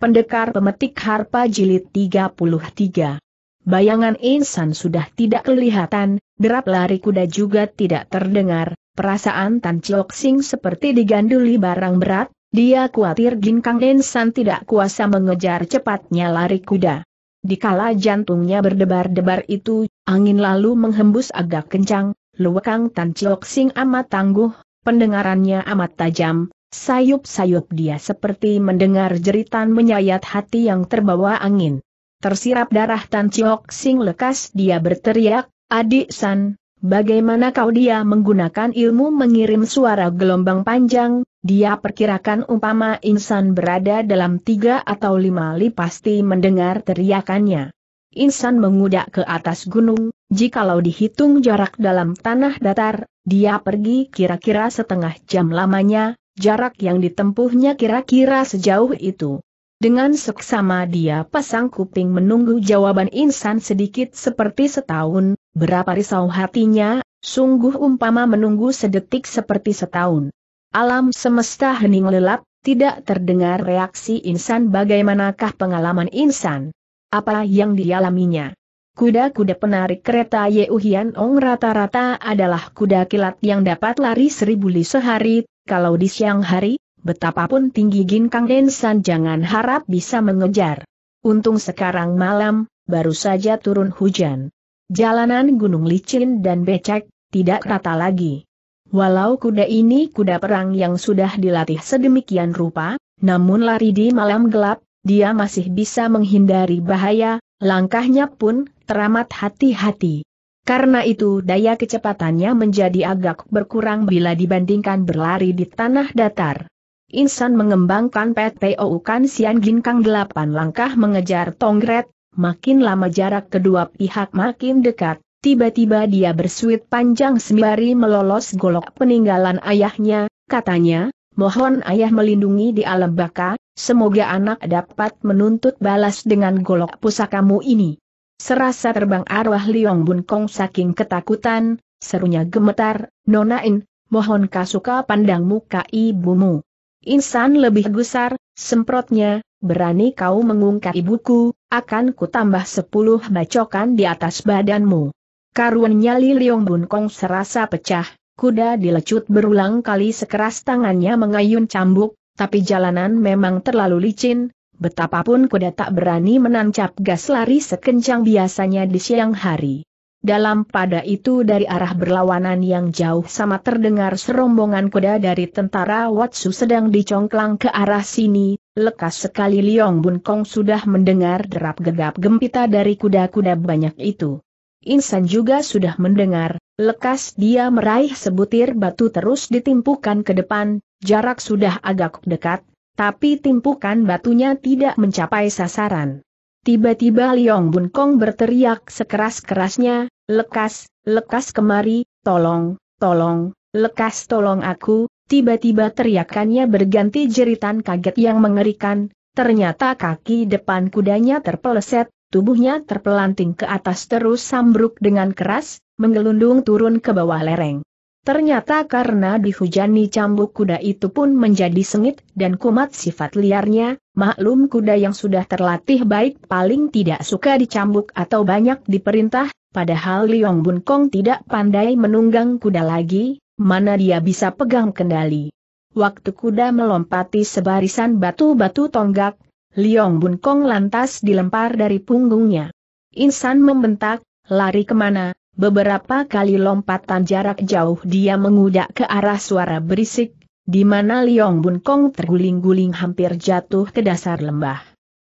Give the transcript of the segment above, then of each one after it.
Pendekar Pemetik Harpa Jilid 33 Bayangan insan sudah tidak kelihatan, derap lari kuda juga tidak terdengar, perasaan Tan Chiok Sing seperti diganduli barang berat, dia khawatir Ginkang Insan tidak kuasa mengejar cepatnya lari kuda. Dikala jantungnya berdebar-debar itu, angin lalu menghembus agak kencang, luwakang Tan Chiok Sing amat tangguh, pendengarannya amat tajam, Sayup-sayup dia seperti mendengar jeritan menyayat hati yang terbawa angin. Tersirap darah Tan Chiok Sing lekas dia berteriak, Adik San, bagaimana kau dia menggunakan ilmu mengirim suara gelombang panjang, dia perkirakan umpama insan berada dalam tiga atau lima li pasti mendengar teriakannya. Insan mengudak ke atas gunung, jikalau dihitung jarak dalam tanah datar, dia pergi kira-kira setengah jam lamanya, jarak yang ditempuhnya kira-kira sejauh itu. Dengan seksama dia pasang kuping menunggu jawaban insan sedikit seperti setahun, berapa risau hatinya, sungguh umpama menunggu sedetik seperti setahun. Alam semesta hening lelap, tidak terdengar reaksi insan bagaimanakah pengalaman insan. Apa yang dialaminya? Kuda-kuda penarik kereta Yeuhian Ong rata-rata adalah kuda kilat yang dapat lari seribu li sehari, kalau di siang hari, betapapun tinggi Ginkang Densan jangan harap bisa mengejar. Untung sekarang malam, baru saja turun hujan. Jalanan gunung licin dan becek, tidak rata lagi. Walau kuda ini kuda perang yang sudah dilatih sedemikian rupa, namun lari di malam gelap, dia masih bisa menghindari bahaya, langkahnya pun teramat hati-hati. Karena itu daya kecepatannya menjadi agak berkurang bila dibandingkan berlari di tanah datar. Insan mengembangkan PTO Kan Sian Ginkang 8 langkah mengejar Tongret, makin lama jarak kedua pihak makin dekat, tiba-tiba dia bersuit panjang sembari melolos golok peninggalan ayahnya, katanya, mohon ayah melindungi di alam baka, semoga anak dapat menuntut balas dengan golok pusakamu ini. Serasa terbang arwah Liong Bun Kong saking ketakutan, serunya gemetar, Nonain, mohon kasuka pandang muka ibumu. Insan lebih gusar, semprotnya, berani kau mengungkap ibuku, akan ku tambah sepuluh bacokan di atas badanmu. Karuan nyali Liong Bun Kong serasa pecah, kuda dilecut berulang kali sekeras tangannya mengayun cambuk, tapi jalanan memang terlalu licin, betapapun kuda tak berani menancap gas lari sekencang biasanya di siang hari. Dalam pada itu dari arah berlawanan yang jauh sama terdengar serombongan kuda dari tentara Watsu sedang dicongklang ke arah sini, lekas sekali Liong Bun Kong sudah mendengar derap gegap gempita dari kuda-kuda banyak itu. Insan juga sudah mendengar, lekas dia meraih sebutir batu terus ditimpukan ke depan, jarak sudah agak dekat, tapi timpukan batunya tidak mencapai sasaran. Tiba-tiba Liong Bun Kong berteriak sekeras-kerasnya, lekas, lekas kemari, tolong, tolong, lekas tolong aku, tiba-tiba teriakannya berganti jeritan kaget yang mengerikan, ternyata kaki depan kudanya terpeleset, tubuhnya terpelanting ke atas terus sambruk dengan keras, menggelundung turun ke bawah lereng. Ternyata karena dihujani cambuk kuda itu pun menjadi sengit dan kumat sifat liarnya, maklum kuda yang sudah terlatih baik paling tidak suka dicambuk atau banyak diperintah, padahal Liong Bun Kong tidak pandai menunggang kuda lagi, mana dia bisa pegang kendali. Waktu kuda melompati sebarisan batu-batu tonggak, Liong Bun Kong lantas dilempar dari punggungnya. Insan membentak, lari kemana, Beberapa kali lompatan jarak jauh dia mengudak ke arah suara berisik, di mana Liong Bun Kong terguling-guling hampir jatuh ke dasar lembah.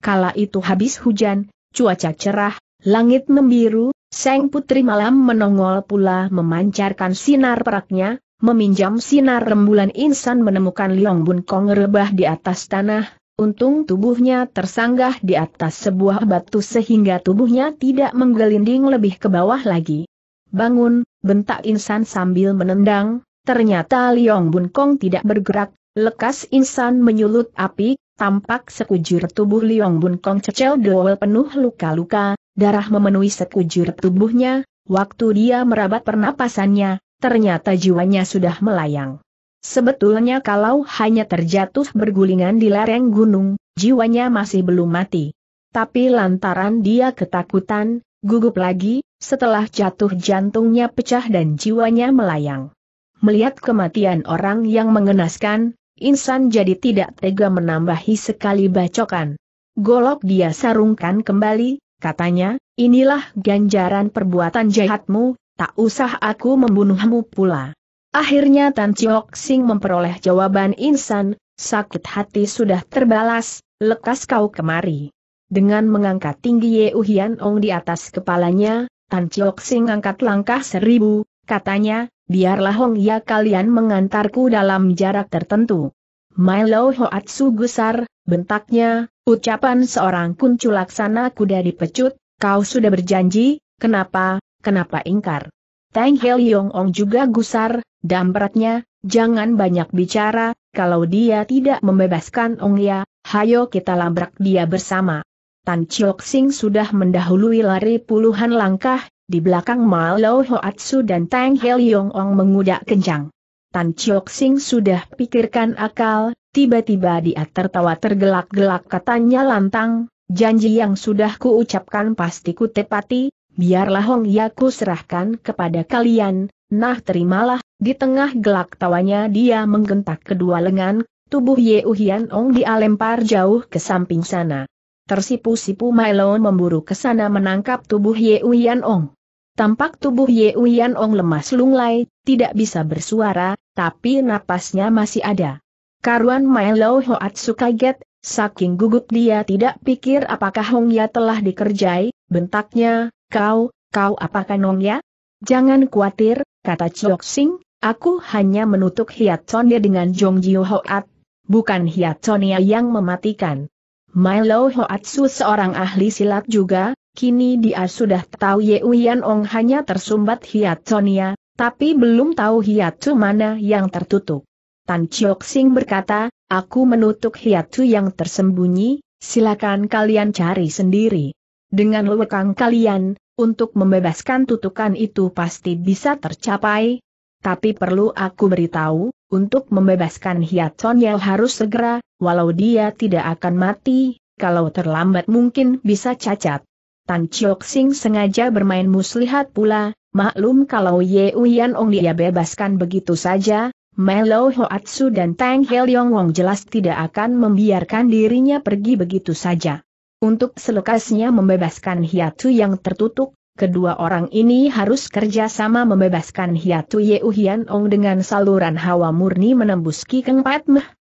Kala itu habis hujan, cuaca cerah, langit membiru, Seng Putri Malam menongol pula memancarkan sinar peraknya, meminjam sinar rembulan insan menemukan Liong Bun Kong rebah di atas tanah, Untung tubuhnya tersanggah di atas sebuah batu sehingga tubuhnya tidak menggelinding lebih ke bawah lagi bangun, bentak Insan sambil menendang, ternyata Liong Bun Kong tidak bergerak, lekas Insan menyulut api, tampak sekujur tubuh Liong Bun Kong cecel dowel penuh luka-luka, darah memenuhi sekujur tubuhnya, waktu dia merabat pernapasannya, ternyata jiwanya sudah melayang. Sebetulnya kalau hanya terjatuh bergulingan di lereng gunung, jiwanya masih belum mati. Tapi lantaran dia ketakutan, gugup lagi, setelah jatuh jantungnya pecah dan jiwanya melayang. Melihat kematian orang yang mengenaskan, Insan jadi tidak tega menambahi sekali bacokan. Golok dia sarungkan kembali, katanya, inilah ganjaran perbuatan jahatmu, tak usah aku membunuhmu pula. Akhirnya Tan Chiok Sing memperoleh jawaban insan, sakit hati sudah terbalas, lekas kau kemari. Dengan mengangkat tinggi Ye Uhian Ong di atas kepalanya, Tan Chiok Sing angkat langkah seribu, katanya, biarlah Hong Ya kalian mengantarku dalam jarak tertentu. Milo Hoatsu gusar, bentaknya, ucapan seorang kuncu laksana kuda dipecut, kau sudah berjanji, kenapa, kenapa ingkar. Tang Hel Yong Ong juga gusar, dampratnya, jangan banyak bicara, kalau dia tidak membebaskan Ong Ya, hayo kita labrak dia bersama. Tan Chiok Sing sudah mendahului lari puluhan langkah, di belakang Malo Hoatsu dan Tang Hel Yong Ong mengudak kencang. Tan Chiok Sing sudah pikirkan akal, tiba-tiba dia tertawa tergelak-gelak katanya lantang, janji yang sudah kuucapkan pasti ku tepati, biarlah Hong Yaku serahkan kepada kalian, nah terimalah, di tengah gelak tawanya dia menggentak kedua lengan, tubuh Ye Uhian Ong dia lempar jauh ke samping sana. Tersipu-sipu Mailon memburu ke sana menangkap tubuh Ye Uyan Ong. Tampak tubuh Ye Uyan Ong lemas lunglai, tidak bisa bersuara, tapi napasnya masih ada. Karuan Milo suka kaget, saking gugup dia tidak pikir apakah Hong Ya telah dikerjai, bentaknya, kau, kau apakah Hong Ya? Jangan khawatir, kata Chiok Sing, aku hanya menutup hiat Chonia dengan Jong Jiu Hoat, bukan hiat Chonia yang mematikan. Milo Hoatsu seorang ahli silat juga, kini dia sudah tahu Ye Uyan Ong hanya tersumbat hiat Sonia, tapi belum tahu hiat hiatu mana yang tertutup. Tan Chiok Sing berkata, aku menutup hiat hiatu yang tersembunyi, silakan kalian cari sendiri. Dengan lewekang kalian, untuk membebaskan tutukan itu pasti bisa tercapai. Tapi perlu aku beritahu, untuk membebaskan hiat Sonia harus segera, walau dia tidak akan mati, kalau terlambat mungkin bisa cacat. Tan Chok Sing sengaja bermain muslihat pula, maklum kalau Ye Uyan Ong dia bebaskan begitu saja, Melo Hoatsu dan Tang Yong Wong jelas tidak akan membiarkan dirinya pergi begitu saja. Untuk selekasnya membebaskan hiatu yang tertutup, kedua orang ini harus kerjasama membebaskan hiatu Ye Uyan Ong dengan saluran hawa murni menembus Ki Keng Pat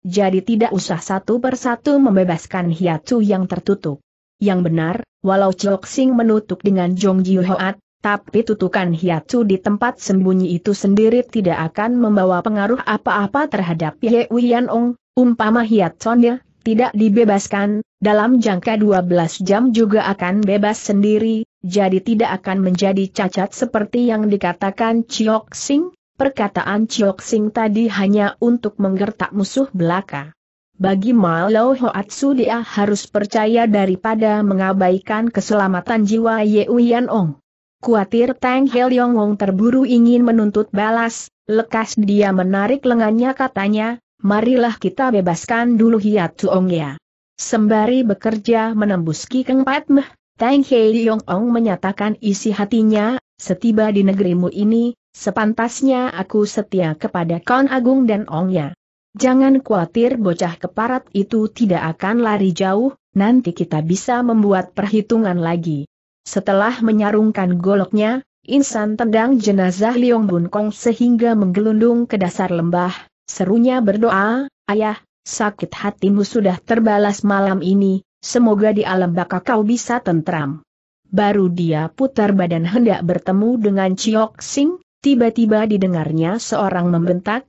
jadi tidak usah satu persatu membebaskan hiatu yang tertutup. Yang benar, walau Chok Sing menutup dengan Jong Ji Hoat, tapi tutukan hiatu di tempat sembunyi itu sendiri tidak akan membawa pengaruh apa-apa terhadap Ye Wian Ong, umpama hiatusnya tidak dibebaskan, dalam jangka 12 jam juga akan bebas sendiri, jadi tidak akan menjadi cacat seperti yang dikatakan Chok Sing, Perkataan Chiok Sing tadi hanya untuk menggertak musuh belaka. Bagi Lao Hoatsu dia harus percaya daripada mengabaikan keselamatan jiwa Ye Uyan Ong. Kuatir Tang Yong Ong terburu ingin menuntut balas, lekas dia menarik lengannya katanya, marilah kita bebaskan dulu Hiatu Ong ya. Sembari bekerja menembus Ki Keng Pat Meh, Tang Yong Ong menyatakan isi hatinya, setiba di negerimu ini, Sepantasnya aku setia kepada Kon Agung dan Ongnya. Jangan khawatir bocah keparat itu tidak akan lari jauh, nanti kita bisa membuat perhitungan lagi. Setelah menyarungkan goloknya, Insan tendang jenazah Liong Bun Kong sehingga menggelundung ke dasar lembah, serunya berdoa, Ayah, sakit hatimu sudah terbalas malam ini, semoga di alam baka kau bisa tentram. Baru dia putar badan hendak bertemu dengan Chiok Sing, tiba-tiba didengarnya seorang membentak,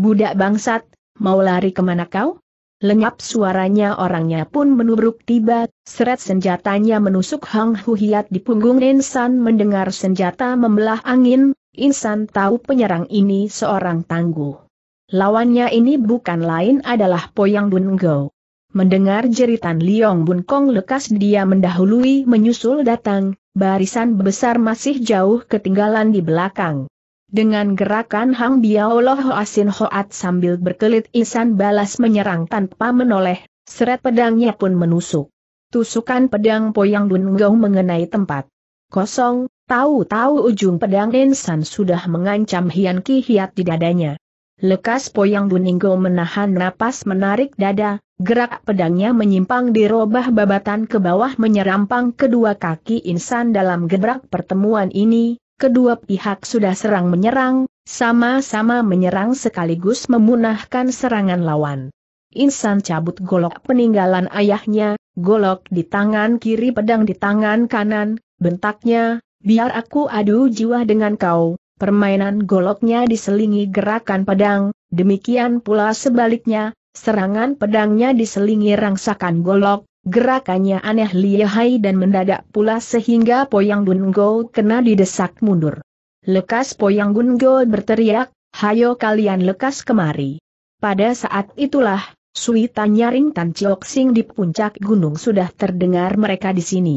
Budak bangsat, mau lari kemana kau? Lenyap suaranya orangnya pun menubruk tiba, seret senjatanya menusuk Hang Huhiat di punggung Insan mendengar senjata membelah angin, Insan tahu penyerang ini seorang tangguh. Lawannya ini bukan lain adalah Poyang Bun Go. Mendengar jeritan Liong Bun Kong lekas dia mendahului menyusul datang, barisan besar masih jauh ketinggalan di belakang. Dengan gerakan Hang Biao ho Asin ah Hoat sambil berkelit Isan balas menyerang tanpa menoleh, seret pedangnya pun menusuk. Tusukan pedang Poyang Dun Gau mengenai tempat kosong, tahu-tahu ujung pedang insan sudah mengancam Hian Ki Hiat di dadanya. Lekas Poyang Buninggo menahan napas menarik dada, gerak pedangnya menyimpang dirobah babatan ke bawah menyerampang kedua kaki insan dalam gebrak pertemuan ini, kedua pihak sudah serang menyerang, sama-sama menyerang sekaligus memunahkan serangan lawan. Insan cabut golok peninggalan ayahnya, golok di tangan kiri pedang di tangan kanan, bentaknya, biar aku adu jiwa dengan kau, permainan goloknya diselingi gerakan pedang, demikian pula sebaliknya, serangan pedangnya diselingi rangsakan golok, Gerakannya aneh lihai dan mendadak pula sehingga Poyang Gungo kena didesak mundur. Lekas Poyang Gungo berteriak, hayo kalian lekas kemari. Pada saat itulah, Suita nyaring Tan Chiok Sing di puncak gunung sudah terdengar mereka di sini.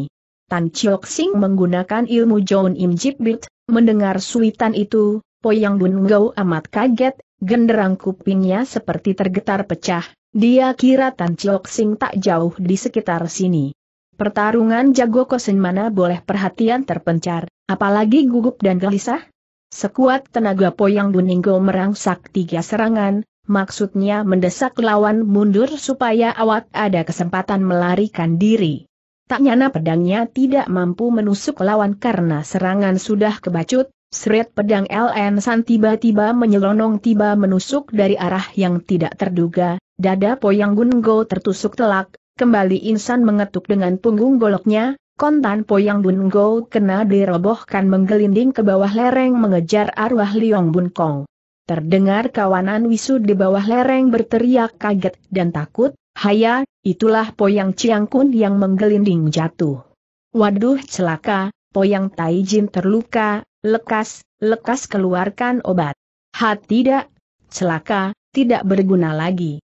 Tan Chiok Sing menggunakan ilmu John Im Jip Bit, mendengar suitan itu, Poyang Gungo amat kaget, genderang kupingnya seperti tergetar pecah, dia kira Tan Chiok Sing tak jauh di sekitar sini. Pertarungan jago kosen mana boleh perhatian terpencar, apalagi gugup dan gelisah? Sekuat tenaga Poyang Duninggo merangsak tiga serangan, maksudnya mendesak lawan mundur supaya awak ada kesempatan melarikan diri. Tak nyana pedangnya tidak mampu menusuk lawan karena serangan sudah kebacut, Seret pedang LN San tiba-tiba menyelonong tiba menusuk dari arah yang tidak terduga, Dada Poyang Gungo tertusuk telak, kembali insan mengetuk dengan punggung goloknya, kontan Poyang Gungo kena dirobohkan menggelinding ke bawah lereng mengejar arwah Liong Bun Kong. Terdengar kawanan wisu di bawah lereng berteriak kaget dan takut, Haya, itulah Poyang Chiang Kun yang menggelinding jatuh. Waduh celaka, Poyang Tai Jin terluka, lekas, lekas keluarkan obat. Ha tidak, celaka, tidak berguna lagi.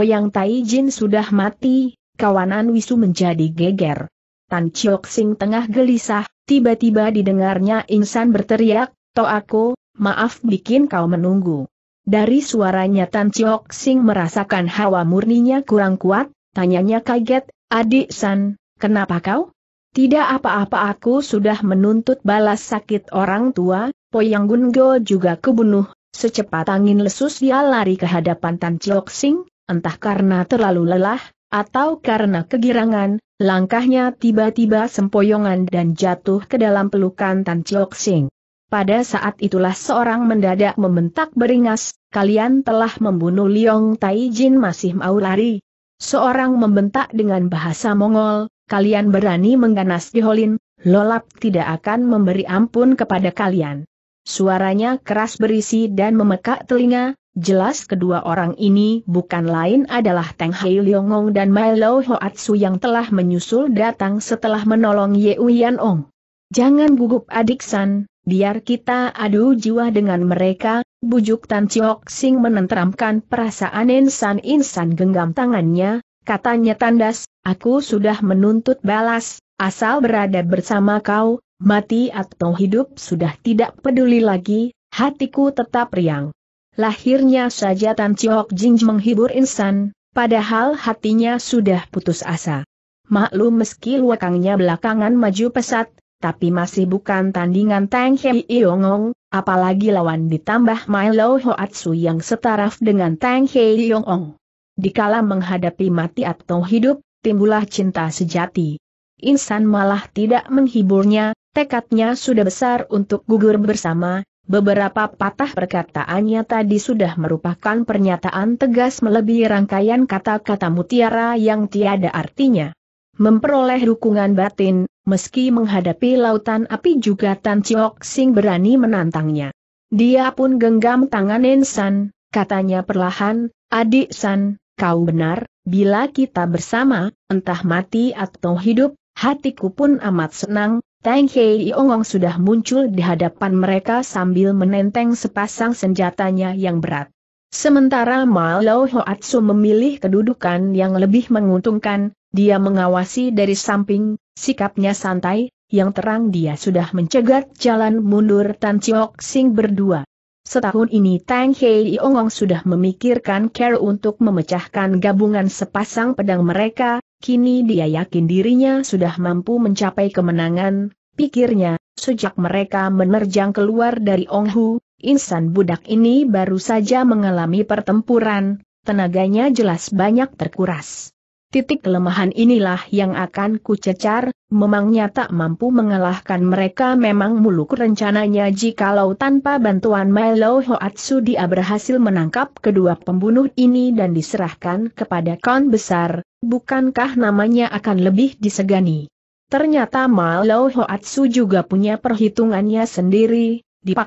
Tai Taijin sudah mati, kawanan Wisu menjadi geger. Tan Chiok Sing tengah gelisah, tiba-tiba didengarnya insan berteriak, To aku, maaf bikin kau menunggu. Dari suaranya Tan Chiok Sing merasakan hawa murninya kurang kuat, tanyanya kaget, adik San, kenapa kau? Tidak apa-apa aku sudah menuntut balas sakit orang tua, Poyang Gungo juga kebunuh, secepat angin lesus dia lari ke hadapan Tan Chiok Sing, entah karena terlalu lelah, atau karena kegirangan, langkahnya tiba-tiba sempoyongan dan jatuh ke dalam pelukan Tan Chiok Sing. Pada saat itulah seorang mendadak membentak beringas, kalian telah membunuh Liong Tai Jin masih mau lari. Seorang membentak dengan bahasa Mongol, kalian berani mengganas di Holin, Lolap tidak akan memberi ampun kepada kalian. Suaranya keras berisi dan memekak telinga, Jelas kedua orang ini bukan lain adalah Teng Hei Liongong dan Mai Lo Hoatsu yang telah menyusul datang setelah menolong Ye Uyan Ong. Jangan gugup adik San, biar kita adu jiwa dengan mereka, bujuk Tan Chiok Sing menenteramkan perasaan Insan Insan genggam tangannya, katanya tandas, aku sudah menuntut balas, asal berada bersama kau, mati atau hidup sudah tidak peduli lagi, hatiku tetap riang. Lahirnya saja Tan Chiok Jing menghibur insan, padahal hatinya sudah putus asa. Maklum meski luakangnya belakangan maju pesat, tapi masih bukan tandingan Tang Hei Yongong, apalagi lawan ditambah Milo Hoatsu yang setaraf dengan Tang Hei Yongong. Dikala menghadapi mati atau hidup, timbullah cinta sejati. Insan malah tidak menghiburnya, tekadnya sudah besar untuk gugur bersama, Beberapa patah perkataannya tadi sudah merupakan pernyataan tegas melebihi rangkaian kata-kata mutiara yang tiada artinya. Memperoleh dukungan batin, meski menghadapi lautan api juga Tan Chiok Sing berani menantangnya. Dia pun genggam tangan Nensan, katanya perlahan, Adik San, kau benar, bila kita bersama, entah mati atau hidup, hatiku pun amat senang, Tang Kei Ongong sudah muncul di hadapan mereka sambil menenteng sepasang senjatanya yang berat. Sementara Lao Hoatsu memilih kedudukan yang lebih menguntungkan, dia mengawasi dari samping, sikapnya santai, yang terang dia sudah mencegat jalan mundur Tan Chiok Sing berdua. Setahun ini Tang Hei Ongong sudah memikirkan care untuk memecahkan gabungan sepasang pedang mereka, Kini dia yakin dirinya sudah mampu mencapai kemenangan, pikirnya, sejak mereka menerjang keluar dari Onghu, insan budak ini baru saja mengalami pertempuran, tenaganya jelas banyak terkuras. Titik kelemahan inilah yang akan kucecar, memangnya tak mampu mengalahkan mereka memang muluk rencananya jikalau tanpa bantuan Milo Hoatsu dia berhasil menangkap kedua pembunuh ini dan diserahkan kepada Kon Besar, bukankah namanya akan lebih disegani. Ternyata Milo Hoatsu juga punya perhitungannya sendiri, di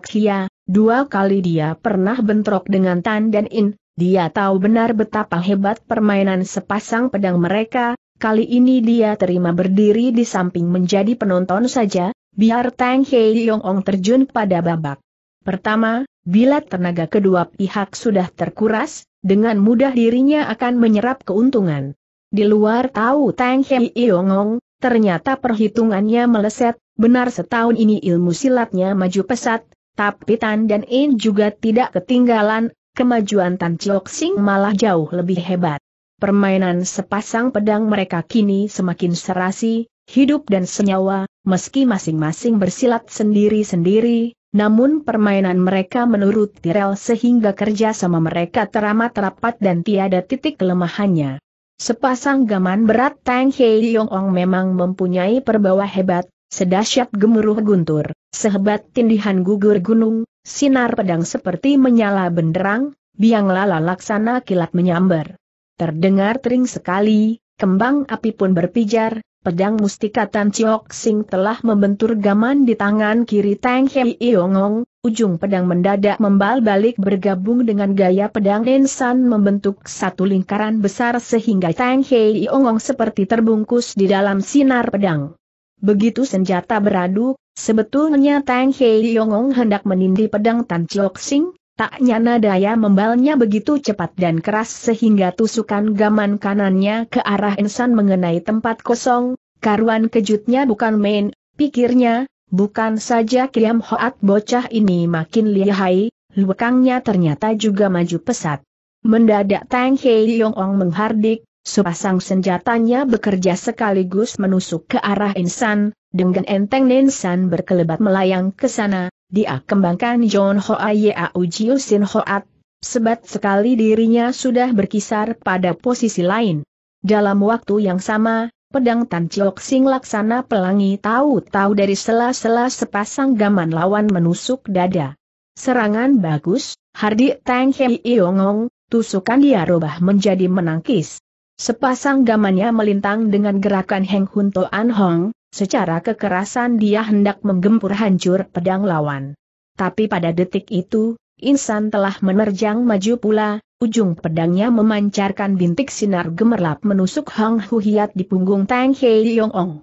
dua kali dia pernah bentrok dengan Tan dan In, dia tahu benar betapa hebat permainan sepasang pedang mereka, kali ini dia terima berdiri di samping menjadi penonton saja, biar Tang Hei Yong Ong terjun pada babak. Pertama, bila tenaga kedua pihak sudah terkuras, dengan mudah dirinya akan menyerap keuntungan. Di luar tahu Tang Hei Yongong, ternyata perhitungannya meleset, benar setahun ini ilmu silatnya maju pesat, tapi Tan dan In juga tidak ketinggalan, kemajuan Tan Chiok Sing malah jauh lebih hebat. Permainan sepasang pedang mereka kini semakin serasi, hidup dan senyawa, meski masing-masing bersilat sendiri-sendiri, namun permainan mereka menurut Tirel sehingga kerja sama mereka teramat rapat dan tiada titik kelemahannya. Sepasang gaman berat Tang Hei Yong Ong memang mempunyai perbawa hebat, Sedahsyat gemuruh guntur, sehebat tindihan gugur gunung, sinar pedang seperti menyala benderang, biang lala laksana kilat menyambar. Terdengar tering sekali, kembang api pun berpijar, pedang mustika Tan Chiok Sing telah membentur gaman di tangan kiri Tang Hei Iongong, ujung pedang mendadak membal-balik bergabung dengan gaya pedang Nensan membentuk satu lingkaran besar sehingga Tang Hei Iongong seperti terbungkus di dalam sinar pedang. Begitu senjata beradu, sebetulnya Tang Hei Yongong hendak menindih pedang Tan Chok Sing, tak nyana daya membalnya begitu cepat dan keras sehingga tusukan gaman kanannya ke arah insan mengenai tempat kosong, karuan kejutnya bukan main, pikirnya, bukan saja Kiam Hoat bocah ini makin lihai, lukangnya ternyata juga maju pesat. Mendadak Tang Hei Yongong menghardik, Sepasang senjatanya bekerja sekaligus menusuk ke arah insan, dengan enteng Insan berkelebat melayang ke sana, dia kembangkan John Hoa Yau Jiu Sin Hoat, sebat sekali dirinya sudah berkisar pada posisi lain. Dalam waktu yang sama, pedang Tan Chiok Sing laksana pelangi tahu-tahu dari sela-sela sepasang gaman lawan menusuk dada. Serangan bagus, Hardi Tang Hei Iongong, tusukan dia robah menjadi menangkis. Sepasang gamannya melintang dengan gerakan Heng Hun An Hong, secara kekerasan dia hendak menggempur hancur pedang lawan. Tapi pada detik itu, Insan telah menerjang maju pula, ujung pedangnya memancarkan bintik sinar gemerlap menusuk Hong Hiat di punggung Tang Hei Yong Ong.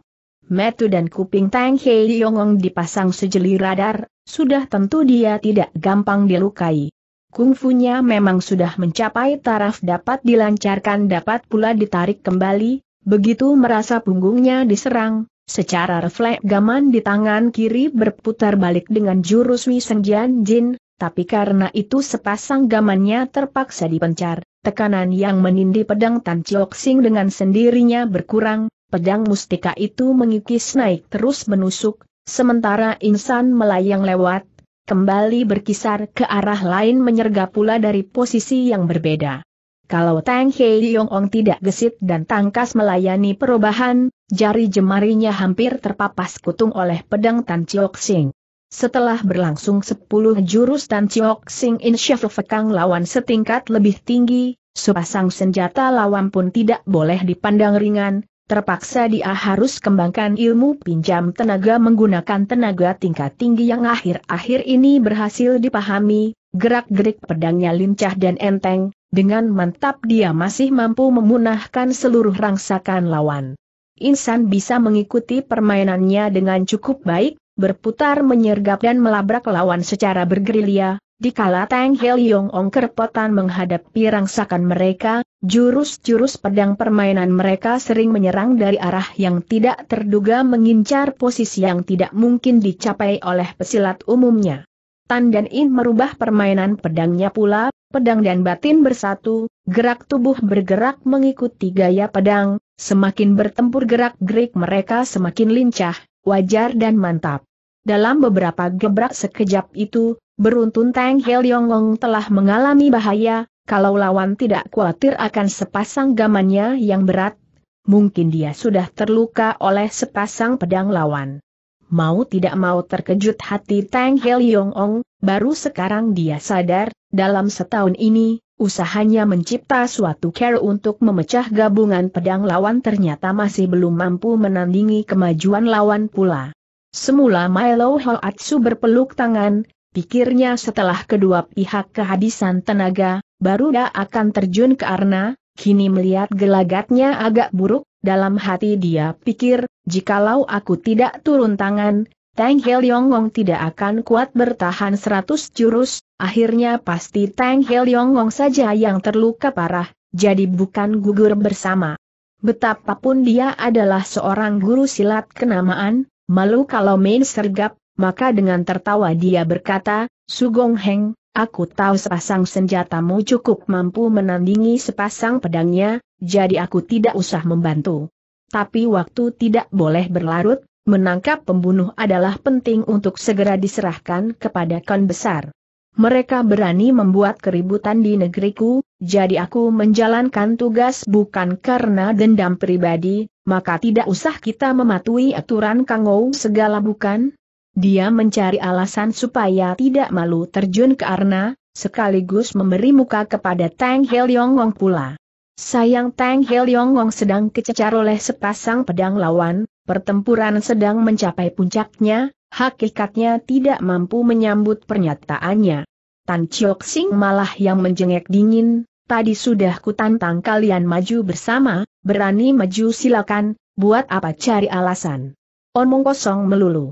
Metu dan kuping Tang Hei Yong Ong dipasang sejeli radar, sudah tentu dia tidak gampang dilukai kungfunya memang sudah mencapai taraf dapat dilancarkan dapat pula ditarik kembali, begitu merasa punggungnya diserang, secara refleks gaman di tangan kiri berputar balik dengan jurus Wisenjian Jin, tapi karena itu sepasang gamannya terpaksa dipencar, tekanan yang menindi pedang Tan Chok Sing dengan sendirinya berkurang, pedang mustika itu mengikis naik terus menusuk, sementara insan melayang lewat, kembali berkisar ke arah lain menyergap pula dari posisi yang berbeda. Kalau Tang Hei Yong Ong tidak gesit dan tangkas melayani perubahan, jari jemarinya hampir terpapas kutung oleh pedang Tan Chiok Sing. Setelah berlangsung sepuluh jurus Tan Chiok Sing insya Fekang lawan setingkat lebih tinggi, sepasang senjata lawan pun tidak boleh dipandang ringan, Terpaksa dia harus kembangkan ilmu pinjam tenaga menggunakan tenaga tingkat tinggi yang akhir-akhir ini berhasil dipahami, gerak-gerik pedangnya lincah dan enteng, dengan mantap dia masih mampu memunahkan seluruh rangsakan lawan. Insan bisa mengikuti permainannya dengan cukup baik, berputar menyergap dan melabrak lawan secara bergerilya, di kala Tang Heliong Ong kerpotan menghadapi rangsakan mereka, jurus-jurus pedang permainan mereka sering menyerang dari arah yang tidak terduga mengincar posisi yang tidak mungkin dicapai oleh pesilat umumnya. Tan dan In merubah permainan pedangnya pula, pedang dan batin bersatu, gerak tubuh bergerak mengikuti gaya pedang, semakin bertempur gerak-gerik mereka semakin lincah, wajar dan mantap. Dalam beberapa gebrak sekejap itu, Beruntun Tang Hel Yong telah mengalami bahaya, kalau lawan tidak khawatir akan sepasang gamannya yang berat, mungkin dia sudah terluka oleh sepasang pedang lawan. Mau tidak mau terkejut hati Tang Hel Helyongong, baru sekarang dia sadar, dalam setahun ini, usahanya mencipta suatu care untuk memecah gabungan pedang lawan ternyata masih belum mampu menandingi kemajuan lawan pula. Semula Milo Hoatsu berpeluk tangan, pikirnya setelah kedua pihak kehabisan tenaga, baru dia akan terjun ke arena, kini melihat gelagatnya agak buruk, dalam hati dia pikir, jikalau aku tidak turun tangan, Tang Helyongong tidak akan kuat bertahan seratus jurus, akhirnya pasti Tang Helyongong saja yang terluka parah, jadi bukan gugur bersama. Betapapun dia adalah seorang guru silat kenamaan, malu kalau main sergap, maka dengan tertawa dia berkata, Sugong Heng, aku tahu sepasang senjatamu cukup mampu menandingi sepasang pedangnya, jadi aku tidak usah membantu. Tapi waktu tidak boleh berlarut, menangkap pembunuh adalah penting untuk segera diserahkan kepada kon besar. Mereka berani membuat keributan di negeriku, jadi aku menjalankan tugas bukan karena dendam pribadi, maka tidak usah kita mematuhi aturan Kangou segala bukan? Dia mencari alasan supaya tidak malu terjun ke arna, sekaligus memberi muka kepada Tang Heliong Wong pula. Sayang Tang Heliong sedang kececar oleh sepasang pedang lawan, pertempuran sedang mencapai puncaknya, hakikatnya tidak mampu menyambut pernyataannya. Tan Chiok Sing malah yang menjengek dingin, tadi sudah kutantang kalian maju bersama, berani maju silakan, buat apa cari alasan. Omong kosong melulu.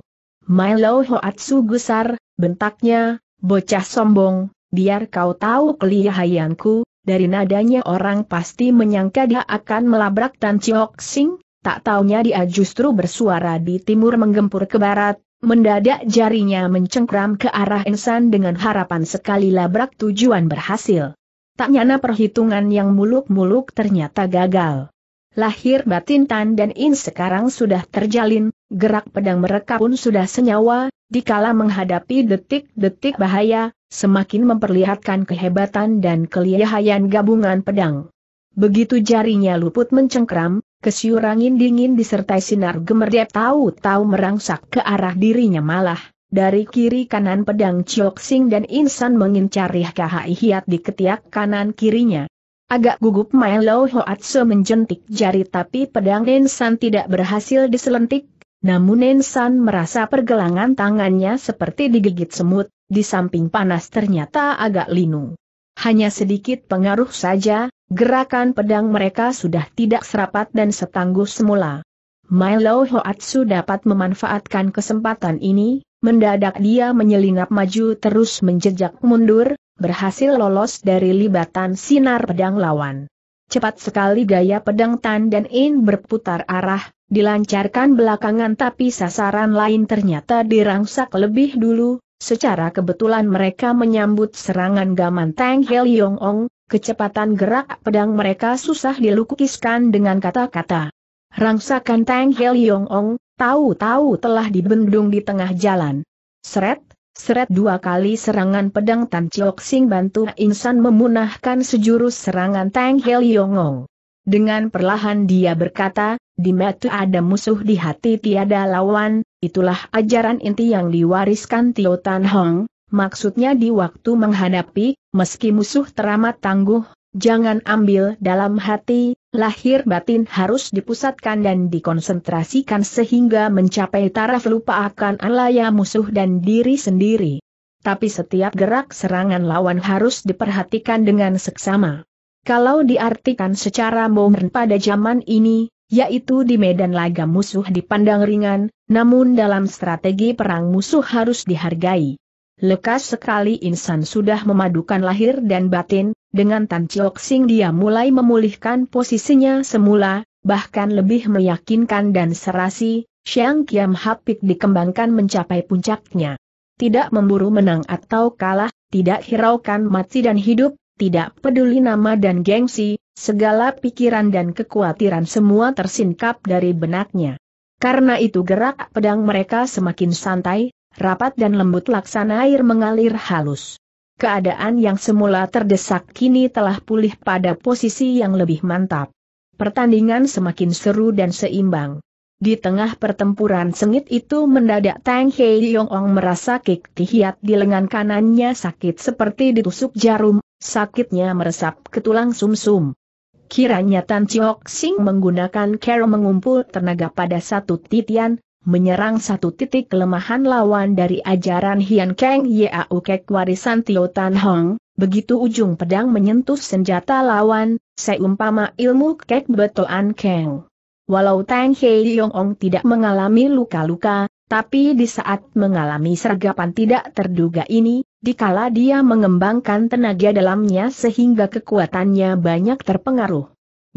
Milo Hoatsu gusar, bentaknya, bocah sombong, biar kau tahu kelihayanku, dari nadanya orang pasti menyangka dia akan melabrak Tan Chiok Sing, tak taunya dia justru bersuara di timur menggempur ke barat, mendadak jarinya mencengkram ke arah insan dengan harapan sekali labrak tujuan berhasil. Tak nyana perhitungan yang muluk-muluk ternyata gagal. Lahir batin Tan dan In sekarang sudah terjalin, gerak pedang mereka pun sudah senyawa, dikala menghadapi detik-detik bahaya, semakin memperlihatkan kehebatan dan kelihayan gabungan pedang. Begitu jarinya luput mencengkram, kesiur dingin disertai sinar gemerdep tahu-tahu merangsak ke arah dirinya malah. Dari kiri kanan pedang Chiok Sing dan Insan mengincar Rihka Hai Hiat di ketiak kanan kirinya. Agak gugup Milo Hoatsu menjentik jari tapi pedang Nensan tidak berhasil diselentik, namun Nensan merasa pergelangan tangannya seperti digigit semut, di samping panas ternyata agak linu. Hanya sedikit pengaruh saja, gerakan pedang mereka sudah tidak serapat dan setangguh semula. Milo Hoatsu dapat memanfaatkan kesempatan ini, mendadak dia menyelinap maju terus menjejak mundur, berhasil lolos dari libatan sinar pedang lawan. Cepat sekali gaya pedang Tan dan In berputar arah, dilancarkan belakangan tapi sasaran lain ternyata dirangsak lebih dulu, secara kebetulan mereka menyambut serangan gaman Tang Hel Yong Ong, kecepatan gerak pedang mereka susah dilukiskan dengan kata-kata. Rangsakan Tang Hel Yong Ong, tahu-tahu telah dibendung di tengah jalan. Seret, Seret dua kali serangan pedang Tan Chok Sing bantu Insan memunahkan sejurus serangan Tang Hel Yongong. Dengan perlahan dia berkata, di metu ada musuh di hati tiada lawan, itulah ajaran inti yang diwariskan Tio Tan Hong, maksudnya di waktu menghadapi, meski musuh teramat tangguh, jangan ambil dalam hati, lahir batin harus dipusatkan dan dikonsentrasikan sehingga mencapai taraf lupa akan alaya musuh dan diri sendiri. Tapi setiap gerak serangan lawan harus diperhatikan dengan seksama. Kalau diartikan secara modern pada zaman ini, yaitu di medan laga musuh dipandang ringan, namun dalam strategi perang musuh harus dihargai. Lekas sekali insan sudah memadukan lahir dan batin, dengan Tan Chiok Sing dia mulai memulihkan posisinya semula, bahkan lebih meyakinkan dan serasi, Xiang Kiam Hapik dikembangkan mencapai puncaknya. Tidak memburu menang atau kalah, tidak hiraukan mati dan hidup, tidak peduli nama dan gengsi, segala pikiran dan kekhawatiran semua tersingkap dari benaknya. Karena itu gerak pedang mereka semakin santai, rapat dan lembut laksana air mengalir halus. Keadaan yang semula terdesak kini telah pulih pada posisi yang lebih mantap. Pertandingan semakin seru dan seimbang. Di tengah pertempuran sengit itu mendadak Tang Hei Yong Ong merasa kik tihiat di lengan kanannya sakit seperti ditusuk jarum, sakitnya meresap ke tulang sumsum. -sum. Kiranya Tan Chiok Sing menggunakan care mengumpul tenaga pada satu titian, menyerang satu titik kelemahan lawan dari ajaran Hian Kang Yau Kek warisan Tio Tan Hong, begitu ujung pedang menyentuh senjata lawan, seumpama ilmu Kek Betoan Kang. Walau Tang Hei Yong Ong tidak mengalami luka-luka, tapi di saat mengalami sergapan tidak terduga ini, dikala dia mengembangkan tenaga dalamnya sehingga kekuatannya banyak terpengaruh.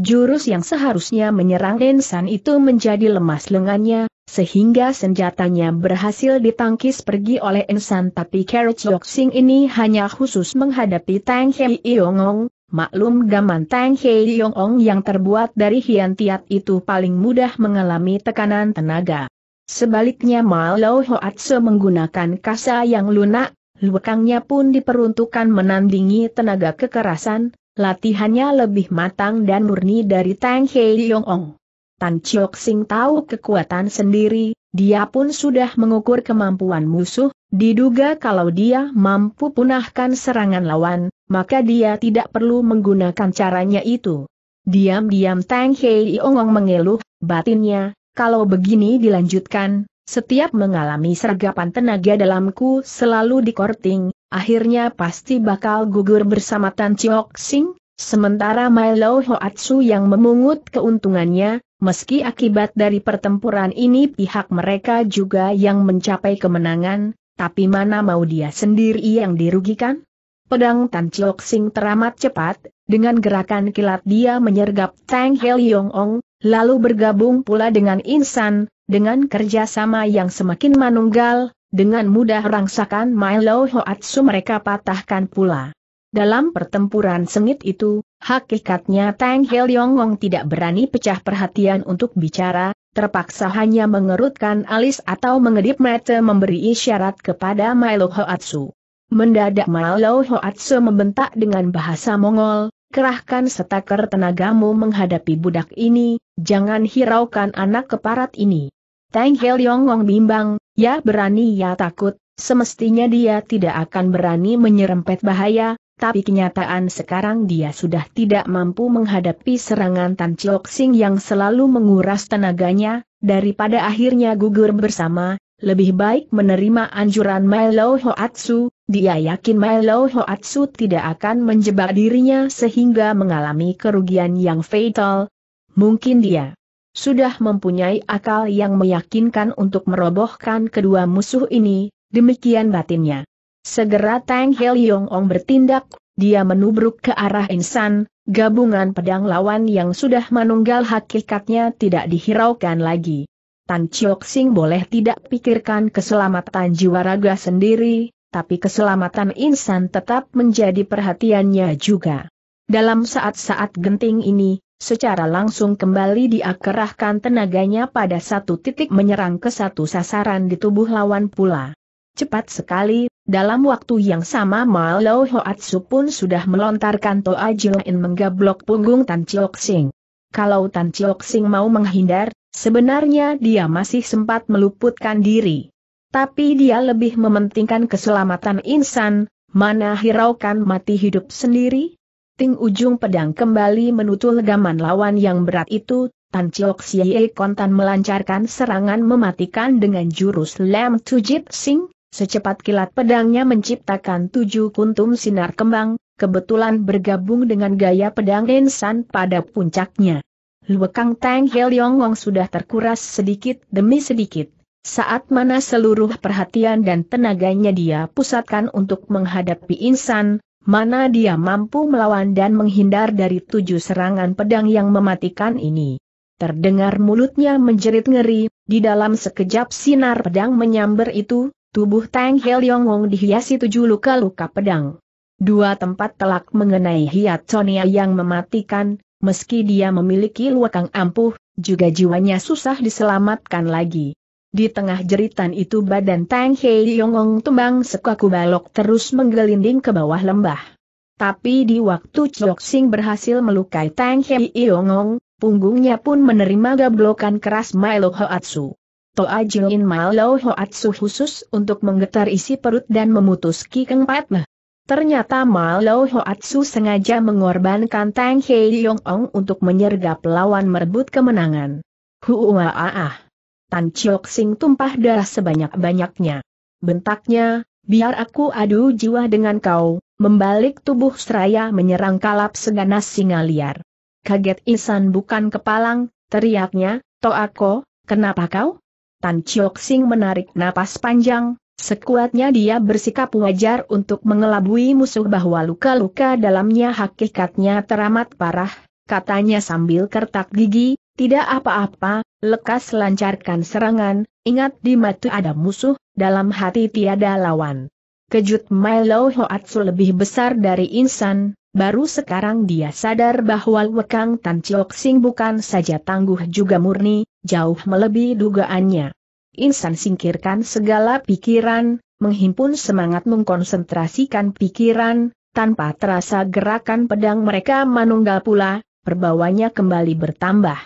Jurus yang seharusnya menyerang Densan itu menjadi lemas lengannya, sehingga senjatanya berhasil ditangkis pergi oleh Ensan tapi Carrot Boxing ini hanya khusus menghadapi Tang Hei Yongong, maklum gaman Tang Hei Yongong yang terbuat dari hian tiat itu paling mudah mengalami tekanan tenaga. Sebaliknya Hoat Hoatse menggunakan kasa yang lunak, luekangnya pun diperuntukkan menandingi tenaga kekerasan, latihannya lebih matang dan murni dari Tang Hei Yong. Tan Chiok Sing tahu kekuatan sendiri, dia pun sudah mengukur kemampuan musuh, diduga kalau dia mampu punahkan serangan lawan, maka dia tidak perlu menggunakan caranya itu. Diam-diam Tang Hei Yong mengeluh, batinnya, kalau begini dilanjutkan, setiap mengalami sergapan tenaga dalamku selalu dikorting, akhirnya pasti bakal gugur bersama Tan Chiok Sing, sementara Milo Hoatsu yang memungut keuntungannya, meski akibat dari pertempuran ini pihak mereka juga yang mencapai kemenangan, tapi mana mau dia sendiri yang dirugikan? Pedang Tan Chiok Sing teramat cepat, dengan gerakan kilat dia menyergap Tang Hel Yong Ong, lalu bergabung pula dengan Insan, dengan kerjasama yang semakin manunggal, dengan mudah rangsakan Milo Hoatsu mereka patahkan pula. Dalam pertempuran sengit itu, hakikatnya Tang Heliongong tidak berani pecah perhatian untuk bicara, terpaksa hanya mengerutkan alis atau mengedip mata memberi isyarat kepada Milo Hoatsu. Mendadak Milo Hoatsu membentak dengan bahasa Mongol, kerahkan setaker tenagamu menghadapi budak ini, jangan hiraukan anak keparat ini. Tang Heliongong bimbang, Ya berani ya takut, semestinya dia tidak akan berani menyerempet bahaya, tapi kenyataan sekarang dia sudah tidak mampu menghadapi serangan Tan Chok Sing yang selalu menguras tenaganya, daripada akhirnya gugur bersama, lebih baik menerima anjuran Milo Hoatsu, dia yakin Milo Hoatsu tidak akan menjebak dirinya sehingga mengalami kerugian yang fatal. Mungkin dia sudah mempunyai akal yang meyakinkan untuk merobohkan kedua musuh ini, demikian batinnya. Segera Tang Hel Yong Ong bertindak, dia menubruk ke arah insan, gabungan pedang lawan yang sudah menunggal hakikatnya tidak dihiraukan lagi. Tan Chiok Sing boleh tidak pikirkan keselamatan jiwa raga sendiri, tapi keselamatan insan tetap menjadi perhatiannya juga. Dalam saat-saat genting ini, Secara langsung kembali diakerahkan tenaganya pada satu titik menyerang ke satu sasaran di tubuh lawan pula. Cepat sekali, dalam waktu yang sama Mao Hoatsu pun sudah melontarkan Toa Jilin menggablok punggung Tan Chiok Sing. Kalau Tan Chiok Sing mau menghindar, sebenarnya dia masih sempat meluputkan diri. Tapi dia lebih mementingkan keselamatan insan, mana hiraukan mati hidup sendiri? Ting ujung pedang kembali menutul gaman lawan yang berat itu, Tan Chiok Siye Kontan melancarkan serangan mematikan dengan jurus Lam Tujit Sing, secepat kilat pedangnya menciptakan tujuh kuntum sinar kembang, kebetulan bergabung dengan gaya pedang Insan pada puncaknya. Luekang Tang Hel Wong sudah terkuras sedikit demi sedikit, saat mana seluruh perhatian dan tenaganya dia pusatkan untuk menghadapi Insan, mana dia mampu melawan dan menghindar dari tujuh serangan pedang yang mematikan ini. Terdengar mulutnya menjerit ngeri, di dalam sekejap sinar pedang menyambar itu, tubuh Tang Yong Wong dihiasi tujuh luka-luka pedang. Dua tempat telak mengenai hiat Sonia yang mematikan, meski dia memiliki luakang ampuh, juga jiwanya susah diselamatkan lagi. Di tengah jeritan itu badan Tang Hei Yongong tembang sekaku balok terus menggelinding ke bawah lembah. Tapi di waktu Chok Sing berhasil melukai Tang Hei Yongong, punggungnya pun menerima gablokan keras Milo Hoatsu. Toa Jilin Milo Hoatsu khusus untuk menggetar isi perut dan memutus Ki Keng Ternyata Milo Hoatsu sengaja mengorbankan Tang Hei Yongong untuk menyergap lawan merebut kemenangan. Huuaaah. Tan Chiok Sing tumpah darah sebanyak-banyaknya. Bentaknya, biar aku adu jiwa dengan kau, membalik tubuh seraya menyerang kalap seganas singa liar. Kaget Isan bukan kepalang, teriaknya, Toako, kenapa kau? Tan Chiok Sing menarik napas panjang, sekuatnya dia bersikap wajar untuk mengelabui musuh bahwa luka-luka dalamnya hakikatnya teramat parah, katanya sambil kertak gigi, tidak apa-apa, lekas lancarkan serangan, ingat di mata ada musuh, dalam hati tiada lawan. Kejut Milo Hoatsu lebih besar dari insan, baru sekarang dia sadar bahwa Wekang Tan Chiok Sing bukan saja tangguh juga murni, jauh melebihi dugaannya. Insan singkirkan segala pikiran, menghimpun semangat mengkonsentrasikan pikiran, tanpa terasa gerakan pedang mereka manunggal pula, perbawanya kembali bertambah.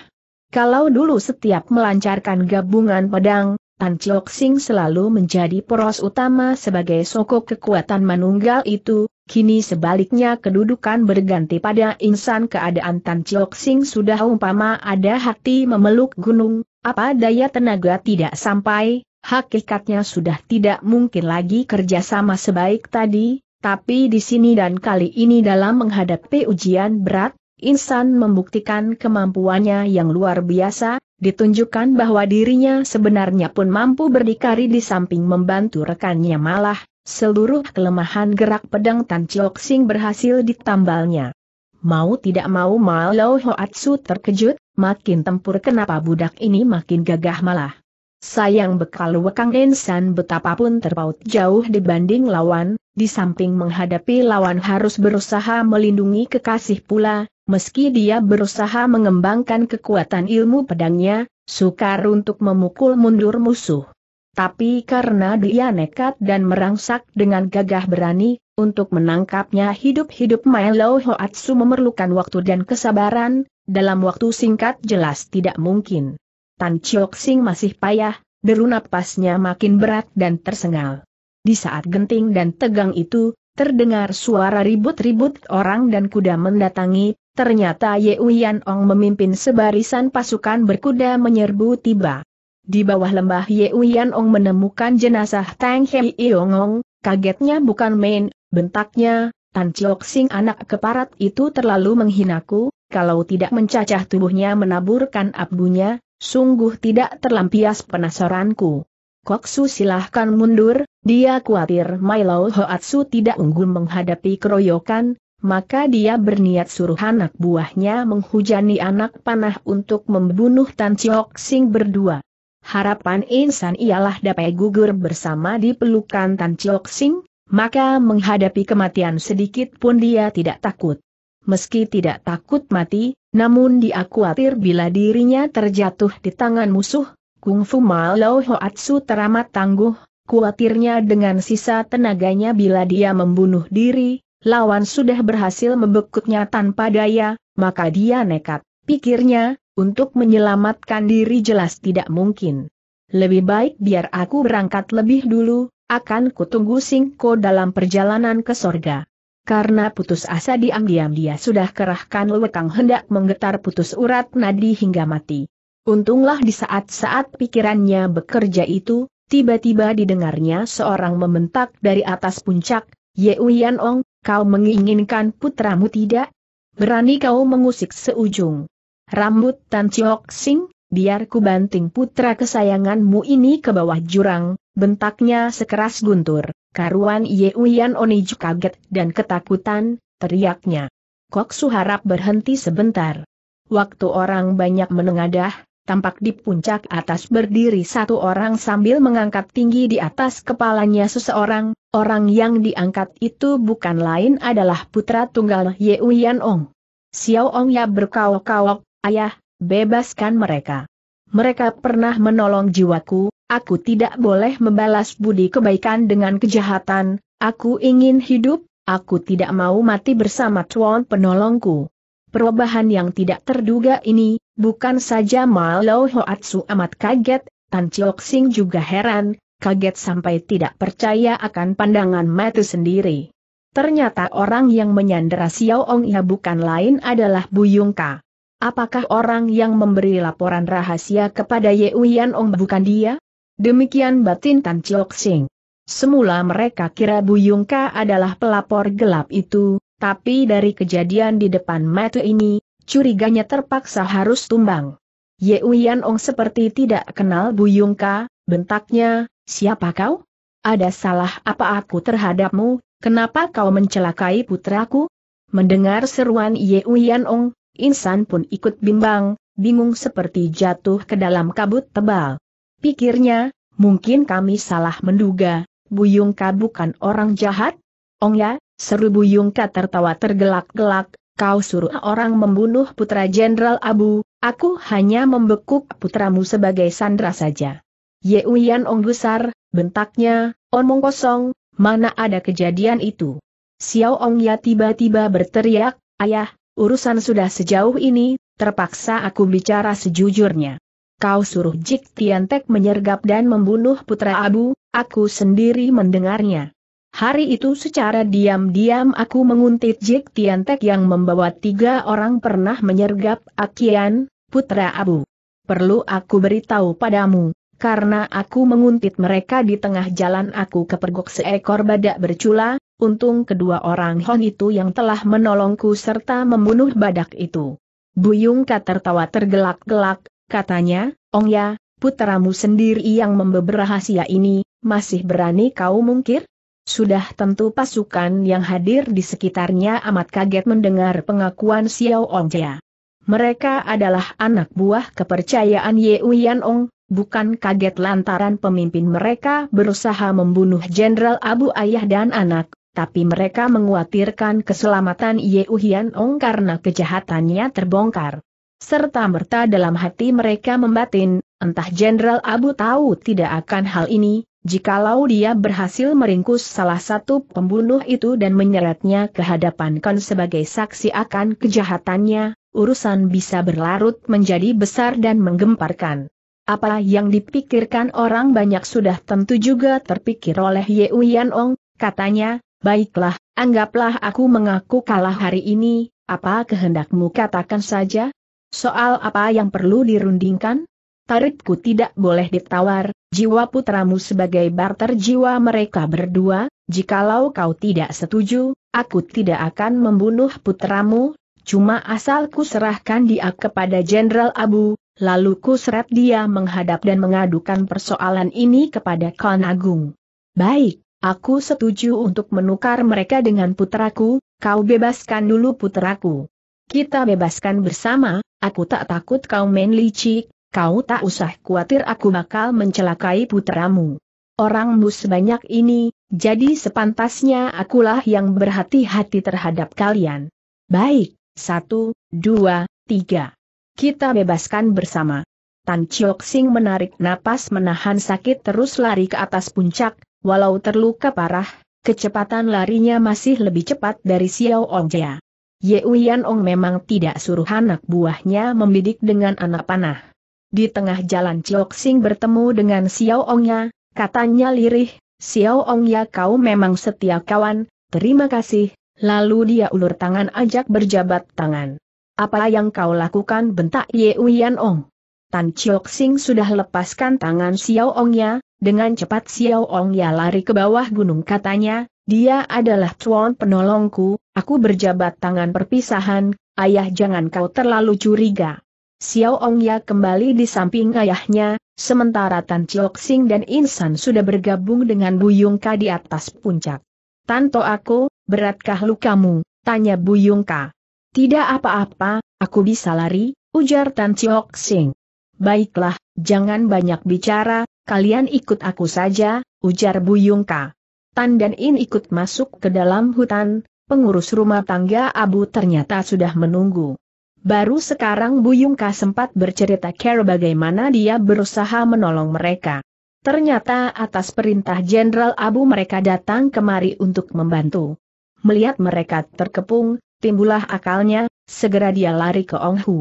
Kalau dulu setiap melancarkan gabungan pedang, Tan Chiok Sing selalu menjadi poros utama sebagai sokok kekuatan manunggal itu, kini sebaliknya kedudukan berganti pada insan keadaan Tan Chiok Sing sudah umpama ada hati memeluk gunung, apa daya tenaga tidak sampai, hakikatnya sudah tidak mungkin lagi kerjasama sebaik tadi, tapi di sini dan kali ini dalam menghadapi ujian berat, Insan membuktikan kemampuannya yang luar biasa, ditunjukkan bahwa dirinya sebenarnya pun mampu berdikari di samping membantu rekannya malah, seluruh kelemahan gerak pedang Tan Chiok Sing berhasil ditambalnya. Mau tidak mau Mao Hoatsu terkejut, makin tempur kenapa budak ini makin gagah malah. Sayang bekal Wekang Insan betapapun terpaut jauh dibanding lawan, di samping menghadapi lawan harus berusaha melindungi kekasih pula, Meski dia berusaha mengembangkan kekuatan ilmu pedangnya, sukar untuk memukul mundur musuh. Tapi karena dia nekat dan merangsak dengan gagah berani, untuk menangkapnya hidup-hidup Milo Hoatsu memerlukan waktu dan kesabaran, dalam waktu singkat jelas tidak mungkin. Tan Chiok Sing masih payah, deru napasnya makin berat dan tersengal. Di saat genting dan tegang itu, terdengar suara ribut-ribut orang dan kuda mendatangi, Ternyata Ye Uyan Ong memimpin sebarisan pasukan berkuda menyerbu tiba. Di bawah lembah Ye Uyan Ong menemukan jenazah Tang Hei Iongong, kagetnya bukan main, bentaknya, Tan Chok Sing anak keparat itu terlalu menghinaku, kalau tidak mencacah tubuhnya menaburkan abunya, sungguh tidak terlampias penasaranku. Koksu silahkan mundur, dia khawatir Milo Hoatsu tidak unggul menghadapi keroyokan, maka dia berniat suruh anak buahnya menghujani anak panah untuk membunuh Tan Chiok Sing berdua. Harapan insan ialah dapat gugur bersama di pelukan Tan Chiok Sing, maka menghadapi kematian sedikit pun dia tidak takut. Meski tidak takut mati, namun dia khawatir bila dirinya terjatuh di tangan musuh, Kung Fu malau Hoatsu teramat tangguh, khawatirnya dengan sisa tenaganya bila dia membunuh diri, lawan sudah berhasil membekuknya tanpa daya, maka dia nekat, pikirnya, untuk menyelamatkan diri jelas tidak mungkin. Lebih baik biar aku berangkat lebih dulu, akan kutunggu Singko dalam perjalanan ke sorga. Karena putus asa diam-diam dia sudah kerahkan lewekang hendak menggetar putus urat nadi hingga mati. Untunglah di saat-saat pikirannya bekerja itu, tiba-tiba didengarnya seorang mementak dari atas puncak, Ye Uyan Ong, Kau menginginkan putramu tidak? Berani kau mengusik seujung rambut Tan Chiok Sing, biar ku banting putra kesayanganmu ini ke bawah jurang, bentaknya sekeras guntur. Karuan Ye Uyan Oniju kaget dan ketakutan, teriaknya. Kok Suharap berhenti sebentar. Waktu orang banyak menengadah, tampak di puncak atas berdiri satu orang sambil mengangkat tinggi di atas kepalanya seseorang, orang yang diangkat itu bukan lain adalah putra tunggal Ye Uyan Ong. Xiao Ong ya berkawok-kawok, ayah, bebaskan mereka. Mereka pernah menolong jiwaku, aku tidak boleh membalas budi kebaikan dengan kejahatan, aku ingin hidup, aku tidak mau mati bersama tuan penolongku. Perubahan yang tidak terduga ini, Bukan saja Malo Hoatsu amat kaget, Tan Chiok Sing juga heran, kaget sampai tidak percaya akan pandangan mata sendiri. Ternyata orang yang menyandera Xiao Ong Ya bukan lain adalah Bu Yung Ka. Apakah orang yang memberi laporan rahasia kepada Ye Uyan Ong bukan dia? Demikian batin Tan Chiok Sing. Semula mereka kira Bu Yung Ka adalah pelapor gelap itu, tapi dari kejadian di depan mata ini, curiganya terpaksa harus tumbang. Ye Uyan Ong seperti tidak kenal Bu Yungka, bentaknya, siapa kau? Ada salah apa aku terhadapmu, kenapa kau mencelakai putraku? Mendengar seruan Ye Uyan Ong, Insan pun ikut bimbang, bingung seperti jatuh ke dalam kabut tebal. Pikirnya, mungkin kami salah menduga, Bu Yungka bukan orang jahat? Ong ya, seru Bu Yungka tertawa tergelak-gelak, kau suruh orang membunuh putra Jenderal Abu, aku hanya membekuk putramu sebagai sandra saja. Uyan Ong Besar, bentaknya, omong kosong, mana ada kejadian itu. Xiao Ong Ya tiba-tiba berteriak, ayah, urusan sudah sejauh ini, terpaksa aku bicara sejujurnya. Kau suruh Jik Tiantek menyergap dan membunuh putra Abu, aku sendiri mendengarnya. Hari itu secara diam-diam aku menguntit Jik Tiantek yang membawa tiga orang pernah menyergap Akian, putra Abu. Perlu aku beritahu padamu, karena aku menguntit mereka di tengah jalan aku kepergok seekor badak bercula, untung kedua orang Hon itu yang telah menolongku serta membunuh badak itu. Buyung Kat tertawa tergelak-gelak, katanya, Ong ya, putramu sendiri yang membeber rahasia ini, masih berani kau mungkir? Sudah tentu pasukan yang hadir di sekitarnya amat kaget mendengar pengakuan Xiao Ongjia. Mereka adalah anak buah kepercayaan Ye Uyan Ong, bukan kaget lantaran pemimpin mereka berusaha membunuh Jenderal Abu Ayah dan anak, tapi mereka menguatirkan keselamatan Ye Uyan Ong karena kejahatannya terbongkar. Serta merta dalam hati mereka membatin, entah Jenderal Abu tahu tidak akan hal ini, Jikalau dia berhasil meringkus salah satu pembunuh itu dan menyeretnya ke hadapan Kan sebagai saksi akan kejahatannya, urusan bisa berlarut menjadi besar dan menggemparkan. Apa yang dipikirkan orang banyak sudah tentu juga terpikir oleh Ye Uyan Ong, katanya, baiklah, anggaplah aku mengaku kalah hari ini, apa kehendakmu katakan saja? Soal apa yang perlu dirundingkan? Tarikku tidak boleh ditawar, jiwa putramu sebagai barter jiwa mereka berdua, jikalau kau tidak setuju, aku tidak akan membunuh putramu, cuma asal ku serahkan dia kepada Jenderal Abu, lalu ku seret dia menghadap dan mengadukan persoalan ini kepada Khan Agung. Baik, aku setuju untuk menukar mereka dengan putraku, kau bebaskan dulu putraku. Kita bebaskan bersama, aku tak takut kau main licik, Kau tak usah khawatir aku bakal mencelakai putramu. Orangmu sebanyak ini, jadi sepantasnya akulah yang berhati-hati terhadap kalian. Baik, satu, dua, tiga. Kita bebaskan bersama. Tan Chiok Sing menarik napas menahan sakit terus lari ke atas puncak, walau terluka parah, kecepatan larinya masih lebih cepat dari Xiao Ongja. Ye Uyan Ong memang tidak suruh anak buahnya membidik dengan anak panah. Di tengah jalan Chok Sing bertemu dengan Xiao Ongya, katanya lirih, Xiao Ongya kau memang setia kawan, terima kasih, lalu dia ulur tangan ajak berjabat tangan. Apa yang kau lakukan bentak Ye Uyan Ong? Tan Chok Sing sudah lepaskan tangan Xiao Ongya, dengan cepat Xiao Ongya lari ke bawah gunung katanya, dia adalah tuan penolongku, aku berjabat tangan perpisahan, ayah jangan kau terlalu curiga. Xiao Ongya kembali di samping ayahnya, sementara Tan Chiok Sing dan Insan sudah bergabung dengan Yung Ka di atas puncak. Tanto aku, beratkah lukamu? Tanya Yung Ka. Tidak apa-apa, aku bisa lari, ujar Tan Chiok Sing. Baiklah, jangan banyak bicara, kalian ikut aku saja, ujar Yung Ka. Tan dan In ikut masuk ke dalam hutan, pengurus rumah tangga Abu ternyata sudah menunggu. Baru sekarang Buyungka sempat bercerita care bagaimana dia berusaha menolong mereka. Ternyata atas perintah Jenderal Abu mereka datang kemari untuk membantu. Melihat mereka terkepung, timbullah akalnya, segera dia lari ke Ong Hu.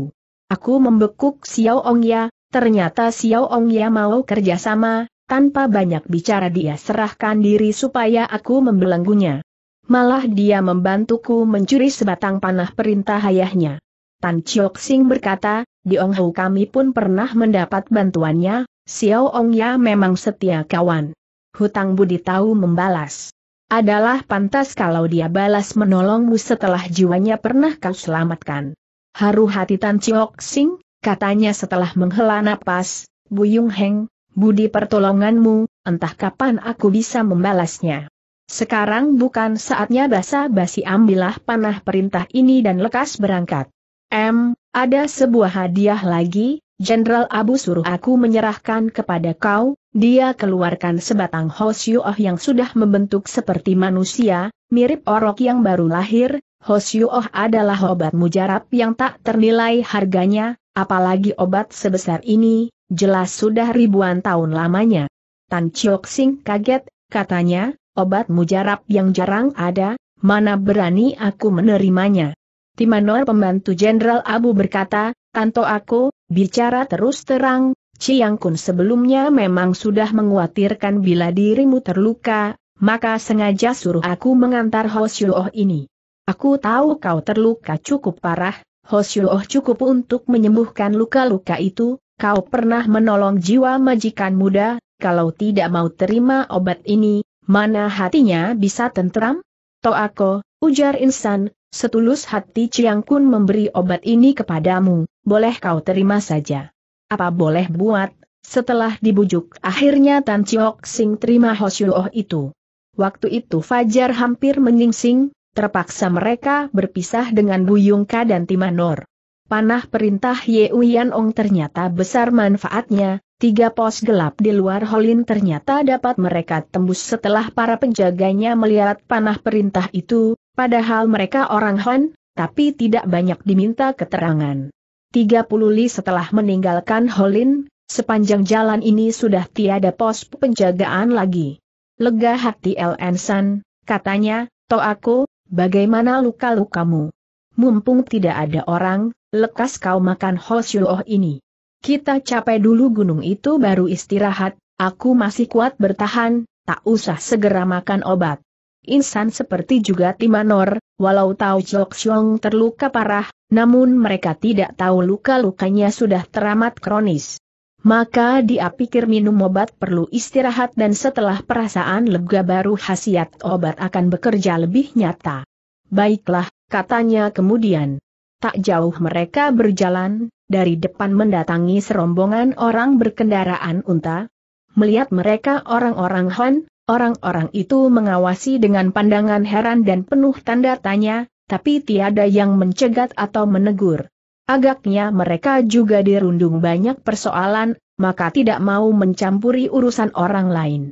Aku membekuk Xiao Ong Ya, ternyata Xiao Ong Ya mau kerjasama, tanpa banyak bicara dia serahkan diri supaya aku membelenggunya. Malah dia membantuku mencuri sebatang panah perintah ayahnya. Tan Chok Sing berkata, di Ong Ho kami pun pernah mendapat bantuannya, Xiao Ong Ya memang setia kawan. Hutang budi tahu membalas. Adalah pantas kalau dia balas menolongmu setelah jiwanya pernah kau selamatkan. Haru hati Tan Chok Sing, katanya setelah menghela napas, Bu Yung Heng, budi pertolonganmu, entah kapan aku bisa membalasnya. Sekarang bukan saatnya basa-basi ambillah panah perintah ini dan lekas berangkat. M, ada sebuah hadiah lagi, Jenderal Abu suruh aku menyerahkan kepada kau, dia keluarkan sebatang Hoshioh yang sudah membentuk seperti manusia, mirip orok yang baru lahir, Hoshioh adalah obat mujarab yang tak ternilai harganya, apalagi obat sebesar ini, jelas sudah ribuan tahun lamanya. Tan Chiok Sing kaget, katanya, obat mujarab yang jarang ada, mana berani aku menerimanya. Timanor pembantu Jenderal Abu berkata, Tanto aku, bicara terus terang, Ciyang Kun sebelumnya memang sudah menguatirkan bila dirimu terluka, maka sengaja suruh aku mengantar Hosyuoh ini. Aku tahu kau terluka cukup parah, Hosyuoh cukup untuk menyembuhkan luka-luka itu, kau pernah menolong jiwa majikan muda, kalau tidak mau terima obat ini, mana hatinya bisa tentram? aku, ujar insan, Setulus hati Chiang Kun memberi obat ini kepadamu, boleh kau terima saja. Apa boleh buat, setelah dibujuk akhirnya Tan Chiok Sing terima Hosyuoh itu. Waktu itu Fajar hampir menyingsing, terpaksa mereka berpisah dengan Buyungka dan Timanor. Panah perintah Ye Uyan Ong ternyata besar manfaatnya, Tiga pos gelap di luar Holin ternyata dapat mereka tembus setelah para penjaganya melihat panah perintah itu, padahal mereka orang Han, tapi tidak banyak diminta keterangan. 30 li setelah meninggalkan Holin, sepanjang jalan ini sudah tiada pos penjagaan lagi. Lega hati LN San, katanya, To aku, bagaimana luka-lukamu? Mumpung tidak ada orang, lekas kau makan Hosyuoh ini. Kita capai dulu gunung itu baru istirahat, aku masih kuat bertahan, tak usah segera makan obat. Insan seperti juga Timanor, walau tahu Chok Xiong terluka parah, namun mereka tidak tahu luka-lukanya sudah teramat kronis. Maka dia pikir minum obat perlu istirahat dan setelah perasaan lega baru khasiat obat akan bekerja lebih nyata. Baiklah, katanya kemudian. Tak jauh mereka berjalan, dari depan mendatangi serombongan orang berkendaraan unta. Melihat mereka orang-orang Han, orang-orang itu mengawasi dengan pandangan heran dan penuh tanda tanya, tapi tiada yang mencegat atau menegur. Agaknya mereka juga dirundung banyak persoalan, maka tidak mau mencampuri urusan orang lain.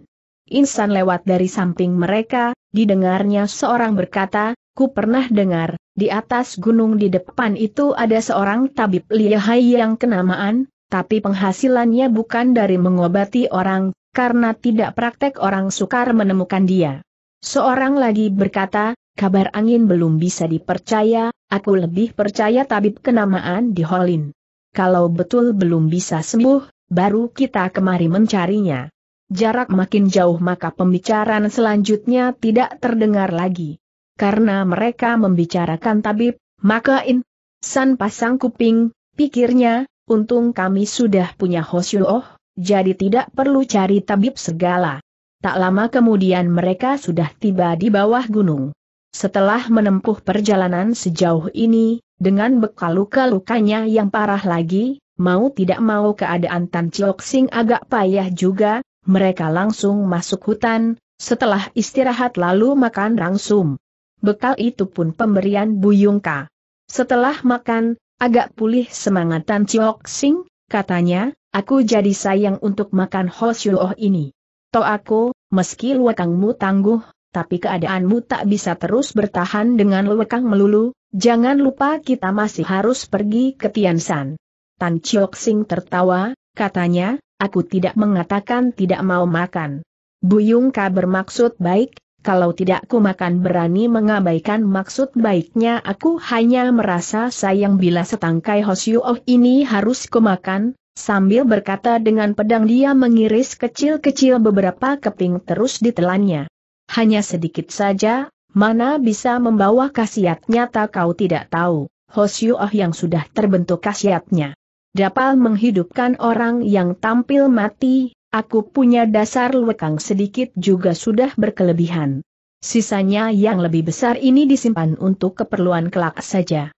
Insan lewat dari samping mereka, didengarnya seorang berkata, ku pernah dengar, di atas gunung di depan itu ada seorang tabib lihai yang kenamaan, tapi penghasilannya bukan dari mengobati orang, karena tidak praktek orang sukar menemukan dia. Seorang lagi berkata, kabar angin belum bisa dipercaya, aku lebih percaya tabib kenamaan di Holin. Kalau betul belum bisa sembuh, baru kita kemari mencarinya. Jarak makin jauh maka pembicaraan selanjutnya tidak terdengar lagi karena mereka membicarakan tabib, maka in san pasang kuping, pikirnya, untung kami sudah punya Hosyuoh, jadi tidak perlu cari tabib segala. Tak lama kemudian mereka sudah tiba di bawah gunung. Setelah menempuh perjalanan sejauh ini, dengan bekal luka-lukanya yang parah lagi, mau tidak mau keadaan Tan Chiok Sing agak payah juga, mereka langsung masuk hutan, setelah istirahat lalu makan rangsum bekal itu pun pemberian Buyungka. Setelah makan, agak pulih semangat Tan Chiok Sing, katanya, aku jadi sayang untuk makan Oh ini. To aku, meski luakangmu tangguh, tapi keadaanmu tak bisa terus bertahan dengan luakang melulu, jangan lupa kita masih harus pergi ke Tiansan. Tan Chiok Sing tertawa, katanya, aku tidak mengatakan tidak mau makan. Buyungka bermaksud baik, kalau tidak ku makan berani mengabaikan maksud baiknya aku hanya merasa sayang bila setangkai oh ini harus ku makan, sambil berkata dengan pedang dia mengiris kecil-kecil beberapa keping terus ditelannya. Hanya sedikit saja, mana bisa membawa khasiat nyata kau tidak tahu, oh yang sudah terbentuk kasiatnya. Dapat menghidupkan orang yang tampil mati, Aku punya dasar lekang sedikit juga sudah berkelebihan. Sisanya yang lebih besar ini disimpan untuk keperluan kelak saja.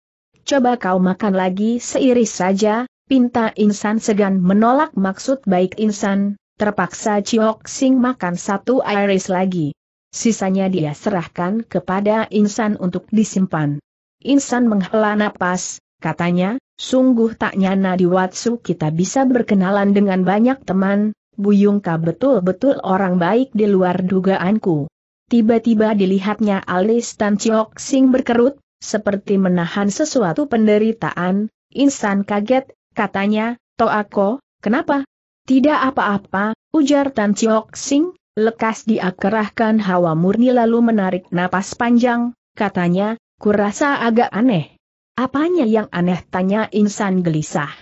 Coba kau makan lagi seiris saja, pinta insan segan menolak maksud baik insan, terpaksa Ciok Sing makan satu iris lagi. Sisanya dia serahkan kepada insan untuk disimpan. Insan menghela napas, katanya, sungguh tak nyana di Watsu kita bisa berkenalan dengan banyak teman, Bu Yungka betul-betul orang baik di luar dugaanku. Tiba-tiba dilihatnya alis Tan Chiok Sing berkerut, seperti menahan sesuatu penderitaan, insan kaget, katanya, aku, kenapa? Tidak apa-apa, ujar Tan Chiok Sing, lekas diakerahkan hawa murni lalu menarik napas panjang, katanya, kurasa agak aneh. Apanya yang aneh tanya insan gelisah.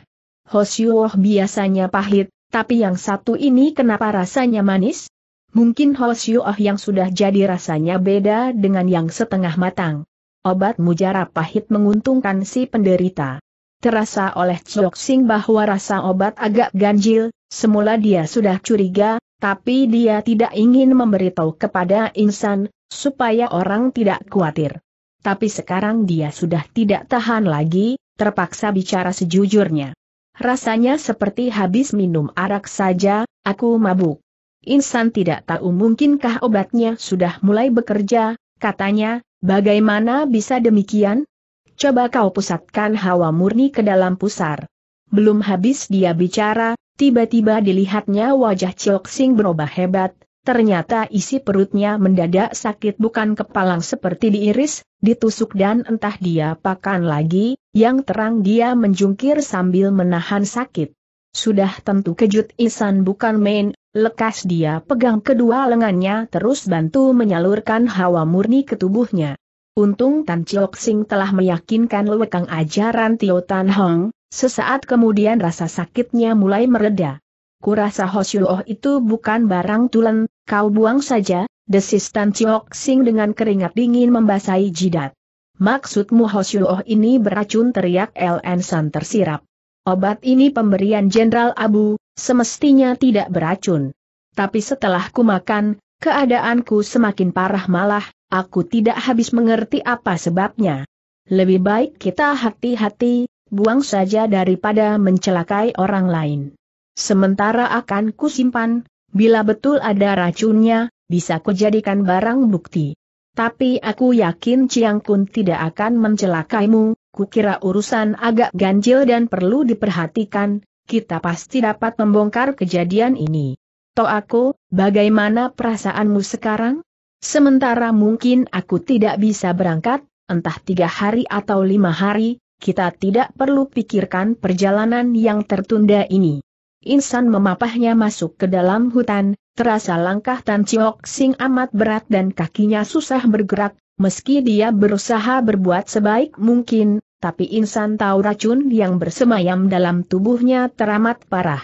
Hosyuoh biasanya pahit, tapi yang satu ini kenapa rasanya manis? Mungkin Oh yang sudah jadi rasanya beda dengan yang setengah matang. Obat mujarab pahit menguntungkan si penderita. Terasa oleh Chok Sing bahwa rasa obat agak ganjil, semula dia sudah curiga, tapi dia tidak ingin memberitahu kepada insan, supaya orang tidak khawatir. Tapi sekarang dia sudah tidak tahan lagi, terpaksa bicara sejujurnya. Rasanya seperti habis minum arak saja, aku mabuk. Insan tidak tahu mungkinkah obatnya sudah mulai bekerja, katanya, bagaimana bisa demikian? Coba kau pusatkan hawa murni ke dalam pusar. Belum habis dia bicara, tiba-tiba dilihatnya wajah Ciok Sing berubah hebat, Ternyata isi perutnya mendadak sakit bukan kepalang seperti diiris, ditusuk dan entah dia pakan lagi, yang terang dia menjungkir sambil menahan sakit. Sudah tentu kejut Isan bukan main, lekas dia pegang kedua lengannya terus bantu menyalurkan hawa murni ke tubuhnya. Untung Tan Chiok Sing telah meyakinkan lewekang ajaran Tio Tan Hong, sesaat kemudian rasa sakitnya mulai mereda kurasa Hosyuoh itu bukan barang tulen, kau buang saja, desis Tan Chiok Sing dengan keringat dingin membasahi jidat. Maksudmu Hosyuoh ini beracun teriak LN San tersirap. Obat ini pemberian Jenderal Abu, semestinya tidak beracun. Tapi setelah ku makan, keadaanku semakin parah malah, aku tidak habis mengerti apa sebabnya. Lebih baik kita hati-hati, buang saja daripada mencelakai orang lain sementara akan kusimpan, bila betul ada racunnya, bisa kujadikan barang bukti. Tapi aku yakin Ciang Kun tidak akan mencelakaimu, kukira urusan agak ganjil dan perlu diperhatikan, kita pasti dapat membongkar kejadian ini. To aku, bagaimana perasaanmu sekarang? Sementara mungkin aku tidak bisa berangkat, entah tiga hari atau lima hari, kita tidak perlu pikirkan perjalanan yang tertunda ini. Insan memapahnya masuk ke dalam hutan, terasa langkah Tan Chiok Sing amat berat dan kakinya susah bergerak, meski dia berusaha berbuat sebaik mungkin, tapi Insan tahu racun yang bersemayam dalam tubuhnya teramat parah.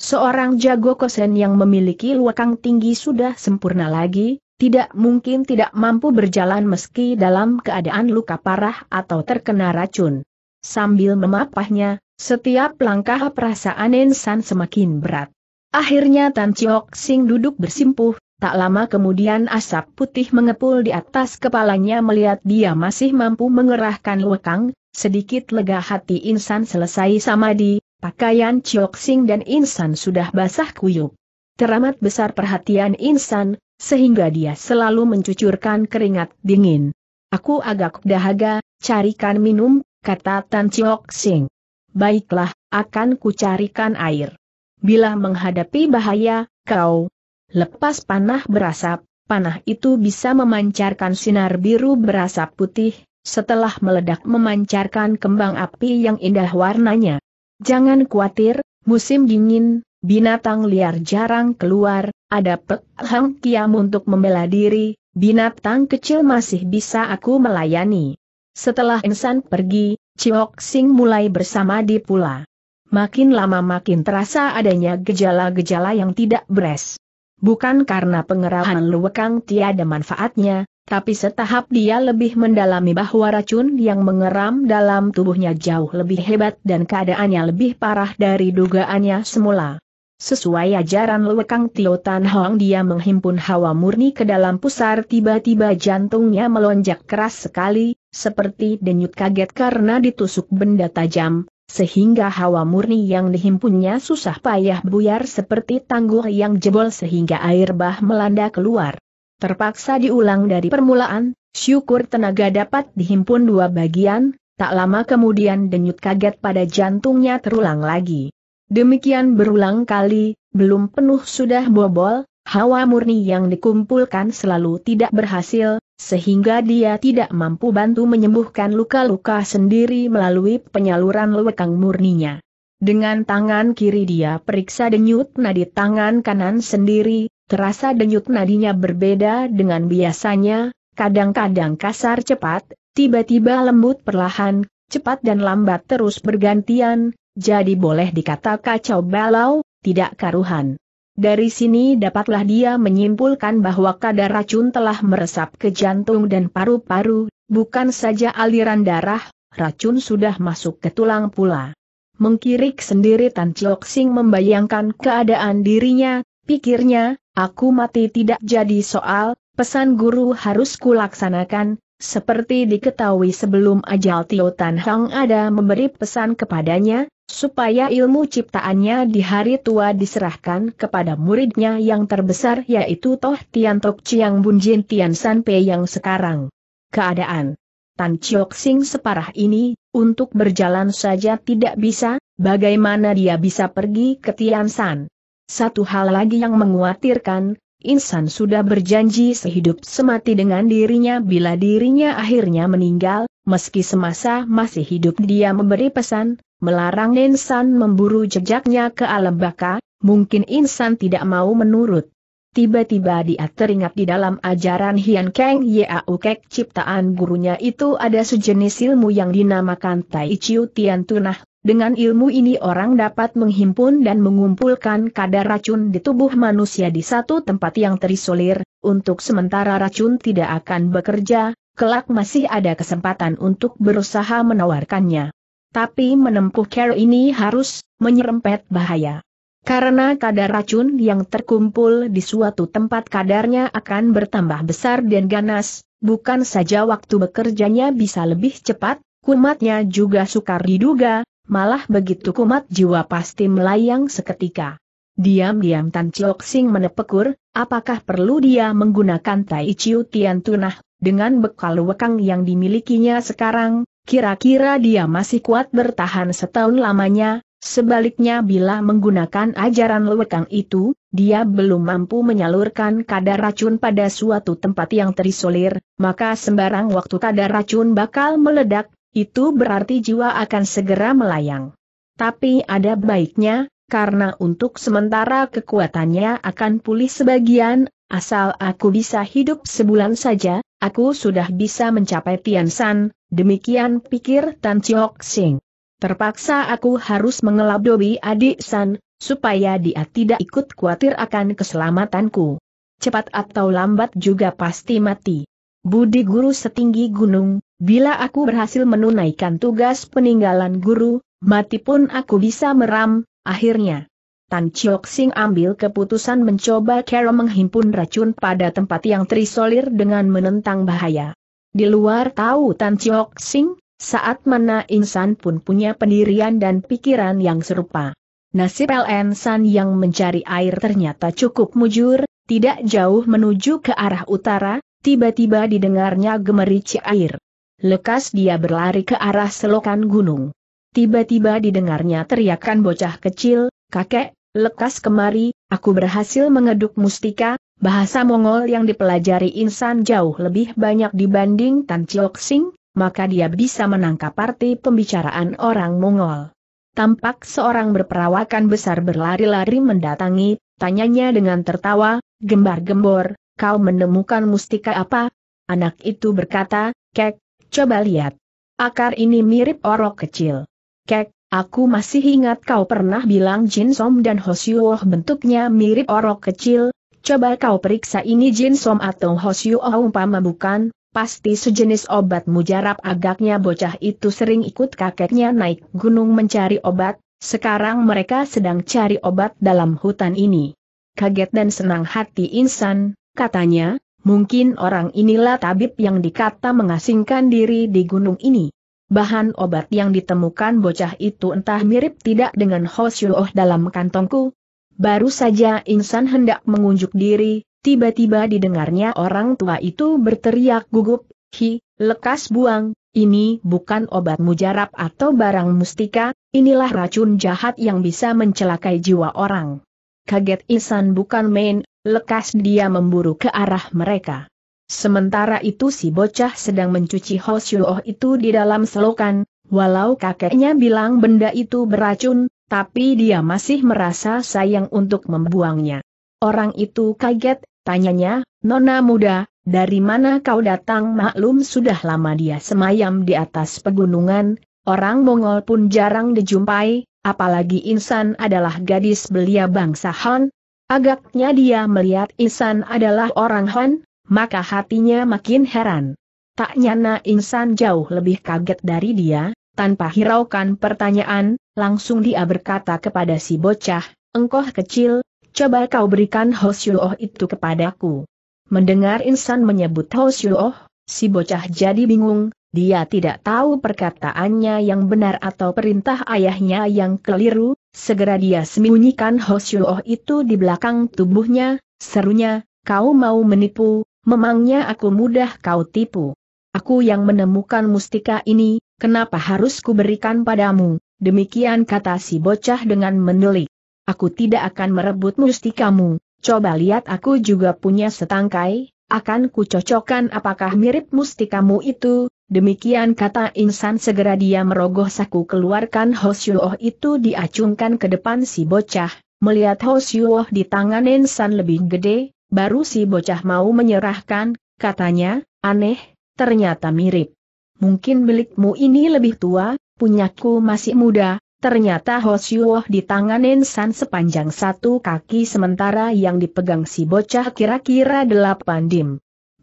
Seorang jago kosen yang memiliki luakang tinggi sudah sempurna lagi, tidak mungkin tidak mampu berjalan meski dalam keadaan luka parah atau terkena racun. Sambil memapahnya, setiap langkah perasaan Insan semakin berat. Akhirnya Tan Chiok Sing duduk bersimpuh, tak lama kemudian asap putih mengepul di atas kepalanya melihat dia masih mampu mengerahkan lekang, sedikit lega hati Insan selesai sama di, pakaian Chiok Sing dan Insan sudah basah kuyup. Teramat besar perhatian Insan, sehingga dia selalu mencucurkan keringat dingin. Aku agak dahaga, carikan minum, kata Tan Chiok Sing baiklah, akan kucarikan air. Bila menghadapi bahaya, kau lepas panah berasap, panah itu bisa memancarkan sinar biru berasap putih, setelah meledak memancarkan kembang api yang indah warnanya. Jangan khawatir, musim dingin, binatang liar jarang keluar, ada pehang Kiam untuk membela diri, binatang kecil masih bisa aku melayani. Setelah insan pergi, Chiok Sing mulai bersama di pula. Makin lama makin terasa adanya gejala-gejala yang tidak beres. Bukan karena pengerahan luwekang tiada manfaatnya, tapi setahap dia lebih mendalami bahwa racun yang mengeram dalam tubuhnya jauh lebih hebat dan keadaannya lebih parah dari dugaannya semula. Sesuai ajaran Lewekang Tio Tan Hong dia menghimpun hawa murni ke dalam pusar tiba-tiba jantungnya melonjak keras sekali, seperti denyut kaget karena ditusuk benda tajam, sehingga hawa murni yang dihimpunnya susah payah buyar seperti tangguh yang jebol sehingga air bah melanda keluar. Terpaksa diulang dari permulaan, syukur tenaga dapat dihimpun dua bagian, tak lama kemudian denyut kaget pada jantungnya terulang lagi. Demikian berulang kali, belum penuh sudah bobol, Hawa murni yang dikumpulkan selalu tidak berhasil, sehingga dia tidak mampu bantu menyembuhkan luka-luka sendiri melalui penyaluran lewekang murninya. Dengan tangan kiri dia periksa denyut nadi tangan kanan sendiri, terasa denyut nadinya berbeda dengan biasanya, kadang-kadang kasar cepat, tiba-tiba lembut perlahan, cepat dan lambat terus bergantian, jadi boleh dikata kacau balau, tidak karuhan. Dari sini dapatlah dia menyimpulkan bahwa kadar racun telah meresap ke jantung dan paru-paru, bukan saja aliran darah, racun sudah masuk ke tulang pula. Mengkirik sendiri Tan Chiok Sing membayangkan keadaan dirinya, pikirnya, aku mati tidak jadi soal, pesan guru harus kulaksanakan, seperti diketahui sebelum ajal Tio Tan Hang ada memberi pesan kepadanya, supaya ilmu ciptaannya di hari tua diserahkan kepada muridnya yang terbesar yaitu Toh Tian Tok Chiang Bun Jin Tian San Pei yang sekarang. Keadaan Tan Chiok Sing separah ini, untuk berjalan saja tidak bisa, bagaimana dia bisa pergi ke Tian San? Satu hal lagi yang menguatirkan, Insan sudah berjanji sehidup semati dengan dirinya bila dirinya akhirnya meninggal, meski semasa masih hidup dia memberi pesan, melarang insan memburu jejaknya ke alam baka, mungkin insan tidak mau menurut. Tiba-tiba dia teringat di dalam ajaran Hian Kang Yau Kek ciptaan gurunya itu ada sejenis ilmu yang dinamakan Tai Chiu Tian Tunah. Dengan ilmu ini orang dapat menghimpun dan mengumpulkan kadar racun di tubuh manusia di satu tempat yang terisolir, untuk sementara racun tidak akan bekerja, kelak masih ada kesempatan untuk berusaha menawarkannya. Tapi menempuh cara ini harus menyerempet bahaya. Karena kadar racun yang terkumpul di suatu tempat kadarnya akan bertambah besar dan ganas, bukan saja waktu bekerjanya bisa lebih cepat, kumatnya juga sukar diduga, malah begitu kumat jiwa pasti melayang seketika. Diam-diam Tan Chok Sing menepekur, apakah perlu dia menggunakan Tai Chiu Tian Tunah, dengan bekal wekang yang dimilikinya sekarang, Kira-kira dia masih kuat bertahan setahun lamanya, sebaliknya bila menggunakan ajaran lewekang itu, dia belum mampu menyalurkan kadar racun pada suatu tempat yang terisolir, maka sembarang waktu kadar racun bakal meledak, itu berarti jiwa akan segera melayang. Tapi ada baiknya, karena untuk sementara kekuatannya akan pulih sebagian, asal aku bisa hidup sebulan saja, aku sudah bisa mencapai Tian San, demikian pikir Tan Chiok Sing. Terpaksa aku harus mengelabui adik San, supaya dia tidak ikut khawatir akan keselamatanku. Cepat atau lambat juga pasti mati. Budi guru setinggi gunung, bila aku berhasil menunaikan tugas peninggalan guru, mati pun aku bisa meram, akhirnya. Tan Chiok Sing ambil keputusan mencoba cara menghimpun racun pada tempat yang terisolir dengan menentang bahaya. Di luar tahu Tan Chiok Sing, saat mana insan pun punya pendirian dan pikiran yang serupa. Nasib LN San yang mencari air ternyata cukup mujur, tidak jauh menuju ke arah utara, tiba-tiba didengarnya gemerici air. Lekas dia berlari ke arah selokan gunung. Tiba-tiba didengarnya teriakan bocah kecil, Kakek, lekas kemari, aku berhasil mengeduk mustika, bahasa Mongol yang dipelajari insan jauh lebih banyak dibanding Tan Chiok Sing, maka dia bisa menangkap arti pembicaraan orang Mongol. Tampak seorang berperawakan besar berlari-lari mendatangi, tanyanya dengan tertawa, gembar-gembor, kau menemukan mustika apa? Anak itu berkata, kek, coba lihat. Akar ini mirip orok kecil. Kek, Aku masih ingat kau pernah bilang Jin Som dan Hosyuoh bentuknya mirip orok kecil, coba kau periksa ini Jin Som atau Hosyuoh umpama bukan, pasti sejenis obat mujarab agaknya bocah itu sering ikut kakeknya naik gunung mencari obat, sekarang mereka sedang cari obat dalam hutan ini. Kaget dan senang hati insan, katanya, mungkin orang inilah tabib yang dikata mengasingkan diri di gunung ini. Bahan obat yang ditemukan bocah itu entah mirip tidak dengan Hoshuoh dalam kantongku. Baru saja insan hendak mengunjuk diri, tiba-tiba didengarnya orang tua itu berteriak gugup, Hi, lekas buang, ini bukan obat mujarab atau barang mustika, inilah racun jahat yang bisa mencelakai jiwa orang. Kaget insan bukan main, lekas dia memburu ke arah mereka. Sementara itu si bocah sedang mencuci Hosyuoh itu di dalam selokan, walau kakeknya bilang benda itu beracun, tapi dia masih merasa sayang untuk membuangnya. Orang itu kaget, tanyanya, Nona muda, dari mana kau datang maklum sudah lama dia semayam di atas pegunungan, orang Mongol pun jarang dijumpai, apalagi Insan adalah gadis belia bangsa Han, Agaknya dia melihat insan adalah orang Han, maka hatinya makin heran. Tak nyana insan jauh lebih kaget dari dia, tanpa hiraukan pertanyaan, langsung dia berkata kepada si bocah, engkoh kecil, coba kau berikan Hosyuoh itu kepadaku. Mendengar insan menyebut Hosyuoh, si bocah jadi bingung, dia tidak tahu perkataannya yang benar atau perintah ayahnya yang keliru, segera dia sembunyikan Hosyuoh itu di belakang tubuhnya, serunya, kau mau menipu, memangnya aku mudah kau tipu. Aku yang menemukan mustika ini, kenapa harus kuberikan padamu, demikian kata si bocah dengan menelik. Aku tidak akan merebut mustikamu, coba lihat aku juga punya setangkai, akan kucocokkan apakah mirip mustikamu itu, demikian kata insan segera dia merogoh saku keluarkan Hosyuoh itu diacungkan ke depan si bocah, melihat Hosyuoh di tangan insan lebih gede, Baru si bocah mau menyerahkan, katanya, aneh, ternyata mirip. Mungkin milikmu ini lebih tua, punyaku masih muda, ternyata Hoshiwoh di tangan Ensan sepanjang satu kaki sementara yang dipegang si bocah kira-kira delapan dim.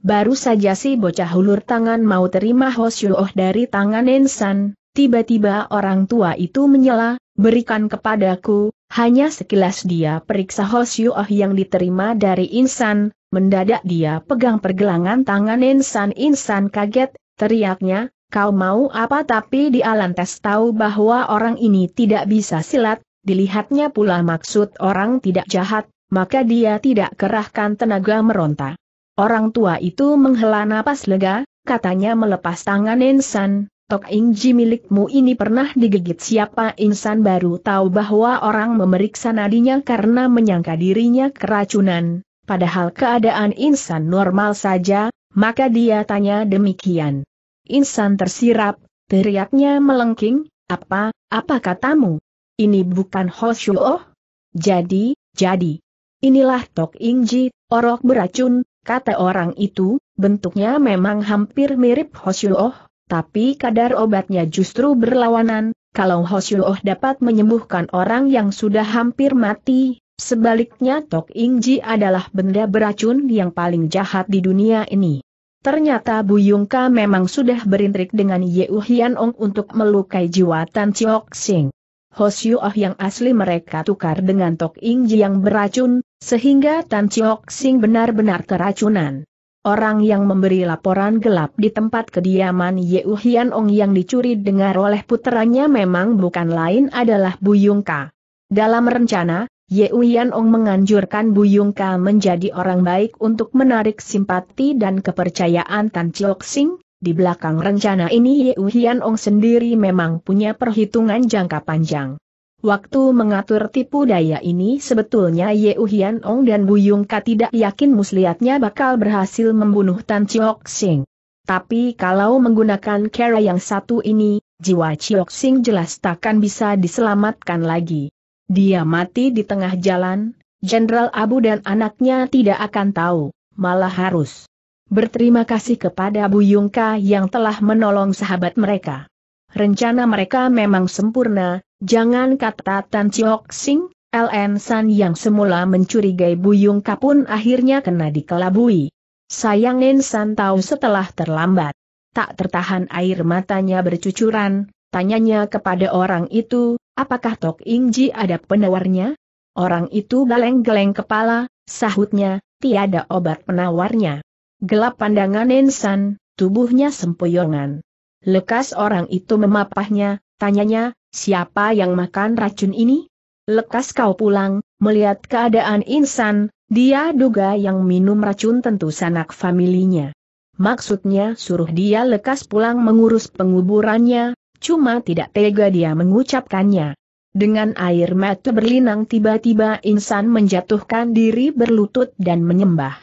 Baru saja si bocah hulur tangan mau terima Hoshiwoh dari tangan Ensan, Tiba-tiba orang tua itu menyela, berikan kepadaku, hanya sekilas dia periksa Hosyuah yang diterima dari insan, mendadak dia pegang pergelangan tangan insan-insan kaget, teriaknya, kau mau apa tapi di lantas tahu bahwa orang ini tidak bisa silat, dilihatnya pula maksud orang tidak jahat, maka dia tidak kerahkan tenaga meronta. Orang tua itu menghela napas lega, katanya melepas tangan insan, Tok Inji milikmu ini pernah digigit siapa insan baru tahu bahwa orang memeriksa nadinya karena menyangka dirinya keracunan, padahal keadaan insan normal saja, maka dia tanya demikian. Insan tersirap, teriaknya melengking, apa, apa katamu? Ini bukan Hoshio? Oh? Jadi, jadi. Inilah Tok Inji, orok beracun, kata orang itu, bentuknya memang hampir mirip Hoshio, oh. Tapi kadar obatnya justru berlawanan, kalau Hoshuoh dapat menyembuhkan orang yang sudah hampir mati, sebaliknya Tok Ingji adalah benda beracun yang paling jahat di dunia ini. Ternyata Bu Yungka memang sudah berintrik dengan Ye Hian untuk melukai jiwa Tan Chiok Sing. Oh yang asli mereka tukar dengan Tok Ingji yang beracun, sehingga Tan Chiok Sing benar-benar keracunan. Orang yang memberi laporan gelap di tempat kediaman Ye Uhian Ong yang dicuri dengar oleh puteranya memang bukan lain adalah Bu Yungka. Dalam rencana, Ye Uhian Ong menganjurkan Bu Yungka menjadi orang baik untuk menarik simpati dan kepercayaan Tan Chiok Sing. Di belakang rencana ini Ye Uhian Ong sendiri memang punya perhitungan jangka panjang. Waktu mengatur tipu daya ini sebetulnya Ye Uhian Ong dan Bu Yung Ka tidak yakin muslihatnya bakal berhasil membunuh Tan Chiok Sing. Tapi kalau menggunakan cara yang satu ini, jiwa Chiok Sing jelas takkan bisa diselamatkan lagi. Dia mati di tengah jalan, Jenderal Abu dan anaknya tidak akan tahu, malah harus berterima kasih kepada Bu Yung Ka yang telah menolong sahabat mereka. Rencana mereka memang sempurna, jangan kata Tan Chiok Sing, LN San yang semula mencurigai Buyung pun akhirnya kena dikelabui. Sayang San tahu setelah terlambat. Tak tertahan air matanya bercucuran, tanyanya kepada orang itu, apakah Tok Ji ada penawarnya? Orang itu geleng-geleng kepala, sahutnya, tiada obat penawarnya. Gelap pandangan San, tubuhnya sempoyongan. Lekas orang itu memapahnya, tanyanya, siapa yang makan racun ini? Lekas kau pulang, melihat keadaan insan, dia duga yang minum racun tentu sanak familinya. Maksudnya suruh dia lekas pulang mengurus penguburannya, cuma tidak tega dia mengucapkannya. Dengan air mata berlinang tiba-tiba insan menjatuhkan diri berlutut dan menyembah.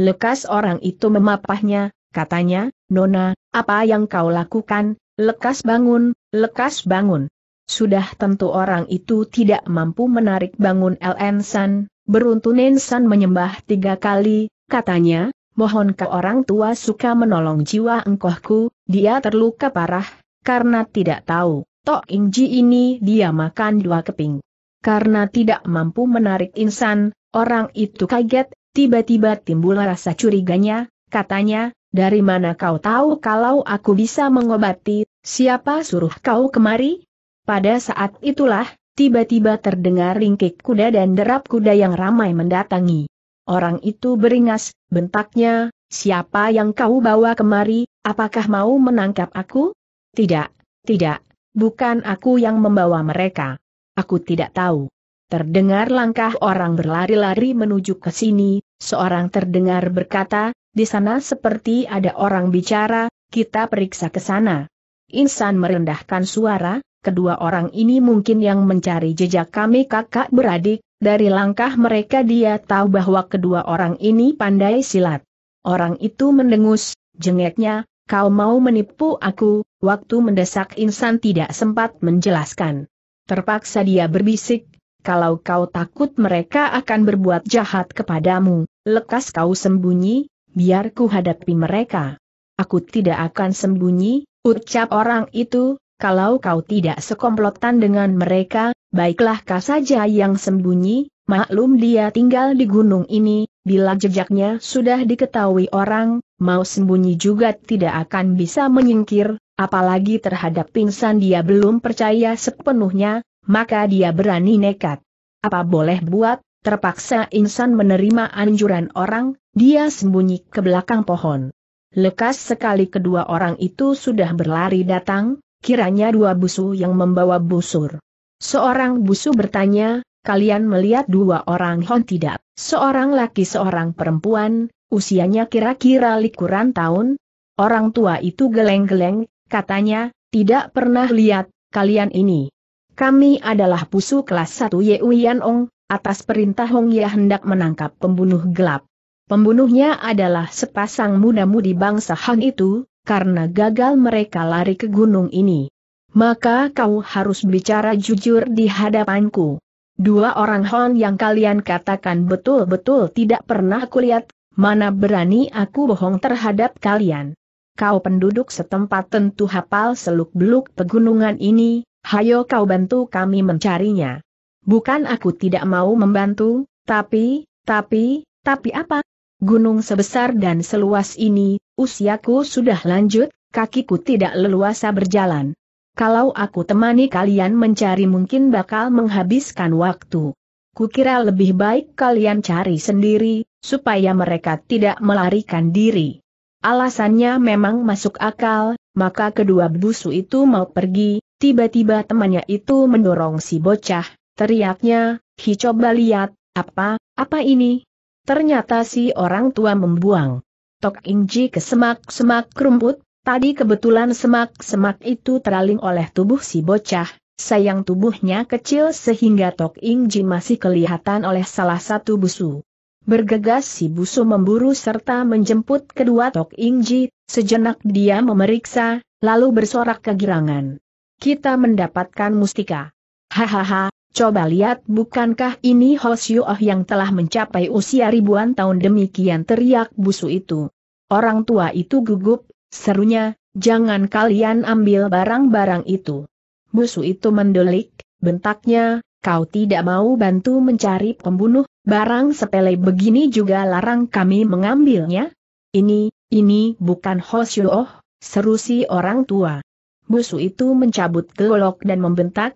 Lekas orang itu memapahnya, katanya, Nona, apa yang kau lakukan, lekas bangun, lekas bangun. Sudah tentu orang itu tidak mampu menarik bangun LN San, beruntun Ensan menyembah tiga kali, katanya, mohon ke orang tua suka menolong jiwa engkohku, dia terluka parah, karena tidak tahu, Tok Ingji ini dia makan dua keping. Karena tidak mampu menarik insan, orang itu kaget, tiba-tiba timbul rasa curiganya, katanya, dari mana kau tahu kalau aku bisa mengobati, siapa suruh kau kemari? Pada saat itulah, tiba-tiba terdengar ringkik kuda dan derap kuda yang ramai mendatangi. Orang itu beringas, bentaknya, siapa yang kau bawa kemari, apakah mau menangkap aku? Tidak, tidak, bukan aku yang membawa mereka. Aku tidak tahu. Terdengar langkah orang berlari-lari menuju ke sini, seorang terdengar berkata, di sana seperti ada orang bicara, kita periksa ke sana. Insan merendahkan suara, kedua orang ini mungkin yang mencari jejak kami kakak beradik, dari langkah mereka dia tahu bahwa kedua orang ini pandai silat. Orang itu mendengus, jengeknya, kau mau menipu aku, waktu mendesak insan tidak sempat menjelaskan. Terpaksa dia berbisik, kalau kau takut mereka akan berbuat jahat kepadamu, lekas kau sembunyi, biar ku hadapi mereka. Aku tidak akan sembunyi, ucap orang itu, kalau kau tidak sekomplotan dengan mereka, baiklah kau saja yang sembunyi, maklum dia tinggal di gunung ini, bila jejaknya sudah diketahui orang, mau sembunyi juga tidak akan bisa menyingkir, apalagi terhadap pingsan dia belum percaya sepenuhnya, maka dia berani nekat. Apa boleh buat, terpaksa insan menerima anjuran orang, dia sembunyi ke belakang pohon. Lekas sekali kedua orang itu sudah berlari datang, kiranya dua busu yang membawa busur. Seorang busu bertanya, kalian melihat dua orang hon tidak? Seorang laki seorang perempuan, usianya kira-kira likuran tahun. Orang tua itu geleng-geleng, katanya, tidak pernah lihat, kalian ini. Kami adalah busu kelas 1 Ye Uyan Ong, atas perintah Hong Ye hendak menangkap pembunuh gelap. Pembunuhnya adalah sepasang muda-mudi bangsa Han itu, karena gagal mereka lari ke gunung ini. Maka kau harus bicara jujur di hadapanku. Dua orang Hon yang kalian katakan betul-betul tidak pernah kulihat, mana berani aku bohong terhadap kalian. Kau penduduk setempat tentu hafal seluk-beluk pegunungan ini, hayo kau bantu kami mencarinya. Bukan aku tidak mau membantu, tapi, tapi, tapi apa? gunung sebesar dan seluas ini, usiaku sudah lanjut, kakiku tidak leluasa berjalan. Kalau aku temani kalian mencari mungkin bakal menghabiskan waktu. Kukira lebih baik kalian cari sendiri, supaya mereka tidak melarikan diri. Alasannya memang masuk akal, maka kedua busu itu mau pergi, tiba-tiba temannya itu mendorong si bocah, teriaknya, Hi coba lihat, apa, apa ini? Ternyata si orang tua membuang. Tok Inji ke semak-semak rumput, tadi kebetulan semak-semak itu teraling oleh tubuh si bocah, sayang tubuhnya kecil sehingga Tok Inji masih kelihatan oleh salah satu busu. Bergegas si busu memburu serta menjemput kedua Tok Inji, sejenak dia memeriksa, lalu bersorak kegirangan. Kita mendapatkan mustika. Hahaha, Coba lihat bukankah ini Oh yang telah mencapai usia ribuan tahun demikian teriak busu itu. Orang tua itu gugup, serunya, jangan kalian ambil barang-barang itu. Busu itu mendelik, bentaknya, kau tidak mau bantu mencari pembunuh, barang sepele begini juga larang kami mengambilnya. Ini, ini bukan Oh, seru si orang tua. Busu itu mencabut gelok dan membentak,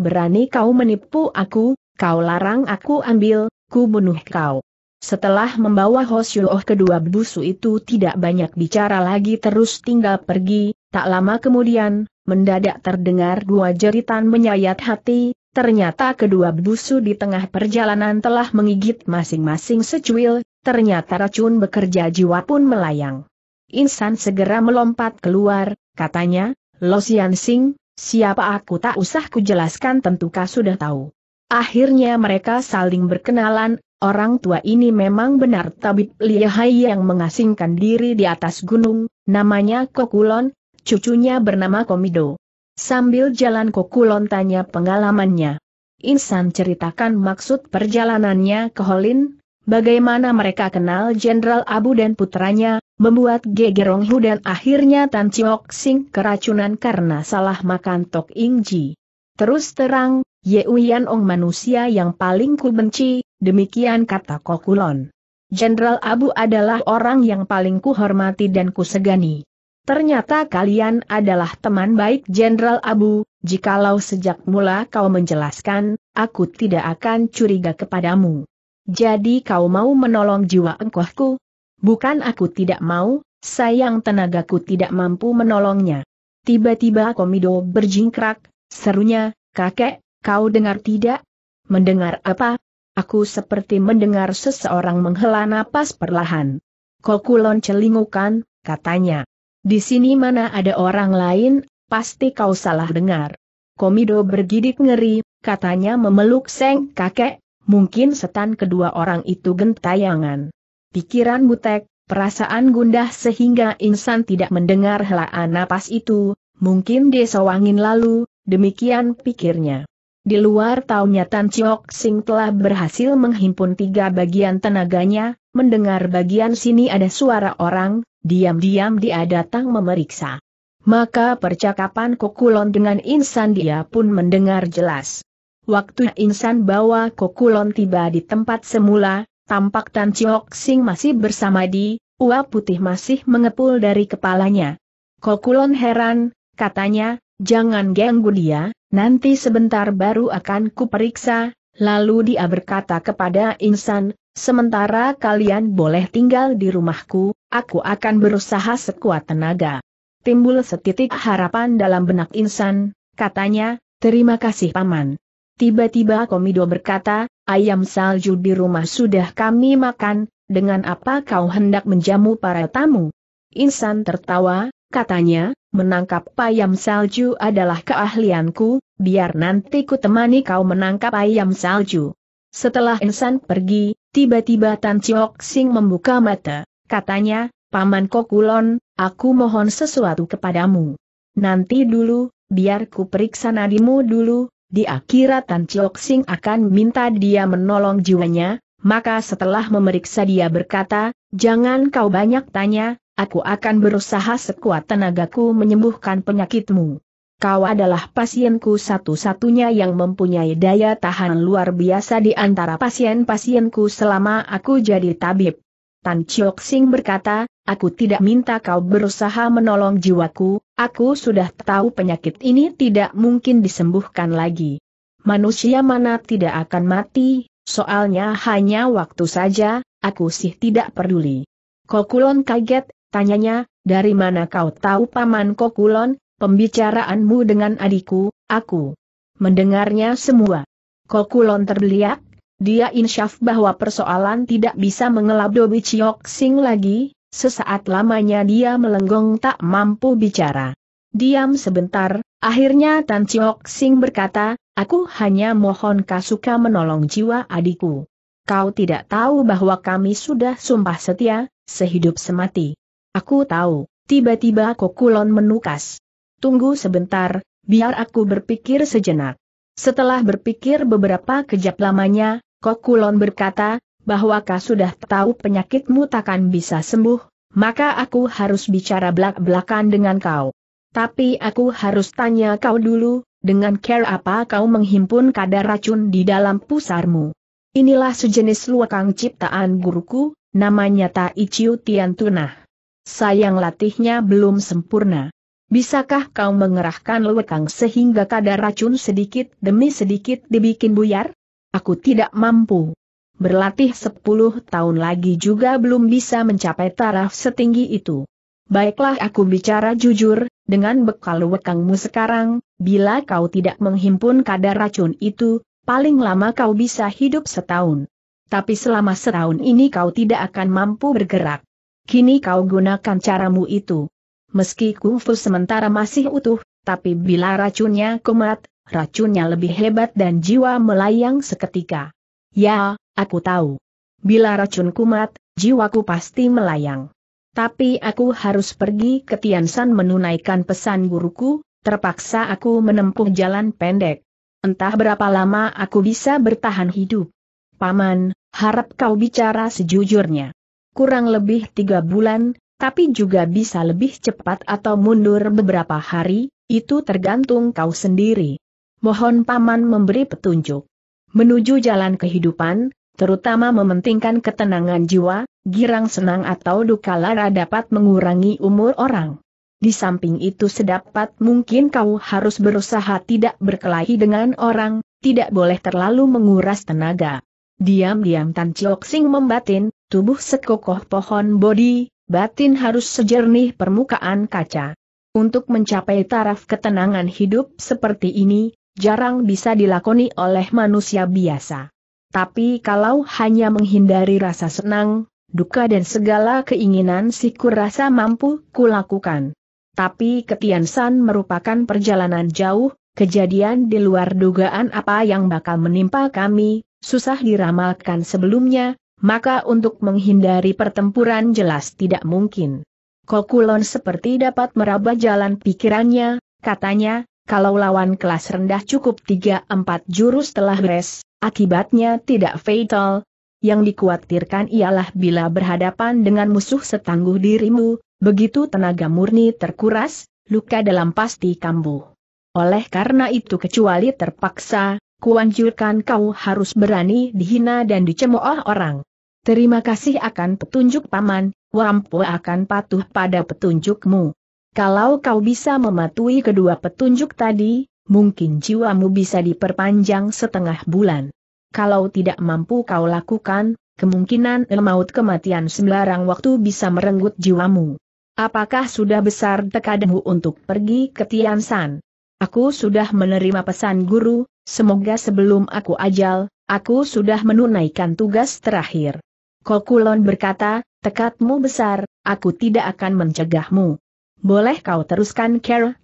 berani kau menipu aku, kau larang aku ambil, ku bunuh kau. Setelah membawa Hosyuoh kedua busu itu tidak banyak bicara lagi terus tinggal pergi, tak lama kemudian, mendadak terdengar dua jeritan menyayat hati, ternyata kedua busu di tengah perjalanan telah menggigit masing-masing secuil, ternyata racun bekerja jiwa pun melayang. Insan segera melompat keluar, katanya, Lo Sing, Siapa aku tak usah kujelaskan kau sudah tahu. Akhirnya mereka saling berkenalan, orang tua ini memang benar tabib lihai yang mengasingkan diri di atas gunung, namanya Kokulon, cucunya bernama Komido. Sambil jalan Kokulon tanya pengalamannya. Insan ceritakan maksud perjalanannya ke Holin, bagaimana mereka kenal Jenderal Abu dan putranya, membuat gegerong Hu dan akhirnya Tan Chiok Sing keracunan karena salah makan Tok Ing Ji. Terus terang, Ye Uyan Ong manusia yang paling ku benci, demikian kata Kokulon. Jenderal Abu adalah orang yang paling ku hormati dan ku segani. Ternyata kalian adalah teman baik Jenderal Abu, jikalau sejak mula kau menjelaskan, aku tidak akan curiga kepadamu. Jadi kau mau menolong jiwa engkohku, Bukan aku tidak mau, sayang tenagaku tidak mampu menolongnya. Tiba-tiba Komido berjingkrak, serunya, kakek, kau dengar tidak? Mendengar apa? Aku seperti mendengar seseorang menghela napas perlahan. Kokulon celingukan, katanya. Di sini mana ada orang lain, pasti kau salah dengar. Komido bergidik ngeri, katanya memeluk seng kakek, mungkin setan kedua orang itu gentayangan pikiran butek, perasaan gundah sehingga insan tidak mendengar helaan napas itu, mungkin desa wangin lalu, demikian pikirnya. Di luar taunya Tan Chiok Sing telah berhasil menghimpun tiga bagian tenaganya, mendengar bagian sini ada suara orang, diam-diam dia datang memeriksa. Maka percakapan Kokulon dengan Insan dia pun mendengar jelas. Waktu Insan bawa Kokulon tiba di tempat semula, Tampak Tan Chiok Sing masih bersama di, uap putih masih mengepul dari kepalanya. Kokulon heran, katanya, jangan ganggu dia, nanti sebentar baru akan kuperiksa, lalu dia berkata kepada insan, sementara kalian boleh tinggal di rumahku, aku akan berusaha sekuat tenaga. Timbul setitik harapan dalam benak insan, katanya, terima kasih paman. Tiba-tiba Komido berkata, ayam salju di rumah sudah kami makan, dengan apa kau hendak menjamu para tamu? Insan tertawa, katanya, menangkap ayam salju adalah keahlianku, biar nanti ku temani kau menangkap ayam salju. Setelah Insan pergi, tiba-tiba Tan Chiok Sing membuka mata, katanya, Paman Kokulon, aku mohon sesuatu kepadamu. Nanti dulu, biar ku periksa nadimu dulu, di akhirat Tan Sing akan minta dia menolong jiwanya, maka setelah memeriksa dia berkata, jangan kau banyak tanya, aku akan berusaha sekuat tenagaku menyembuhkan penyakitmu. Kau adalah pasienku satu-satunya yang mempunyai daya tahan luar biasa di antara pasien-pasienku selama aku jadi tabib. Tan Chiok Sing berkata, aku tidak minta kau berusaha menolong jiwaku, aku sudah tahu penyakit ini tidak mungkin disembuhkan lagi. Manusia mana tidak akan mati, soalnya hanya waktu saja, aku sih tidak peduli. Kokulon kaget, tanyanya, dari mana kau tahu paman Kokulon, pembicaraanmu dengan adikku, aku mendengarnya semua. Kokulon terbeliak, dia insyaf bahwa persoalan tidak bisa mengelabui Chiok Sing lagi, sesaat lamanya dia melenggong tak mampu bicara. Diam sebentar, akhirnya Tan Chiok Sing berkata, aku hanya mohon Kasuka menolong jiwa adikku. Kau tidak tahu bahwa kami sudah sumpah setia, sehidup semati. Aku tahu, tiba-tiba Kokulon menukas. Tunggu sebentar, biar aku berpikir sejenak. Setelah berpikir beberapa kejap lamanya, Kokulon berkata, bahwa kau sudah tahu penyakitmu takkan bisa sembuh, maka aku harus bicara belak-belakan dengan kau. Tapi aku harus tanya kau dulu, dengan care apa kau menghimpun kadar racun di dalam pusarmu. Inilah sejenis luakang ciptaan guruku, namanya Tai Chiu Tian Tunah. Sayang latihnya belum sempurna. Bisakah kau mengerahkan luakang sehingga kadar racun sedikit demi sedikit dibikin buyar? Aku tidak mampu. Berlatih sepuluh tahun lagi juga belum bisa mencapai taraf setinggi itu. Baiklah aku bicara jujur, dengan bekal wekangmu sekarang, bila kau tidak menghimpun kadar racun itu, paling lama kau bisa hidup setahun. Tapi selama setahun ini kau tidak akan mampu bergerak. Kini kau gunakan caramu itu. Meski kungfu sementara masih utuh, tapi bila racunnya kumat, racunnya lebih hebat dan jiwa melayang seketika. Ya, aku tahu. Bila racun kumat, jiwaku pasti melayang. Tapi aku harus pergi ke Tiansan menunaikan pesan guruku, terpaksa aku menempuh jalan pendek. Entah berapa lama aku bisa bertahan hidup. Paman, harap kau bicara sejujurnya. Kurang lebih tiga bulan, tapi juga bisa lebih cepat atau mundur beberapa hari, itu tergantung kau sendiri mohon paman memberi petunjuk. Menuju jalan kehidupan, terutama mementingkan ketenangan jiwa, girang senang atau duka lara dapat mengurangi umur orang. Di samping itu sedapat mungkin kau harus berusaha tidak berkelahi dengan orang, tidak boleh terlalu menguras tenaga. Diam-diam Tan Chiok Sing membatin, tubuh sekokoh pohon bodi, batin harus sejernih permukaan kaca. Untuk mencapai taraf ketenangan hidup seperti ini, jarang bisa dilakoni oleh manusia biasa. Tapi kalau hanya menghindari rasa senang, duka dan segala keinginan si kurasa mampu kulakukan. Tapi ketiansan merupakan perjalanan jauh, kejadian di luar dugaan apa yang bakal menimpa kami, susah diramalkan sebelumnya, maka untuk menghindari pertempuran jelas tidak mungkin. Kokulon seperti dapat meraba jalan pikirannya, katanya, kalau lawan kelas rendah cukup 3-4 jurus telah beres, akibatnya tidak fatal. Yang dikhawatirkan ialah bila berhadapan dengan musuh setangguh dirimu, begitu tenaga murni terkuras, luka dalam pasti kambuh. Oleh karena itu kecuali terpaksa, kuanjurkan kau harus berani dihina dan dicemooh orang. Terima kasih akan petunjuk paman, Wampu akan patuh pada petunjukmu. Kalau kau bisa mematuhi kedua petunjuk tadi, mungkin jiwamu bisa diperpanjang setengah bulan. Kalau tidak mampu kau lakukan, kemungkinan maut kematian sembarang waktu bisa merenggut jiwamu. Apakah sudah besar tekadmu untuk pergi ke Tiansan? Aku sudah menerima pesan guru, semoga sebelum aku ajal, aku sudah menunaikan tugas terakhir. Kokulon berkata, tekadmu besar, aku tidak akan mencegahmu. Boleh kau teruskan Care,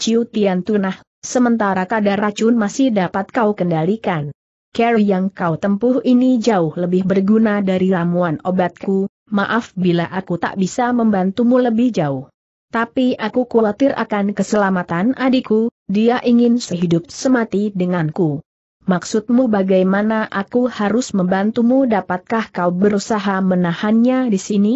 Chiu Tian Tunah, sementara kadar racun masih dapat kau kendalikan. Care yang kau tempuh ini jauh lebih berguna dari ramuan obatku, maaf bila aku tak bisa membantumu lebih jauh. Tapi aku khawatir akan keselamatan adikku, dia ingin sehidup semati denganku. Maksudmu bagaimana aku harus membantumu dapatkah kau berusaha menahannya di sini?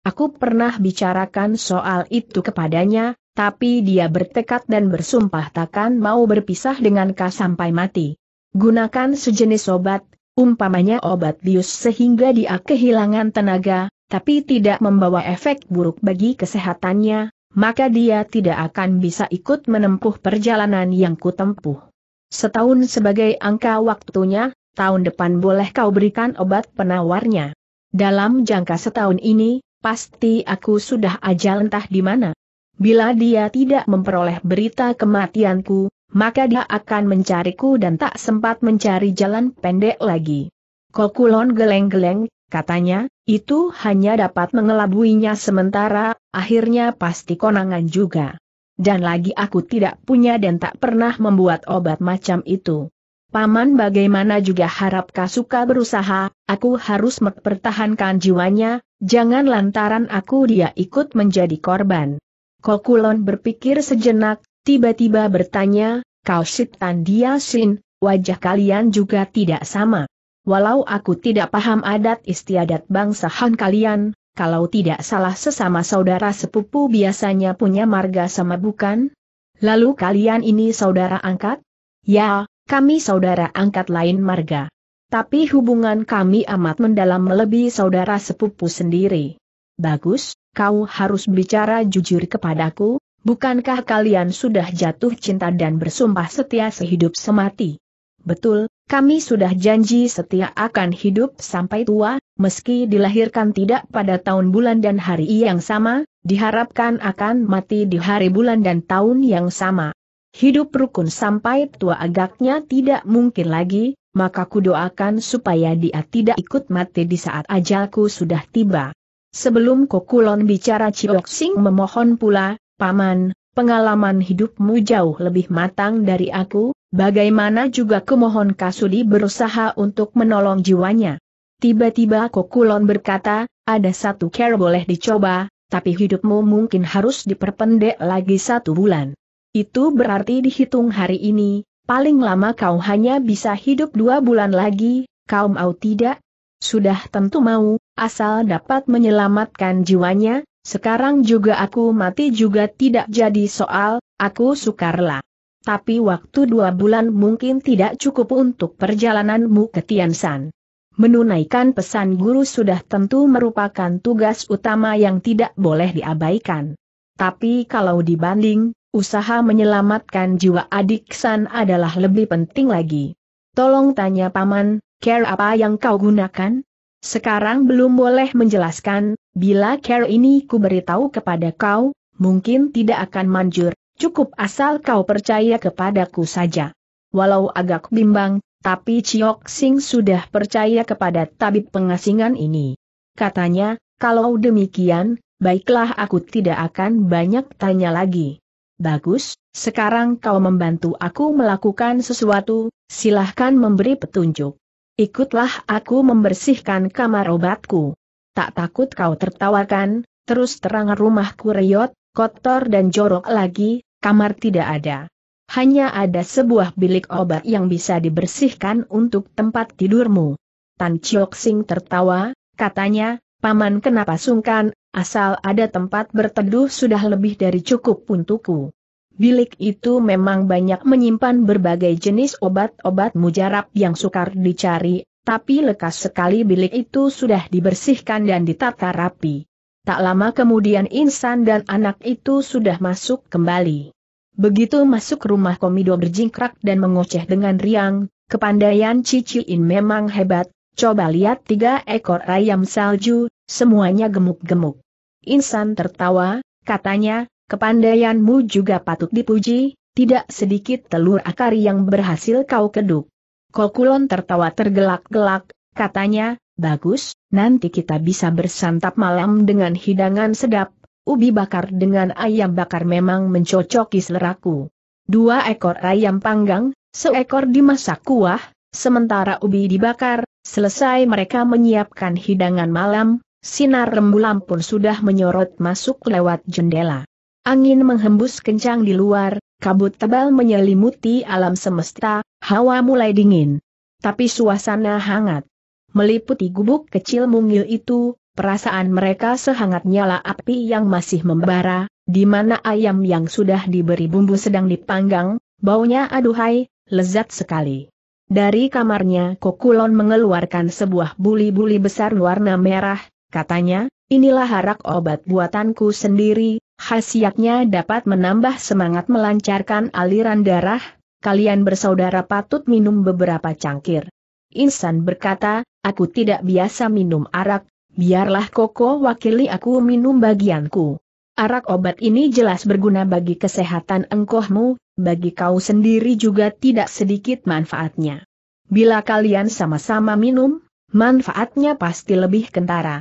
Aku pernah bicarakan soal itu kepadanya, tapi dia bertekad dan bersumpah takkan mau berpisah dengan K sampai mati. Gunakan sejenis obat, umpamanya obat bius sehingga dia kehilangan tenaga, tapi tidak membawa efek buruk bagi kesehatannya, maka dia tidak akan bisa ikut menempuh perjalanan yang kutempuh. Setahun sebagai angka waktunya, tahun depan boleh kau berikan obat penawarnya. Dalam jangka setahun ini, Pasti aku sudah ajal entah di mana. Bila dia tidak memperoleh berita kematianku, maka dia akan mencariku dan tak sempat mencari jalan pendek lagi. Kokulon geleng-geleng, katanya, itu hanya dapat mengelabuinya sementara, akhirnya pasti konangan juga. Dan lagi aku tidak punya dan tak pernah membuat obat macam itu. Paman bagaimana juga harap Kasuka berusaha, aku harus mempertahankan jiwanya, jangan lantaran aku dia ikut menjadi korban. Kokulon berpikir sejenak, tiba-tiba bertanya, kau sitan dia sin, wajah kalian juga tidak sama. Walau aku tidak paham adat istiadat bangsa Han kalian, kalau tidak salah sesama saudara sepupu biasanya punya marga sama bukan? Lalu kalian ini saudara angkat? Ya, kami saudara angkat lain marga. Tapi hubungan kami amat mendalam melebihi saudara sepupu sendiri. Bagus, kau harus bicara jujur kepadaku, bukankah kalian sudah jatuh cinta dan bersumpah setia sehidup semati? Betul, kami sudah janji setia akan hidup sampai tua, meski dilahirkan tidak pada tahun bulan dan hari yang sama, diharapkan akan mati di hari bulan dan tahun yang sama. Hidup rukun sampai tua agaknya tidak mungkin lagi, maka kudoakan supaya dia tidak ikut mati di saat ajalku sudah tiba. Sebelum Kokulon bicara Ciok memohon pula, Paman, pengalaman hidupmu jauh lebih matang dari aku, bagaimana juga kumohon Kasudi berusaha untuk menolong jiwanya. Tiba-tiba Kokulon berkata, ada satu care boleh dicoba, tapi hidupmu mungkin harus diperpendek lagi satu bulan. Itu berarti dihitung hari ini, paling lama kau hanya bisa hidup dua bulan lagi, kau mau tidak? Sudah tentu mau, asal dapat menyelamatkan jiwanya, sekarang juga aku mati juga tidak jadi soal, aku sukarlah. Tapi waktu dua bulan mungkin tidak cukup untuk perjalananmu ke Tiansan. Menunaikan pesan guru sudah tentu merupakan tugas utama yang tidak boleh diabaikan. Tapi kalau dibanding, Usaha menyelamatkan jiwa adik San adalah lebih penting lagi. Tolong tanya paman, care apa yang kau gunakan? Sekarang belum boleh menjelaskan, bila care ini ku beritahu kepada kau, mungkin tidak akan manjur, cukup asal kau percaya kepadaku saja. Walau agak bimbang, tapi Chiok Sing sudah percaya kepada tabib pengasingan ini. Katanya, kalau demikian, baiklah aku tidak akan banyak tanya lagi. Bagus, sekarang kau membantu aku melakukan sesuatu, silahkan memberi petunjuk. Ikutlah aku membersihkan kamar obatku. Tak takut kau tertawakan, terus terang rumahku reyot, kotor dan jorok lagi, kamar tidak ada. Hanya ada sebuah bilik obat yang bisa dibersihkan untuk tempat tidurmu. Tan Chiok Sing tertawa, katanya, Paman kenapa sungkan, Asal ada tempat berteduh sudah lebih dari cukup untukku. Bilik itu memang banyak menyimpan berbagai jenis obat-obat mujarab yang sukar dicari, tapi lekas sekali bilik itu sudah dibersihkan dan ditata rapi. Tak lama kemudian insan dan anak itu sudah masuk kembali. Begitu masuk rumah komido berjingkrak dan mengoceh dengan riang, kepandaian Ciciin memang hebat, coba lihat tiga ekor ayam salju, semuanya gemuk-gemuk. Insan tertawa, katanya, kepandaianmu juga patut dipuji, tidak sedikit telur akar yang berhasil kau keduk. Kokulon tertawa tergelak-gelak, katanya, bagus, nanti kita bisa bersantap malam dengan hidangan sedap, ubi bakar dengan ayam bakar memang mencocoki seleraku. Dua ekor ayam panggang, seekor dimasak kuah, sementara ubi dibakar, selesai mereka menyiapkan hidangan malam, Sinar rembulan pun sudah menyorot masuk lewat jendela. Angin menghembus kencang di luar, kabut tebal menyelimuti alam semesta, hawa mulai dingin. Tapi suasana hangat. Meliputi gubuk kecil mungil itu, perasaan mereka sehangat nyala api yang masih membara, di mana ayam yang sudah diberi bumbu sedang dipanggang, baunya aduhai, lezat sekali. Dari kamarnya Kokulon mengeluarkan sebuah buli-buli besar warna merah, Katanya, inilah harak obat buatanku sendiri, khasiatnya dapat menambah semangat melancarkan aliran darah, kalian bersaudara patut minum beberapa cangkir. Insan berkata, aku tidak biasa minum arak, biarlah Koko wakili aku minum bagianku. Arak obat ini jelas berguna bagi kesehatan engkohmu, bagi kau sendiri juga tidak sedikit manfaatnya. Bila kalian sama-sama minum, manfaatnya pasti lebih kentara.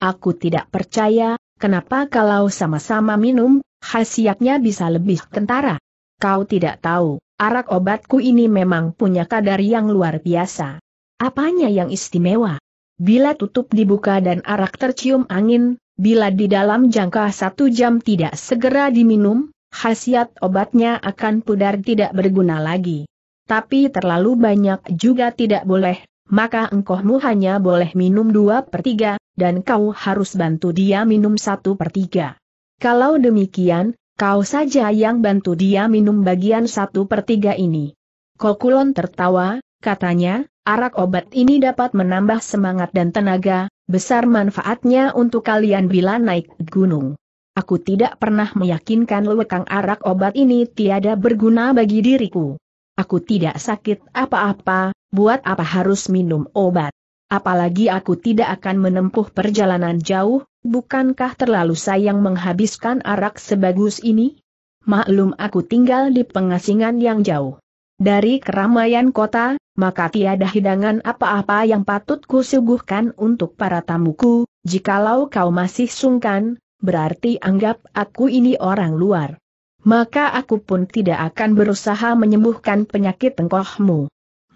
Aku tidak percaya, kenapa kalau sama-sama minum, khasiatnya bisa lebih kentara. Kau tidak tahu, arak obatku ini memang punya kadar yang luar biasa. Apanya yang istimewa? Bila tutup dibuka dan arak tercium angin, bila di dalam jangka satu jam tidak segera diminum, khasiat obatnya akan pudar tidak berguna lagi. Tapi terlalu banyak juga tidak boleh, maka engkohmu hanya boleh minum dua per tiga, dan kau harus bantu dia minum satu per tiga. Kalau demikian, kau saja yang bantu dia minum bagian satu per tiga ini. Kokulon tertawa, katanya, arak obat ini dapat menambah semangat dan tenaga, besar manfaatnya untuk kalian bila naik gunung. Aku tidak pernah meyakinkan lewekang arak obat ini tiada berguna bagi diriku. Aku tidak sakit apa-apa, buat apa harus minum obat? Apalagi aku tidak akan menempuh perjalanan jauh, bukankah terlalu sayang menghabiskan arak sebagus ini? Maklum aku tinggal di pengasingan yang jauh. Dari keramaian kota, maka tiada hidangan apa-apa yang patut kusuguhkan untuk para tamuku, jikalau kau masih sungkan, berarti anggap aku ini orang luar. Maka aku pun tidak akan berusaha menyembuhkan penyakit tengkohmu